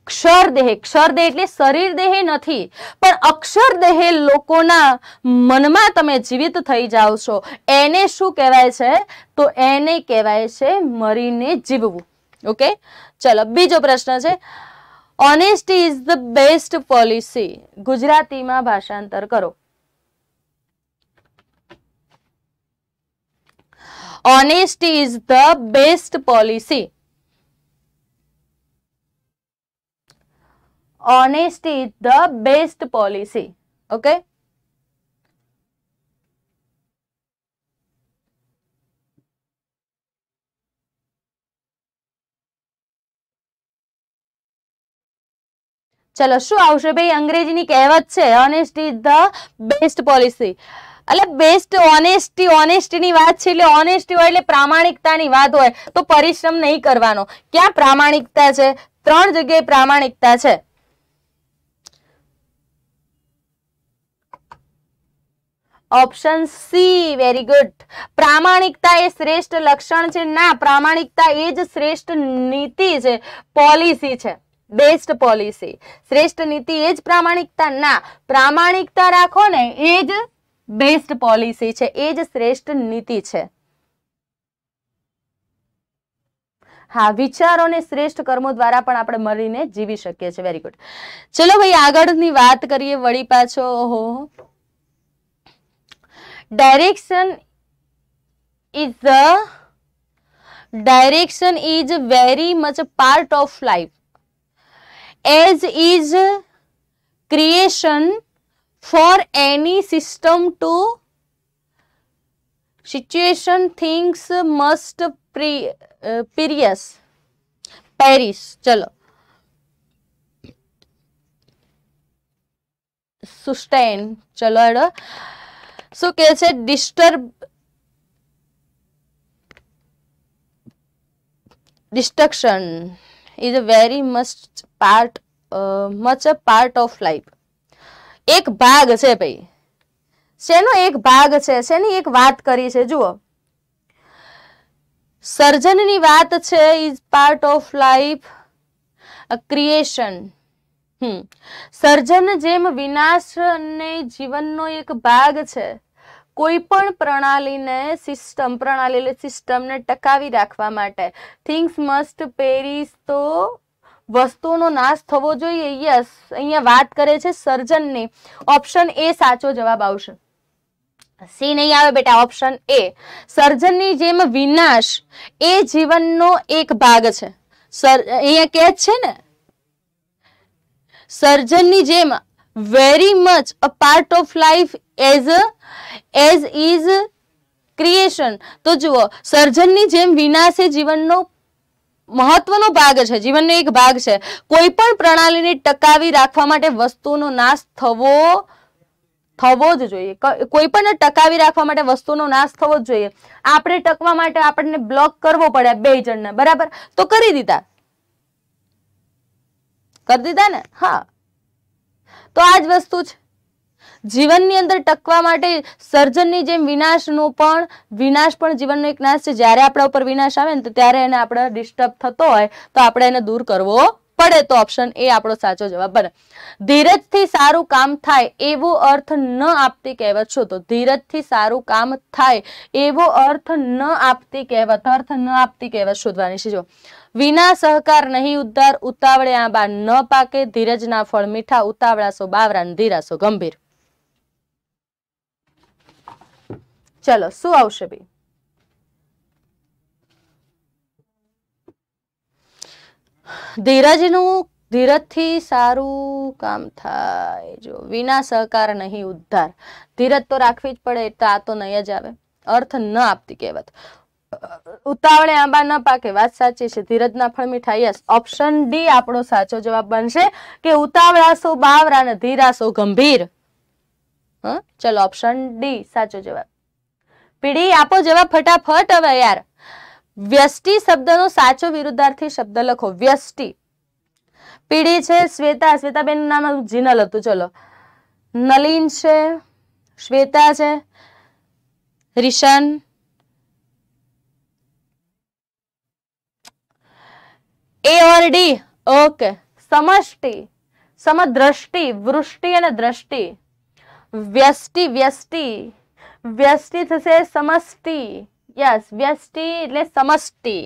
ક્ષરદેહ ક્ષરદેહ એટલે શરીર દેહ નથી પણ અક્ષરદેહ લોકોના મનમાં તમે જીવિત થઈ જાઓ છો એને શું કહેવાય છે તો એને કહેવાય છે મરીને જીવવું ઓકે ચલો બીજો પ્રશ્ન છે honesty is the best policy ગુજરાતીમાં ભાષાંતર કરો honesty is the best policy honesty is the best policy okay ચલો શું આવશે ભાઈ અંગ્રેજીની કહેવત છે honesty is the best policy એટલે બેસ્ટ ઓનેસ્ટી ઓનેસ્ટીની વાત છે એટલે ઓનેસ્ટી હોય એટલે પ્રામાણિકતાની વાત હોય તો પરિશ્રમ નહીં કરવાનો ક્યાં પ્રામાણિકતા છે ત્રણ જગ્યાએ પ્રામાણિકતા છે ઓપ્શન સી વેરી ગુડ પ્રામાણિકતા એ શ્રેષ્ઠ લક્ષણ છે ના પ્રામાણિકતા એ જ શ્રેષ્ઠ નીતિ છે પોલિસી છે બેસ્ટ પોલિસી શ્રેષ્ઠ નીતિ એ જ પ્રામાણિકતા ના પ્રામાણિકતા રાખો ને એ જ બેસ્ટ પોલિસી છે એ જ શ્રેષ્ઠ નીતિ છે હા વિચારોને શ્રેષ્ઠ કર્મો દ્વારા પણ આપણે મળીને જીવી શકીએ છીએ વેરી ગુડ ચલો ભાઈ આગળની વાત કરીએ વળી પાછો ઓહો direction is the direction is very much a part of life as is creation for any system to situation things must pre, uh, perish chalo sustain chalo શું કે છે disturb destruction is a very much part uh, much a part of એક ભાગ છે ભાઈ શેનો એક ભાગ છે શેની એક વાત કરી છે જુઓ સર્જનની વાત છે is part of life creation સર્જન જેમ વિનાશ ને જીવનનો એક ભાગ છે કોઈ પણ પ્રણાલીને સિસ્ટમ પ્રણાલી એટલે સિસ્ટમને ટકાવી રાખવા માટે થિંગ્સ મસ્ટ પેરીસ તો વસ્તુનો નાશ થવો જોઈએ યસ અહીંયા વાત કરે છે સર્જનની ઓપ્શન એ સાચો જવાબ આવશે સી નહીં આવે બેટા ઓપ્શન એ સર્જનની જેમ વિનાશ એ જીવનનો એક ભાગ છે સર અહીંયા કે છે ને સર્જનની જેમ very much a part of life as as is creation તો જુઓ સર્જનની જેમ વિનાશ એ જીવનનો મહત્વનો ભાગ છે જીવનનો એક ભાગ છે કોઈ પણ પ્રણાલીને ટકાવી રાખવા માટે વસ્તુનો નાશ થવો થવો જ જોઈએ કોઈ પણ ટકાવી રાખવા માટે વસ્તુનો નાશ થવો જ જોઈએ આપણે ટકવા માટે આપણને બ્લોક કરવો પડે બે જણને બરાબર તો કરી દીધા કરી દીધા ને હા તો આ જ વસ્તુ છે જીવનની અંદર ટકવા માટે સર્જનની જેમ વિનાશનો પણ વિનાશ પણ જીવનનો એક નાશ છે જ્યારે આપણા ઉપર વિનાશ આવે ને તો ત્યારે એને આપણે ડિસ્ટર્બ થતો હોય તો આપણે એને દૂર કરવો પડે તો ઓપ્શન એ આપણો સાચો જવાબ બને ધીરજથી સારું કામ થાય એવો અર્થ ન આપતી કહેવત છો તો ધીરજથી સારું કામ થાય એવો અર્થ ન આપતી કહેવત અર્થ ન આપતી કહેવત શોધવાની છે જો વિના સહકાર નહીં ઉદ્ધાર ઉતાવળે આંબા ન પાકે ધીરજના ફળ મીઠા ઉતાવળાસો બાવરા ધીરાસો ગંભીર ચલો શું આવશે બી ધીરજનું ધીરજથી સારું કામ થાય જો વિના સહકાર નહીં ઉદ્ધાર ધીરજ તો રાખવી જ પડે તો આ તો નહીં જ આવે અર્થ ન આપતી કહેવત ઉતાવળે આંબા ન પાકે વાત સાચી છે ધીરજના ફળ મીઠા યસ ઓપ્શન ડી આપણો સાચો જવાબ બનશે કે ઉતાવળાસો બાવરા અને ધીરા સો ગંભીર હ ચલો ઓપ્શન ડી સાચો જવાબ પીડી આપો જવાબ ફટાફટ હવે યાર વ્યષ્ટિ શબ્દનો સાચો વિરુદ્ધાર્થી શબ્દ લખો વ્યષ્ટિ પીડી છે શ્વેતા શ્વેતાબેનનું નામ જીનલ હતું ચલો નલીન છે શ્વેતા છે રિશન એ ઓર ઓકે સમષ્ટિ સમદ્રષ્ટિ વૃષ્ટિ અને દ્રષ્ટિ વ્યષ્ટિ વ્યષ્ટિ વ્યષ્ટિ થશે સમષ્ટિ યસ વ્યષ્ટિ એટલે સમષ્ટિ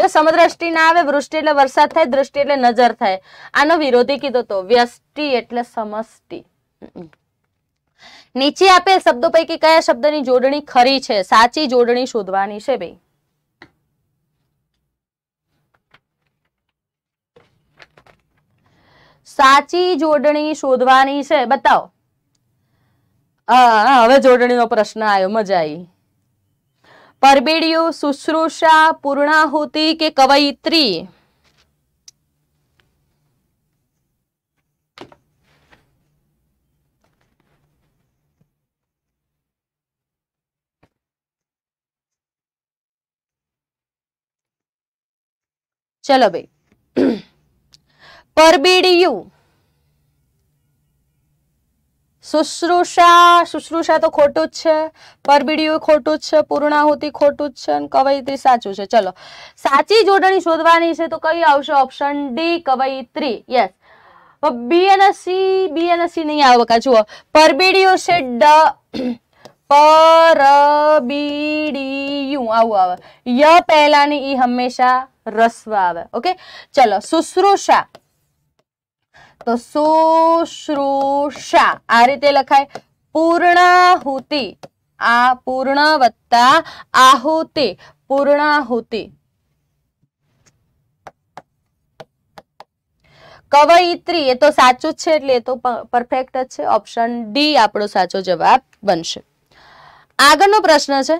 જો સમદ્રષ્ટિ ના આવે વૃષ્ટિ એટલે વરસાદ થાય દ્રષ્ટિ એટલે નજર થાય આનો વિરોધી કીધો તો વ્યષ્ટિ એટલે સમષ્ટિ નીચે આપેલ શબ્દો પૈકી કયા શબ્દની જોડણી ખરી છે સાચી જોડણી શોધવાની છે ભાઈ સાચી જોડણી શોધવાની છે બતાવો હા હવે જોડણીનો પ્રશ્ન આવ્યો મજા આવી પરબીડિયું શુશ્રુષા પૂર્ણાહુતિ કે કવયિત્રી ચલો ભાઈ પરબીડિયું શુશ્રુષા શુશ્રુષા તો ખોટું જ છે પરબીડિયું ખોટું જ છે પૂર્ણાહુતિ ખોટું જ છે અને સાચું છે ચલો સાચી જોડણી શોધવાની છે તો કઈ આવશે ઓપ્શન ડી કવયિત્રી યસ બી અને સી બી અને સી નહીં આવે કા જુઓ પરબીડિયું છે ડ પરબીડિયું આવું આવે ય પહેલાની ઈ હંમેશા રસ્વ આવે ઓકે ચલો શુશ્રુષા તો સો આ રીતે લખાય પૂર્ણાહુતિ આ પૂર્ણ વત્તા આહુતિ પૂર્ણાહુતિ કવયિત્રી એ તો સાચું જ છે એટલે એ તો પરફેક્ટ જ છે ઓપ્શન ડી આપણો સાચો જવાબ બનશે આગળનો પ્રશ્ન છે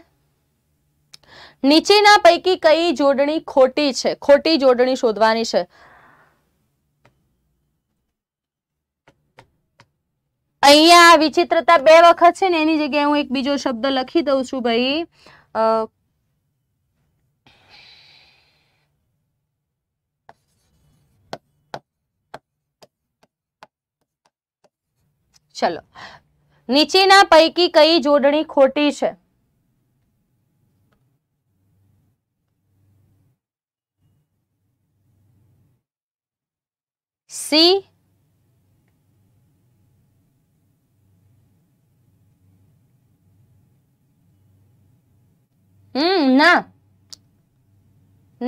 નીચેના પૈકી કઈ જોડણી ખોટી છે ખોટી જોડણી શોધવાની છે અહીંયા વિચિત્રતા બે વખત છે ને એની જગ્યાએ હું એક બીજો શબ્દ લખી દઉં છું ભાઈ અ ચલો નીચેના પૈકી કઈ જોડણી ખોટી છે સી હમ ના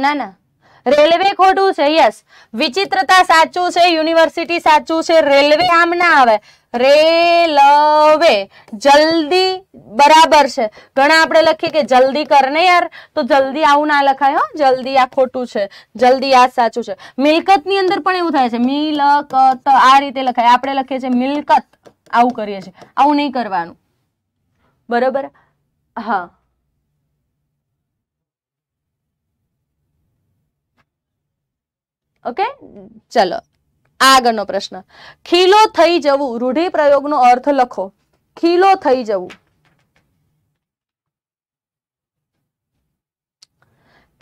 ના ના રેલવે ખોટું છે યસ વિચિત્રતા સાચું છે યુનિવર્સિટી સાચું છે રેલવે આમ ના આવે રેલવે જલ્દી બરાબર છે ઘણા આપણે લખીએ કે જલ્દી કરને યાર તો જલ્દી આવું ના લખાય હો જલ્દી આ ખોટું છે જલ્દી આ સાચું છે મિલકતની અંદર પણ એવું થાય છે મિલકત આ રીતે લખાય આપણે લખીએ છીએ મિલકત આવું કરીએ છીએ આવું નહીં કરવાનું બરોબર હા ઓકે ચલો આગળનો પ્રશ્ન ખીલો થઈ જવું રૂઢિપ્રયોગનો અર્થ લખો ખીલો થઈ જવું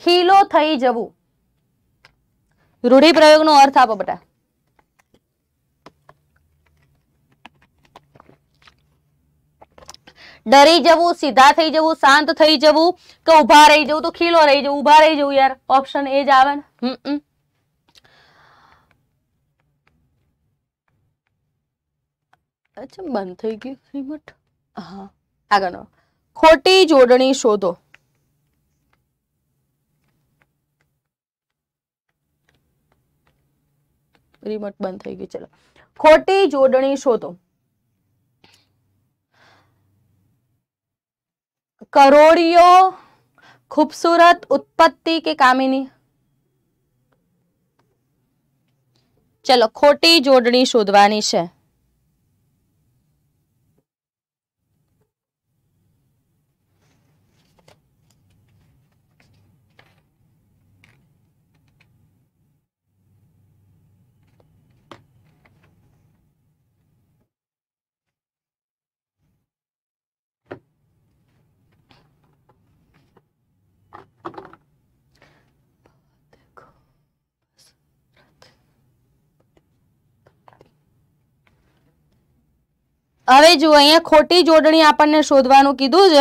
ખીલો થઈ જવું રૂઢિપ્રયોગનો અર્થ આપો બેટા ડરી જવું સીધા થઈ જવું શાંત થઈ જવું કે ઉભા રહી જવું તો ખીલો રહી જવું ઉભા રહી જવું યાર ઓપ્શન એ જ આવે ને હમ અચ્છા બંધ થઈ ગયું રિમોટ હા આગળનો ખોટી જોડણી શોધો રિમોટ બંધ થઈ ગયું ચલો ખોટી જોડણી શોધો કરોડિયો ખૂબસૂરત ઉત્પત્તિ કે કામિની ચલો ખોટી જોડણી શોધવાની છે હવે જો અહીંયા ખોટી જોડણી આપણને શોધવાનું કીધું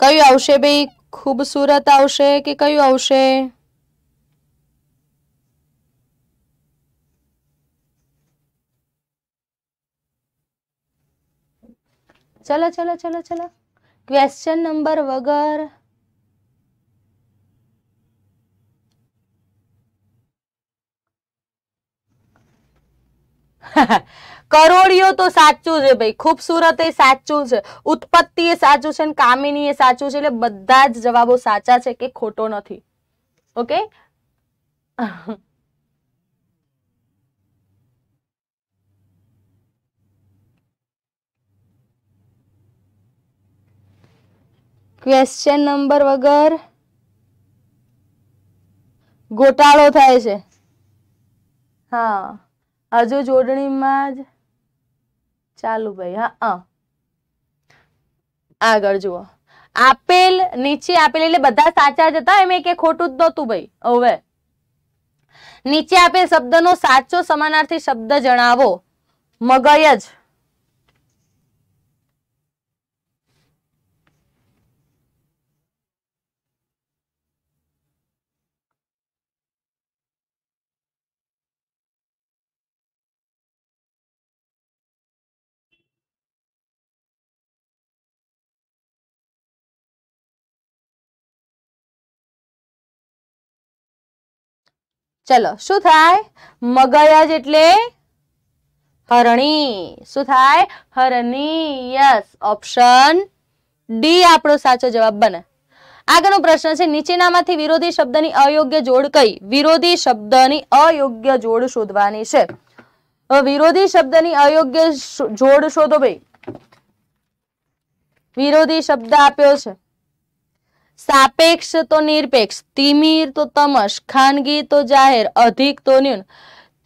છે કયું આવશે ભાઈ ખૂબસૂરત આવશે કે કયું આવશે ચલો ચલો ચલો ચલો ક્વેશ્ચન નંબર વગર કરોડિયો તો સાચું છે ભાઈ ખૂબસૂરત એ સાચું છે ઉત્પત્તિ એ સાચું છે અને કામિની એ સાચું છે એટલે બધા જ જવાબો સાચા છે કે ખોટો નથી ઓકે ક્વેશ્ચન નંબર વગર ગોટાળો થાય છે હા હજુ જોડણીમાં જ ચાલુ ભાઈ હા હા આગળ જુઓ આપેલ નીચે આપેલ એટલે બધા સાચા જ હતા એમ કે ખોટું જ નહોતું ભાઈ હવે નીચે આપેલ શબ્દનો સાચો સમાનાર્થી શબ્દ જણાવો મગજ ચલો શું થાય મગજ એટલે હરણી શું થાય હરણી યસ ઓપ્શન ડી આપણો સાચો જવાબ બને આગળનો પ્રશ્ન છે નીચેનામાંથી વિરોધી શબ્દની અયોગ્ય જોડ કઈ વિરોધી શબ્દની અયોગ્ય જોડ શોધવાની છે વિરોધી શબ્દની અયોગ્ય જોડ શોધો ભાઈ વિરોધી શબ્દ આપ્યો છે સાપેક્ષ તો નિરપેક્ષ તિમિર તો તમસ ખાનગી તો જાહેર અધિક તો ન્યૂન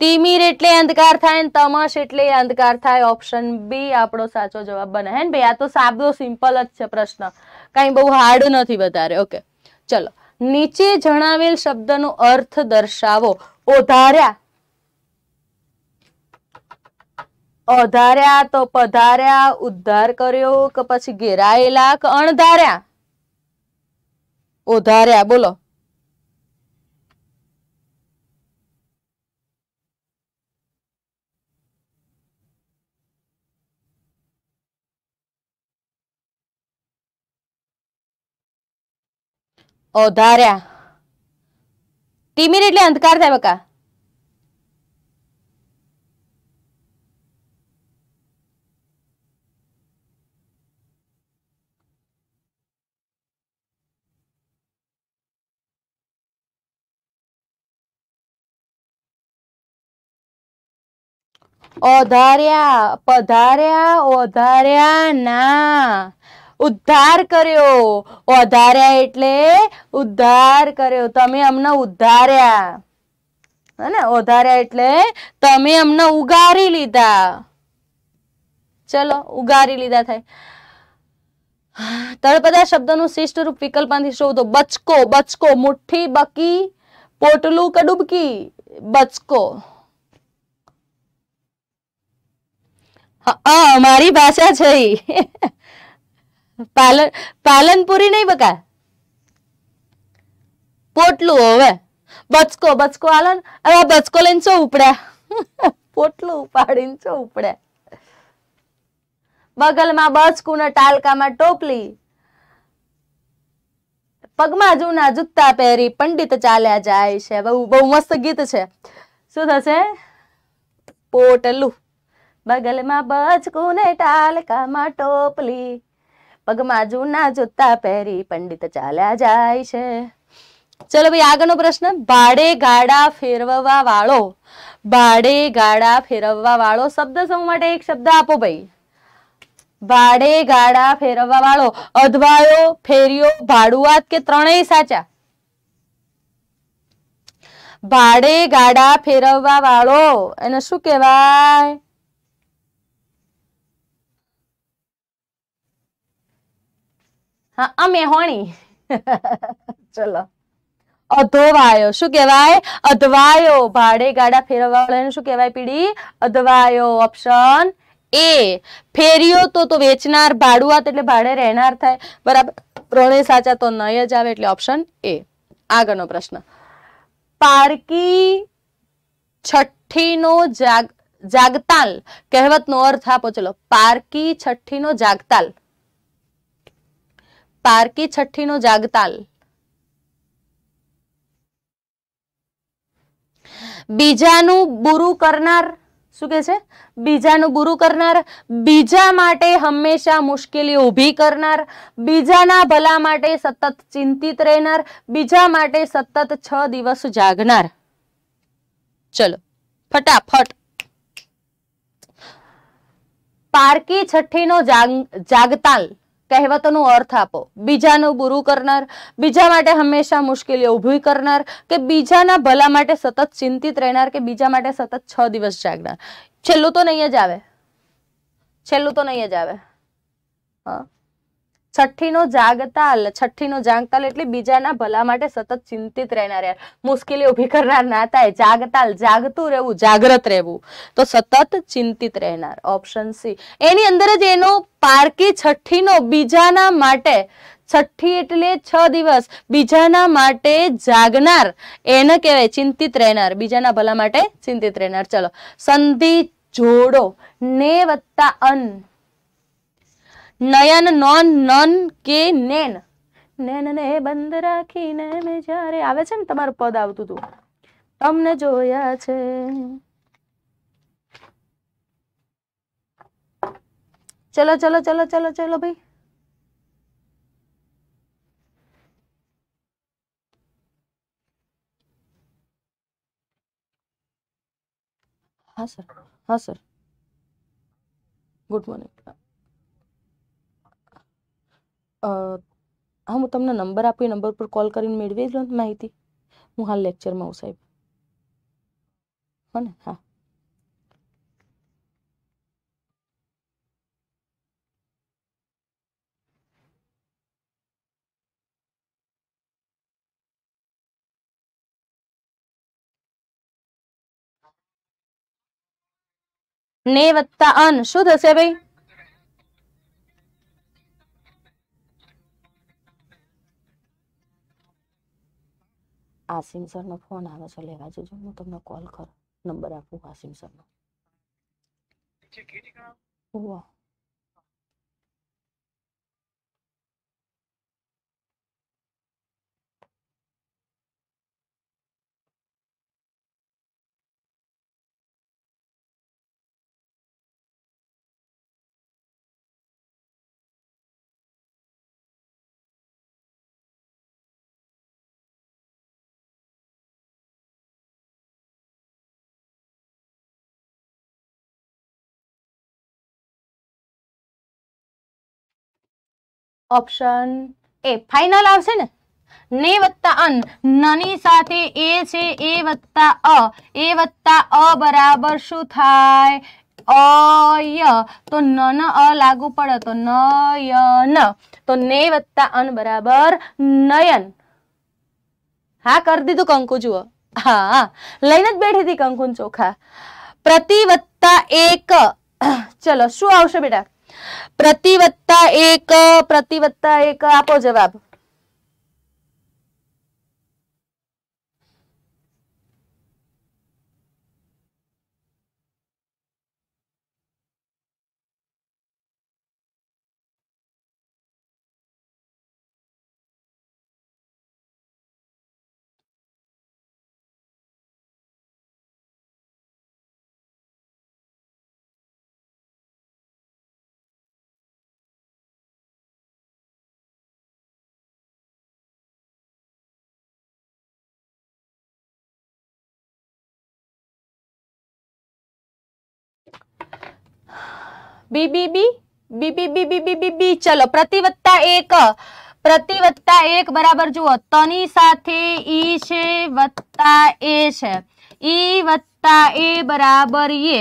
તિમિર એટલે અંધકાર થાય ને તમસ એટલે અંધકાર થાય ઓપ્શન બી આપણો સાચો જવાબ બને હે ને ભાઈ આ તો સાદો સિમ્પલ જ છે પ્રશ્ન કાંઈ બહુ હાર્ડ નથી વધારે ઓકે ચલો નીચે જણાવેલ શબ્દનો અર્થ દર્શાવો ઓધાર્યા ઓધાર્યા તો પધાર્યા ઉદ્ધાર કર્યો કે પછી ઘેરાયેલા કે અણધાર્યા ઓધાર્યા બોલો ઓધાર્યા તિમિર એટલે અંધકાર થાય બકા ઓધાર્યા પધાર્યા ઓધાર્યા ના ઉદ્ધાર કર્યો ઓધાર્યા એટલે ઉદ્ધાર કર્યો તમે અમને ઉધાર્યા હે ને ઓધાર્યા એટલે તમે અમને ઉગારી લીધા ચલો ઉગારી લીધા થાય તળપદા શબ્દનું શિષ્ટ રૂપ વિકલ્પાંથી શોધો બચકો બચકો મુઠ્ઠી બકી પોટલું કે બચકો મારી ભાષા છે પાલન પાલનપુરી નહીં બકા પોટલું હવે બચકો બચકો હાલો ને અરે બચકો લઈને શું ઉપડ્યા પોટલું ઉપાડીને શું ઉપડે બગલમાં બચકું ને ટાલકામાં ટોપલી પગમાં જૂના જૂતા પહેરી પંડિત ચાલ્યા જાય છે બહુ બહુ મસ્ત ગીત છે શું થશે પોટલું બગલમાં બચકું ને ટાલકામાં ટોપલી પગમાં જૂના જૂતા પહેરી પંડિત ચાલ્યા જાય છે ચલો ભાઈ આગળનો પ્રશ્ન ભાડે ગાડા ફેરવવા વાળો ભાડે ગાડા ફેરવવા વાળો શબ્દ સમૂહ માટે એક શબ્દ આપો ભાઈ ભાડે ગાડા ફેરવવા વાળો અધવાયો ફેરિયો ભાડુઆત કે ત્રણેય સાચા ભાડે ગાડા ફેરવવા વાળો એને શું કહેવાય હા અમે હોણી ચલો અધોવાયો શું કહેવાય અધવાયો ભાડે ગાડા ફેરવવા વાળાને શું કહેવાય પીડી અધવાયો ઓપ્શન એ ફેરીઓ તો તો વેચનાર ભાડુઆત એટલે ભાડે રહેનાર થાય બરાબર રણે સાચા તો નહીં જ આવે એટલે ઓપ્શન એ આગળનો પ્રશ્ન પારકી છઠ્ઠીનો જાગ જાગતાલ કહેવતનો અર્થ આપો ચલો પારકી છઠ્ઠીનો જાગતાલ પારકી છઠ્ઠીનો જાગતાલ બીજાનું બુરું કરનાર શું કે છે બીજાનું બુરું કરનાર બીજા માટે હંમેશા મુશ્કેલી ઊભી કરનાર બીજાના ભલા માટે સતત ચિંતિત રહેનાર બીજા માટે સતત છ દિવસ જાગનાર ચલો ફટાફટ પારકી છઠ્ઠી છઠ્ઠીનો જાગતાલ કહેવતોનો અર્થ આપો બીજાનું બુરું કરનાર બીજા માટે હંમેશા મુશ્કેલીઓ ઊભી કરનાર કે બીજાના ભલા માટે સતત ચિંતિત રહેનાર કે બીજા માટે સતત છ દિવસ જાગનાર છેલ્લું તો નહીં જ આવે છેલ્લું તો નહીં જ આવે હા છઠ્ઠીનો જાગતાલ છઠ્ઠીનો જાગતાલ એટલે બીજાના ભલા માટે સતત ચિંતિત રહેનાર યાર મુશ્કેલી ઉભી કરનાર ના થાય જાગતાલ જાગતું રહેવું જાગ્રત રહેવું તો સતત ચિંતિત રહેનાર ઓપ્શન સી એની અંદર જ એનો પારકી છઠ્ઠીનો બીજાના માટે છઠ્ઠી એટલે છ દિવસ બીજાના માટે જાગનાર એને કહેવાય ચિંતિત રહેનાર બીજાના ભલા માટે ચિંતિત રહેનાર ચલો સંધિ જોડો ને વત્તા અન્ન નયન નોન નન કે નેન નેનને બંધ રાખીને મેં જ્યારે આવે છે ને તમારું પદ આવતું હતું તમને જોયા છે ચલો ચલો ચલો ચલો ચલો ભાઈ હા સર હા સર ગુડ મોર્નિંગ હા હું તમને નંબર આપું નંબર પર કોલ કરીને મેળવી લો માહિતી હું હાલ લેક્ચરમાં આવું સાહેબ હો ને હા ને વત્તા અન શું થશે ભાઈ આસિમ સરનો ફોન આવે છે લેવા જજો હું તમને કોલ કરું નંબર આપું આસિમ સરનો ઓપ્શન એ ફાઇનલ આવશે ને ને વત્તા અન નની સાથે એ છે એ વત્તા અ એ વત્તા અ બરાબર શું થાય અય તો ન ન અ લાગુ પડે તો નયન તો ને વત્તા અન બરાબર નયન હા કરી દીધું કંકુ જુઓ હા લઈને જ બેઠી હતી કંકુન ચોખા પ્રતિ વત્તા એક ચલો શું આવશે બેટા પ્રતિવત્તા એક પ્રતિવત્તા એક આપો જવાબ બી બી બી બી બી બી બી બી બી બી ચલો પ્રતિવત્તા એક પ્રતિવત્તા એક બરાબર જુઓ તની સાથે ઈ છે વત્તા એ છે ઈ વત્તા એ બરાબર એ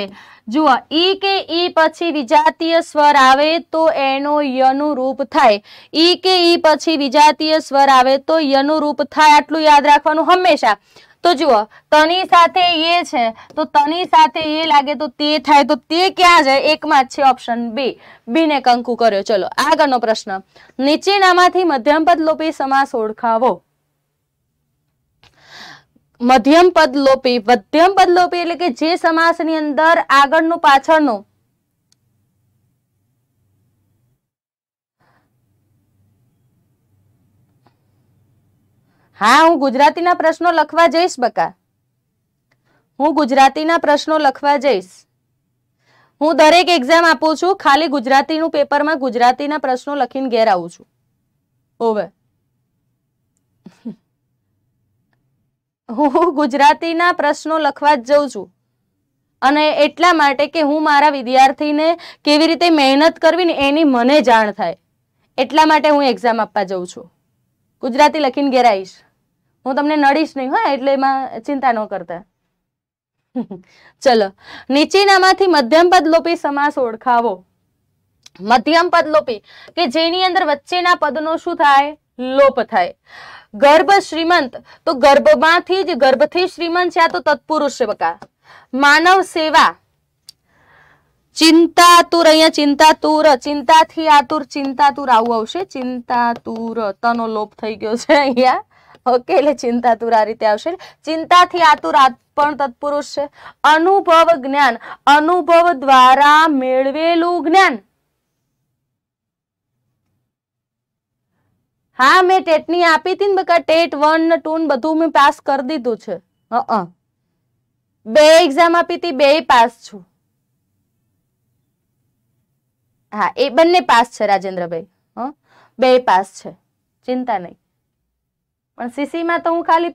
જુઓ ઈ કે ઈ પછી વિજાતીય સ્વર આવે તો એનો યનું રૂપ થાય ઈ કે ઈ પછી વિજાતીય સ્વર આવે તો યનું રૂપ થાય આટલું યાદ રાખવાનું હંમેશા તો જુઓ તની સાથે એ છે તો તની સાથે એ લાગે તો તે થાય તો તે ક્યાં જાય એકમાં જ છે ઓપ્શન બી બીને કંકુ કર્યો ચલો આગળનો પ્રશ્ન નીચેનામાંથી મધ્યમ પદ લોપી સમાસ ઓળખાવો મધ્યમ પદ લોપી મધ્યમ પદ લોપી એટલે કે જે સમાસની અંદર આગળનું પાછળનું હા હું ગુજરાતીના પ્રશ્નો લખવા જઈશ બકા હું ગુજરાતીના પ્રશ્નો લખવા જઈશ હું દરેક એક્ઝામ આપું છું ખાલી ગુજરાતીનું પેપરમાં ગુજરાતીના પ્રશ્નો લખીને ઘેર આવું છું ઓવે હું ગુજરાતીના પ્રશ્નો લખવા જ જઉં છું અને એટલા માટે કે હું મારા વિદ્યાર્થીને કેવી રીતે મહેનત કરવી ને એની મને જાણ થાય એટલા માટે હું એક્ઝામ આપવા જઉં છું ગુજરાતી લખીને ઘેરાઈશ હું તમને નડીશ નહીં હા એટલે એમાં ચિંતા ન કરતા ચલો નીચેનામાંથી મધ્યમ પદ લોપી સમાસ ઓળખાવો મધ્યમ પદ લોપી કે જેની અંદર વચ્ચેના પદનો શું થાય લોપ થાય ગર્ભ શ્રીમંત તો ગર્ભમાંથી જ ગર્ભથી શ્રીમંત છે આ તો તત્પુરુષ બકા માનવ સેવા ચિંતાતુર અહીંયા ચિંતાતુર ચિંતાથી આતુર ચિંતાતુર આવું આવશે ચિંતાતુર તનો લોપ થઈ ગયો છે અહીંયા ઓકે એટલે ચિંતાતુર આ રીતે આવશે ચિંતાથી આતુર પણ તત્પુરુષ છે અનુભવ જ્ઞાન અનુભવ દ્વારા મેળવેલું જ્ઞાન હા મેં ટેટની આપી હતી ને બકા ટેટ વન ને ટુ ને બધું મેં પાસ કરી દીધું છે હ બે એક્ઝામ આપી હતી બે પાસ છું હા એ બંને પાસ છે રાજેન્દ્રભાઈ હં બે પાસ છે ચિંતા નહીં પણ સીસીમાં તો હું ખાલી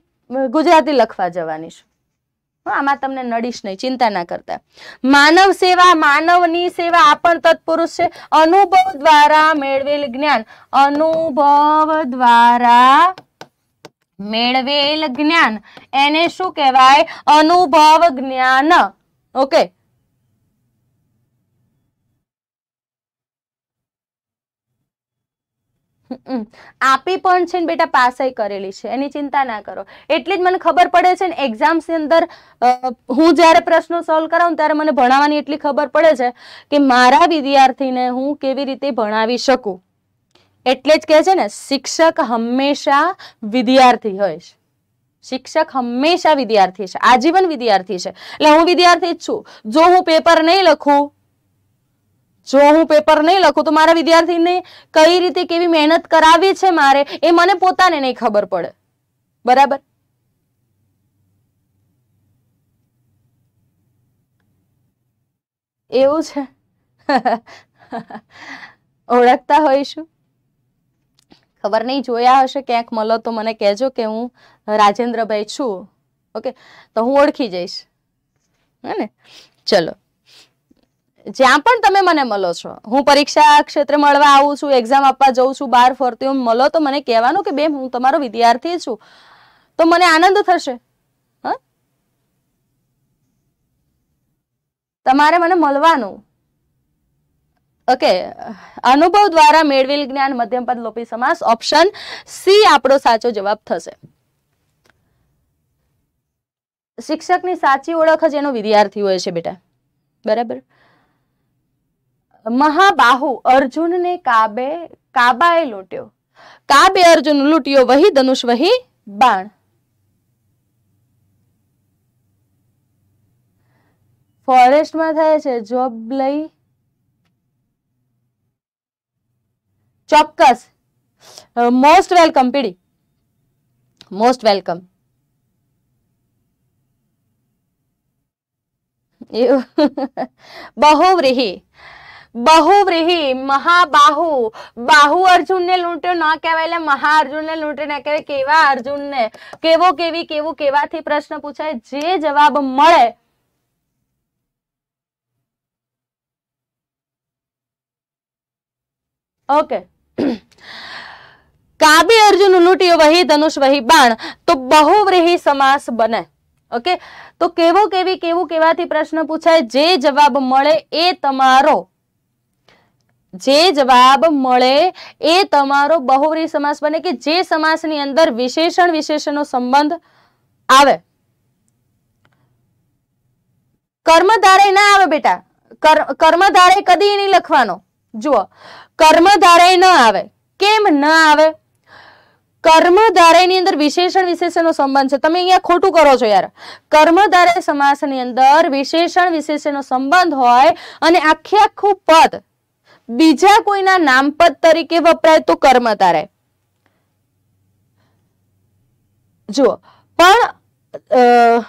ગુજરાતી લખવા જવાની છું આમાં તમને નડીશ નહીં ચિંતા ના કરતા માનવ સેવા માનવની સેવા આ પણ તત્પુરુષ છે અનુભવ દ્વારા મેળવેલ જ્ઞાન અનુભવ દ્વારા મેળવેલ જ્ઞાન એને શું કહેવાય અનુભવ જ્ઞાન ઓકે આપી પણ છે ને બેટા પાસય કરેલી છે એની ચિંતા ના કરો એટલી જ મને ખબર પડે છે ને એક્ઝામ્સની અંદર હું જ્યારે પ્રશ્નો સોલ્વ કરાવું ત્યારે મને ભણાવવાની એટલી ખબર પડે છે કે મારા વિદ્યાર્થીને હું કેવી રીતે ભણાવી શકું એટલે જ કહે છે ને શિક્ષક હંમેશા વિદ્યાર્થી હોય છે શિક્ષક હંમેશા વિદ્યાર્થી છે આજીવન વિદ્યાર્થી છે એટલે હું વિદ્યાર્થી જ છું જો હું પેપર નહીં લખું જો હું પેપર નહીં લખું તો મારા વિદ્યાર્થીને કઈ રીતે કેવી મહેનત કરાવી છે મારે એ મને પોતાને નહીં ખબર પડે બરાબર એવું છે ઓળખતા હોઈશું ખબર નહીં જોયા હશે ક્યાંક મળો તો મને કહેજો કે હું રાજેન્દ્રભાઈ છું ઓકે તો હું ઓળખી જઈશ હે ને ચલો જ્યાં પણ તમે મને મળો છો હું પરીક્ષા ક્ષેત્રે મળવા આવું છું એક્ઝામ આપવા જઉં છું બહાર ફરતી હું મળો તો મને કહેવાનું કે બેન હું તમારો વિદ્યાર્થી છું તો મને આનંદ થશે તમારે મને મળવાનું ઓકે અનુભવ દ્વારા મેળવેલ જ્ઞાન મધ્યમપદ લોપી સમાસ ઓપ્શન સી આપણો સાચો જવાબ થશે શિક્ષકની સાચી ઓળખ જ એનો વિદ્યાર્થી હોય છે બેટા બરાબર મહાબાહુ અર્જુનને કાબે કાબાએ લૂંટ્યો કાબે અર્જુન લૂંટ્યો વહી ધનુષ વહી બાણ ફોરેસ્ટમાં થાય છે જોબ લઈ ચોક્કસ most welcome P D most welcome બહુવ્રીહી बहुव्रीही महाबाहु बाहु अर्जुन ने लूंटो न कहवा महा अर्जुन ने लूंटो न कह के अर्जुन ने केवो केवी केव के प्रश्न पूछाय जे जवाब मे ओके काबी अर्जुन लूटियो वही धनुष वही बाण तो बहुव्रीही समास बने ओके तो केवो केवी केव के प्रश्न पूछाय जे जवाब मे ए तमारो જે જવાબ મળે એ તમારો બહુવ્રી સમાસ બને કે જે સમાસની અંદર વિશેષણ વિશેષણનો સંબંધ આવે કર્મધારે ના આવે બેટા કર્મધારે કદી નહીં લખવાનો જુઓ કર્મધારે ન આવે કેમ ન આવે કર્મધારયની અંદર વિશેષણ વિશેષણનો સંબંધ છે તમે અહીંયા ખોટું કરો છો યાર કર્મધારય સમાસની અંદર વિશેષણ વિશેષણનો સંબંધ હોય અને આખે આખું પદ બીજા કોઈના નામપદ તરીકે વપરાય તો કર્મ તારે જુઓ પણ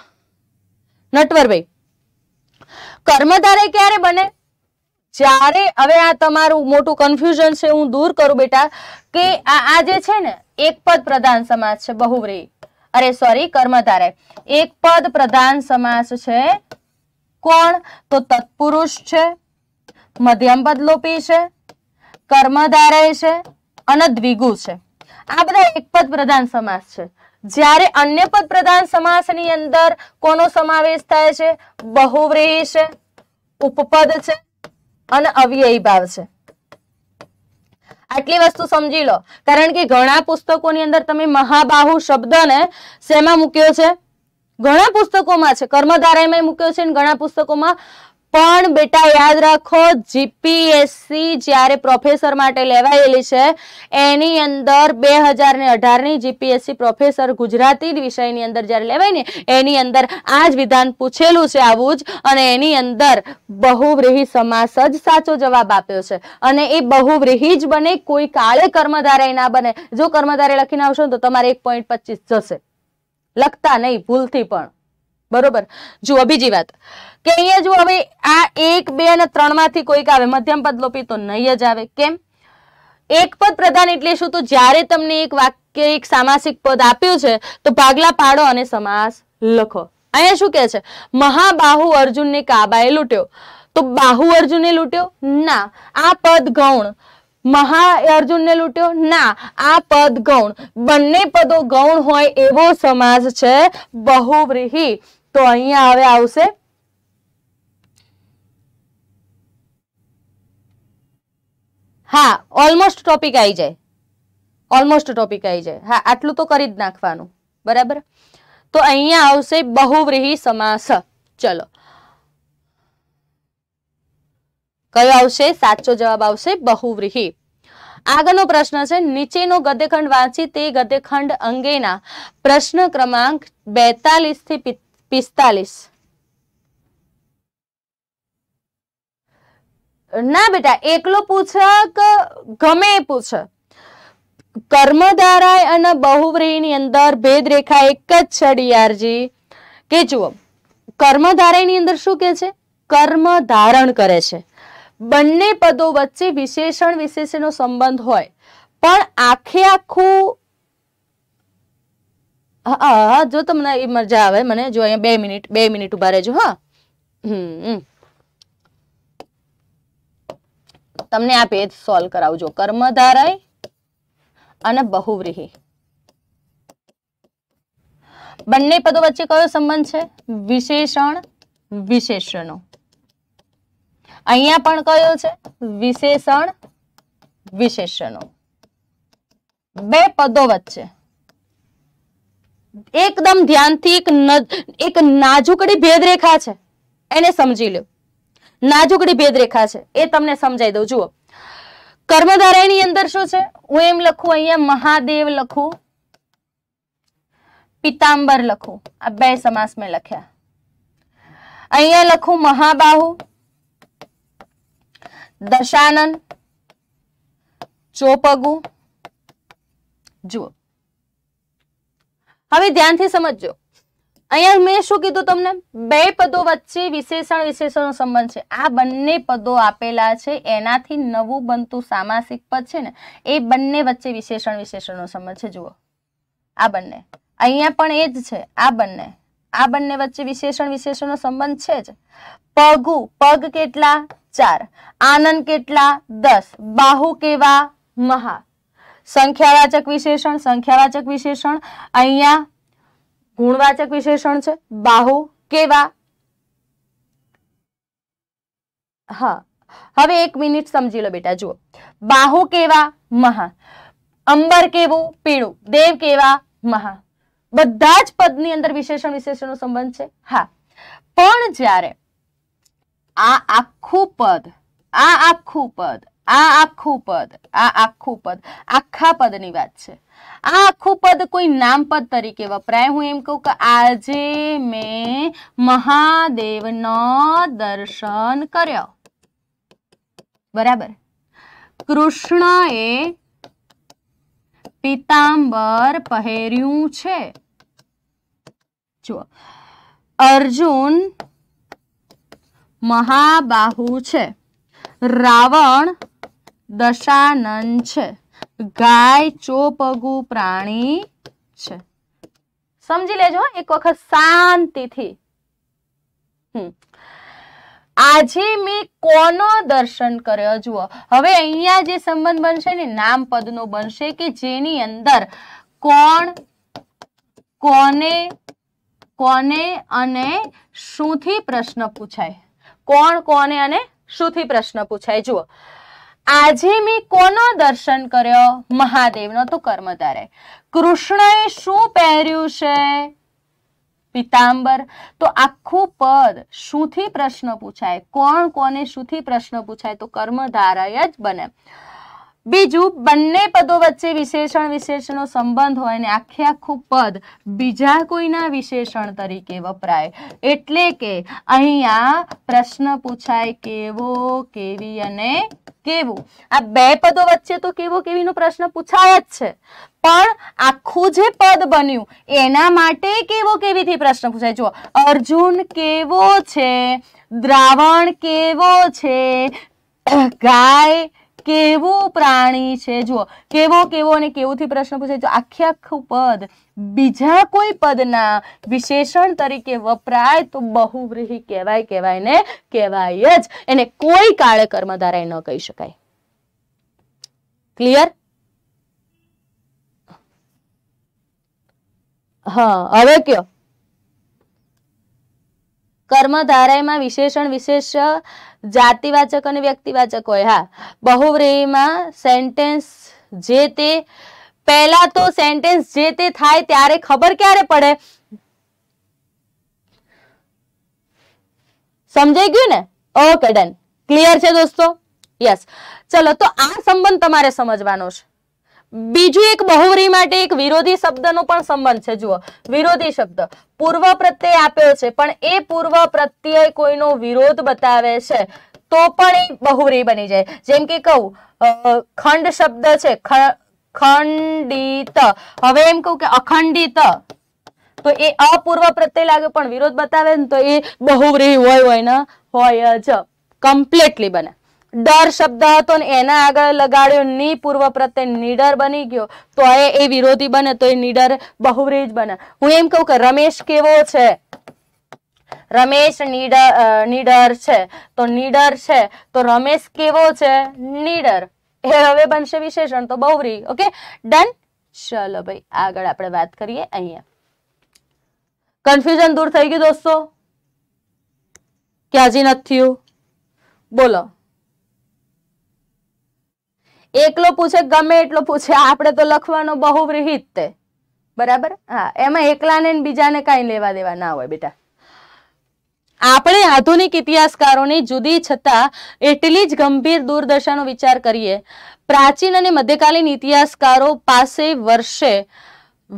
નટવરભાઈ કર્મ ક્યારે બને જ્યારે હવે આ તમારું મોટું કન્ફ્યુઝન છે હું દૂર કરું બેટા કે આ જે છે ને એક પદ પ્રધાન સમાજ છે બહુવ્રી અરે સોરી કર્મધારે એક પદ પ્રધાન સમાસ છે કોણ તો તત્પુરુષ છે મધ્યમ પદ લોપી છે કર્મધારય છે અને દ્વિગુ છે આ બધા એક પદ પ્રધાન સમાસ છે જ્યારે અન્ય પદ પ્રધાન સમાસની અંદર કોનો સમાવેશ થાય છે બહુવ્રેહી છે ઉપપદ છે અને અવ્યયી ભાવ છે આટલી વસ્તુ સમજી લો કારણ કે ઘણા પુસ્તકોની અંદર તમે મહાબાહુ શબ્દને શેમાં મૂક્યો છે ઘણા પુસ્તકોમાં છે કર્મધારાયમાં મૂક્યો છે અને ઘણા પુસ્તકોમાં પણ બેટા યાદ રાખો જીપીએસસી જ્યારે પ્રોફેસર માટે લેવાયેલી છે એની અંદર બે હજાર ને અઢારની જીપીએસસી પ્રોફેસર ગુજરાતી વિષયની અંદર જ્યારે લેવાય ને એની અંદર આ જ વિધાન પૂછેલું છે આવું જ અને એની અંદર બહુવ્રીહી સમાસ જ સાચો જવાબ આપ્યો છે અને એ બહુવ્રીહી જ બને કોઈ કાળે કર્મધારય ના બને જો કર્મધારે લખીને આવશો તો તમારે એક પોઈન્ટ પચીસ જશે લખતા નહીં ભૂલથી પણ બરોબર જુઓ બીજી વાત કે અહીંયા જો હવે આ એક બે અને ત્રણ માંથી કોઈક આવે મધ્યમ પદ લોપી તો નહીં જ આવે કેમ એક પદ પ્રધાન એટલે શું તો જ્યારે તમને એક વાક્ય એક સામાસિક પદ આપ્યું છે તો ભાગલા પાડો અને સમાસ લખો અહીંયા શું કહે છે મહાબાહુ અર્જુનને કાબાએ લૂંટ્યો તો બાહુ અર્જુનને લૂંટ્યો ના આ પદ ગૌણ મહા અર્જુનને લૂંટ્યો ના આ પદ ગૌણ બંને પદો ગૌણ હોય એવો સમાસ છે બહુવ્રીહી તો અહીંયા હવે આવશે હા ઓલમોસ્ટ ટોપિક આવી જાય ઓલમોસ્ટ ટોપિક આવી જાય હા આટલું તો કરી જ નાખવાનું બરાબર તો અહીંયા આવશે બહુવ્રીહી સમાસ ચલો કયો આવશે સાચો જવાબ આવશે બહુવ્રીહી આગળનો પ્રશ્ન છે નીચેનો ગદ્યખંડ વાંચી તે ગદ્યખંડ અંગેના પ્રશ્ન ક્રમાંક બેતાલીસ થી પિસ્તાલીસ ના બેટા એકલો પૂછક ગમે એ પૂછ કર્મધારાય અને બહુવ્રીહિની અંદર ભેદ રેખા એક જ છે ડીઆરજી કે જુઓ કર્મધારાયની અંદર શું કે છે કર્મ ધારણ કરે છે બંને પદો વચ્ચે વિશેષણ વિશેષનો સંબંધ હોય પણ આખે આખું હા જો તમને મજા આવે મને જો અહીંયા બે મિનિટ બે મિનિટ ઉભા રહેજો હા હમ તમને આ ભેદ સોલ્વ કરાવજો કર્મધારય અને બહુવ્રીહી બંને પદો વચ્ચે કયો સંબંધ છે વિશેષણ વિશેષણો અહીંયા પણ કયો છે વિશેષણ વિશેષણો બે પદો વચ્ચે એકદમ ધ્યાનથી એક નાજુકડી ભેદરેખા છે એને સમજી લો નાજુકડી ભેદરેખા છે એ તમને સમજાઈ દઉં જુઓ કર્મધારયની અંદર શું છે હું એમ લખું અહીંયા મહાદેવ લખું પિતાંબર લખું આ બે સમાસ મેં લખ્યા અહીંયા લખું મહાબાહુ દશાનંદ ચોપગુ જુઓ હવે ધ્યાનથી સમજજો અહીંયા મેં શું કીધું તમને બે પદો વચ્ચે વિશેષણ વિશેષણનો સંબંધ છે આ બંને પદો આપેલા છે એનાથી નવું બનતું સામાસિક પદ છે ને એ બંને વચ્ચે વિશેષણ વિશેષણનો સંબંધ છે જુઓ આ બંને અહીંયા પણ એ જ છે આ બંને આ બંને વચ્ચે વિશેષણ વિશેષણનો સંબંધ છે જ પગુ પગ કેટલા ચાર આનંદ કેટલા દસ બાહુ કેવા મહા સંખ્યાવાચક વિશેષણ સંખ્યાવાચક વિશેષણ અહીંયા ગુણવાચક વિશેષણ છે બાહુ કેવા હા હવે એક મિનિટ સમજી લો બેટા જુઓ બાહુ કેવા મહા અંબર કેવું પીળું દેવ કેવા મહા બધા જ પદની અંદર વિશેષણ વિશેષણનો સંબંધ છે હા પણ જ્યારે આ આખું પદ આ આખું પદ આ આખું પદ આ આખું પદ આખા પદની વાત છે આ આખું પદ કોઈ નામ પદ તરીકે વપરાય હું એમ કહું કે આજે મેં મહાદેવનો દર્શન કર્યો બરાબર કૃષ્ણએ પિતાંબર પહેર્યું છે જુઓ અર્જુન મહાબાહુ છે રાવણ દશાનંદ છે ગાય ચોપગું પ્રાણી છે સમજી લેજો એક વખત શાંતિથી આજે મેં કોનો દર્શન કર્યો જુઓ હવે અહીંયા જે સંબંધ બનશે ને નામ પદનો બનશે કે જેની અંદર કોણ કોને કોને અને શુંથી પ્રશ્ન પૂછાય કોણ કોને અને શુંથી પ્રશ્ન પૂછાય જુઓ આજે મેં કોનો દર્શન કર્યો મહાદેવનો તો કર્મધારે કૃષ્ણએ શું પહેર્યું છે પિતાંબર તો આખું પદ શુંથી પ્રશ્ન પૂછાય કોણ કોને શુંથી પ્રશ્ન પૂછાય તો કર્મધારય જ બને બીજું બંને પદો વચ્ચે વિશેષણ વિશેષનો સંબંધ હોય અને આખે આખું પદ બીજા કોઈના વિશેષણ તરીકે વપરાય એટલે કે અહીંયા પ્રશ્ન પૂછાય કેવો કેવી અને કેવું આ બે પદો વચ્ચે તો કેવો કેવીનો પ્રશ્ન પૂછાય જ છે પણ આખું જે પદ બન્યું એના માટે કેવો કેવીથી પ્રશ્ન પૂછાય જુઓ અર્જુન કેવો છે દ્રાવણ કેવો છે ગાય કેવું પ્રાણી છે જુઓ કેવો કેવો અને કેવોથી પ્રશ્ન પૂછે આખે આખું પદ બીજા કોઈ પદના વિશેષણ તરીકે વપરાય તો બહુવ્રીહી કહેવાય કહેવાય ને કહેવાય જ એને કોઈ કાળે કર્મધારાય ન કહી શકાય ક્લિયર હા હવે કયો કર્મધારાયમાં વિશેષણ વિશેષ જાતિવાચક અને વ્યક્તિવાચક હોય હા બહુવ્રીહીમાં સેન્ટેન્સ જે તે પહેલા તો સેન્ટેન્સ જે તે થાય ત્યારે ખબર ક્યારે પડે સમજાઈ ગયું ને ઓકે ડન ક્લિયર છે દોસ્તો યસ ચલો તો આ સંબંધ તમારે સમજવાનો છે બીજું એક બહુવરી માટે એક વિરોધી શબ્દનો પણ સંબંધ છે જુઓ વિરોધી શબ્દ પૂર્વ પ્રત્યય આપ્યો છે પણ એ પૂર્વ પ્રત્યય કોઈનો વિરોધ બતાવે છે તો પણ એ બહુવરી બની જાય જેમ કે કહું ખંડ શબ્દ છે ખંડિત હવે એમ કહું કે અખંડિત તો એ અપૂર્વ પ્રત્યય લાગે પણ વિરોધ બતાવે ને તો એ બહુવ્રીહી હોય હોય ને હોય જ કમ્પ્લીટલી બને ડર શબ્દ હતો ને એના આગળ લગાડ્યો ની પૂર્વ પ્રત્યે નીડર બની ગયો તો એ એ વિરોધી બને તો એ નીડર બહુવ્રીજ બને હું એમ કહું કે રમેશ કેવો છે રમેશ નીડર નીડર છે તો નીડર છે તો રમેશ કેવો છે નીડર એ હવે બનશે વિશેષણ તો બહુવ્રી ઓકે ડન ચલો ભાઈ આગળ આપણે વાત કરીએ અહીંયા કન્ફ્યુઝન દૂર થઈ ગયું દોસ્તો કે નથી થયું બોલો એકલો પૂછે ગમે એટલો પૂછે આપણે તો લખવાનો બહુ વિહિત તે બરાબર હા એમાં એકલાને બીજાને કાંઈ લેવા દેવા ના હોય બેટા આપણે આધુનિક ઇતિહાસકારોની જુદી છતાં એટલી જ ગંભીર દુર્દશાનો વિચાર કરીએ પ્રાચીન અને મધ્યકાલીન ઇતિહાસકારો પાસે વર્ષે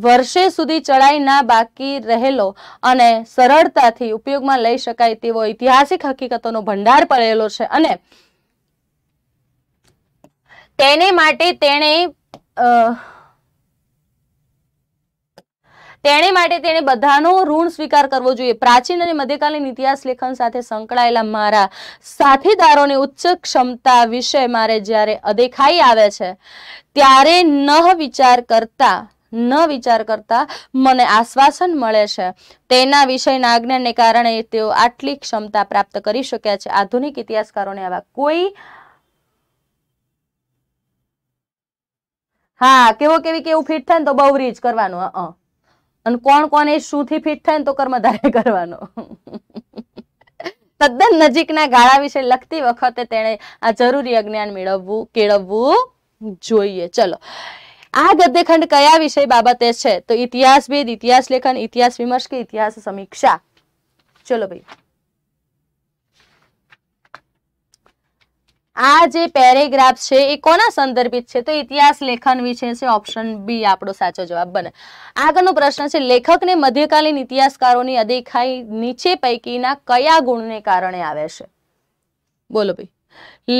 વર્ષે સુધી ચડાઈ ના બાકી રહેલો અને સરળતાથી ઉપયોગમાં લઈ શકાય તેવો ઐતિહાસિક હકીકતોનો ભંડાર પડેલો છે અને તેને માટે તેણે તેણે માટે તેણે બધાનો ઋણ સ્વીકાર કરવો જોઈએ પ્રાચીન અને મધ્યકાલીન ઇતિહાસ લેખન સાથે સંકળાયેલા મારા સાથીદારોને ઉચ્ચ ક્ષમતા વિશે મારે જ્યારે અદેખાઈ આવે છે ત્યારે ન વિચાર કરતા ન વિચાર કરતા મને આશ્વાસન મળે છે તેના વિષયના આજ્ઞાને કારણે તેઓ આટલી ક્ષમતા પ્રાપ્ત કરી શક્યા છે આધુનિક ઇતિહાસકારોને આવા કોઈ હા કેવો કેવી કેવું ફિટ થાય ને તો બહુ રીચ કરવાનું અ અને કોણ કોણ એ શુંથી ફિટ થાય ને તો કર્મધારે કરવાનો તદ્દન નજીકના ગાળા વિશે લખતી વખતે તેણે આ જરૂરી અજ્ઞાન મેળવવું કેળવવું જોઈએ ચલો આ ગદ્યખંડ કયા વિષય બાબતે છે તો ઇતિહાસભેદ ઇતિહાસ લેખન ઇતિહાસ વિમર્શ કે ઇતિહાસ સમીક્ષા ચલો ભાઈ આ જે પેરેગ્રાફ છે એ કોના સંદર્ભિત છે તો ઇતિહાસ લેખન વિશે છે ઓપ્શન બી આપણો સાચો જવાબ બને આગળનો પ્રશ્ન છે લેખકને મધ્યકાલીન ઇતિહાસકારોની અદેખાઈ નીચે પૈકીના કયા ગુણને કારણે આવે છે બોલો ભાઈ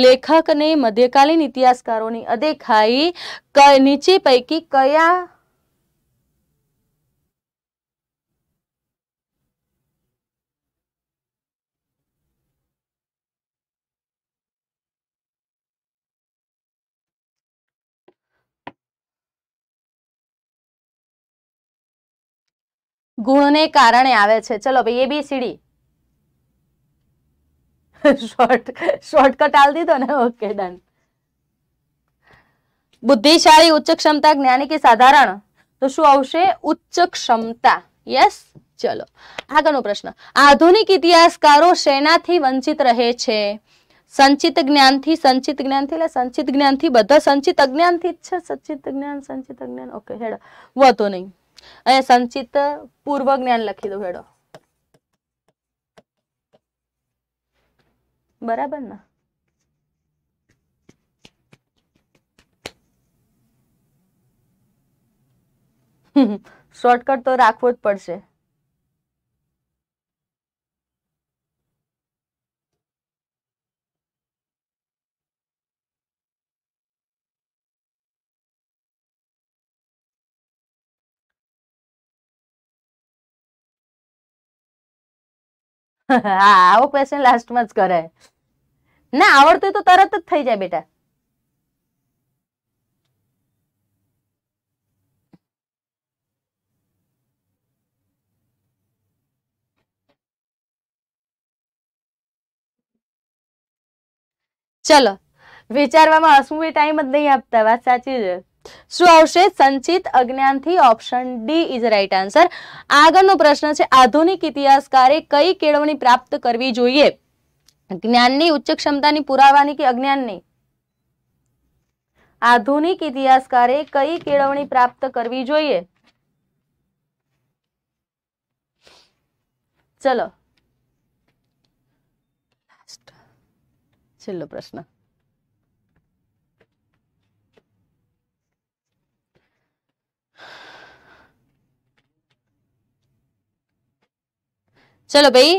લેખકને મધ્યકાલીન ઇતિહાસકારોની અદેખાઈ નીચે પૈકી કયા ગુણને કારણે આવે છે ચલો ભાઈ સીડી શોર્ટ શોર્ટકટ આલ દીધો ને ઓકે ડન બુદ્ધિશાળી ઉચ્ચ ક્ષમતા જ્ઞાની કે સાધારણ તો શું આવશે ઉચ્ચ ક્ષમતા યસ ચલો આગળનો પ્રશ્ન આધુનિક ઇતિહાસકારો શેનાથી વંચિત રહે છે સંચિત જ્ઞાનથી સંચિત જ્ઞાનથી એટલે સંચિત જ્ઞાનથી બધા સંચિત અજ્ઞાનથી જ છે સંચિત જ્ઞાન સંચિત અજ્ઞાન ઓકે હેડ વધો નહીં અહીંયા સંચિત પૂર્વ જ્ઞાન લખી દો હેડો બરાબર ને શોર્ટકટ તો રાખવો જ પડશે આવો ક્વેશ્ચન લાસ્ટમાં જ કરે ના આવડતું તો તરત જ થઈ જાય બેટા ચલો વિચારવામાં હસવું ટાઈમ જ નહીં આપતા વાત સાચી છે શું આવશે સંચિત અજ્ઞાનથી option D is right answer આગળનો પ્રશ્ન છે આધુનિક ઇતિહાસકારે કઈ કેળવણી પ્રાપ્ત કરવી જોઈએ જ્ઞાનની ઉચ્ચ ક્ષમતાની પુરાવાની કે અજ્ઞાનની આધુનિક ઇતિહાસકારે કઈ કેળવણી પ્રાપ્ત કરવી જોઈએ ચલો છેલ્લો પ્રશ્ન ચલો ભાઈ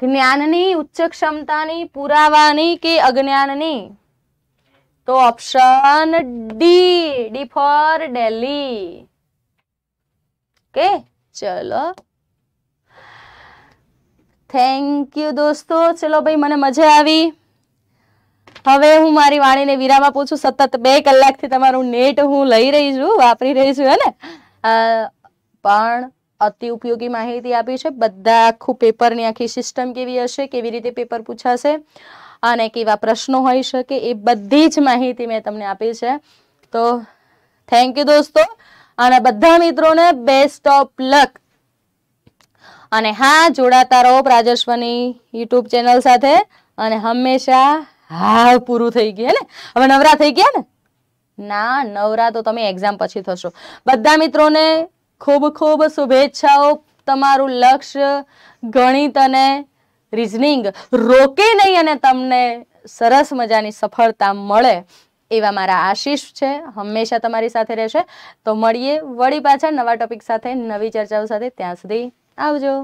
જ્ઞાનની ઉચ્ચ ક્ષમતાની પુરાવાની કે અજ્ઞાનની તો option D D for Delhi કે ચલો થેન્ક યુ દોસ્તો ચલો ભાઈ મને મજા આવી હવે હું મારી વાણીને વિરામ આપું છું સતત બે કલાકથી તમારું નેટ હું લઈ રહી છું વાપરી રહી છું હે ને પણ અતિ ઉપયોગી માહિતી આપી છે બધા આખું પેપરની આખી સિસ્ટમ કેવી હશે કેવી રીતે પેપર પૂછાશે અને કેવા પ્રશ્નો હોઈ શકે એ બધી જ માહિતી મેં તમને આપી છે તો થેન્ક યુ દોસ્તો અને બધા મિત્રોને બેસ્ટ ઓફ લક અને હા જોડાતા રહો પ્રાજસ્વની યુટ્યુબ ચેનલ સાથે અને હંમેશા હા પૂરું થઈ ગયું ને હવે નવરા થઈ ગયા ને ના નવરા તો તમે એક્ઝામ પછી થશો બધા મિત્રોને ખૂબ ખૂબ શુભેચ્છાઓ તમારું લક્ષ્ય ગણિત અને રિઝનિંગ રોકે નહીં અને તમને સરસ મજાની સફળતા મળે એવા મારા આશીષ છે હંમેશા તમારી સાથે રહેશે તો મળીએ વળી પાછા નવા ટોપિક સાથે નવી ચર્ચાઓ સાથે ત્યાં સુધી આવજો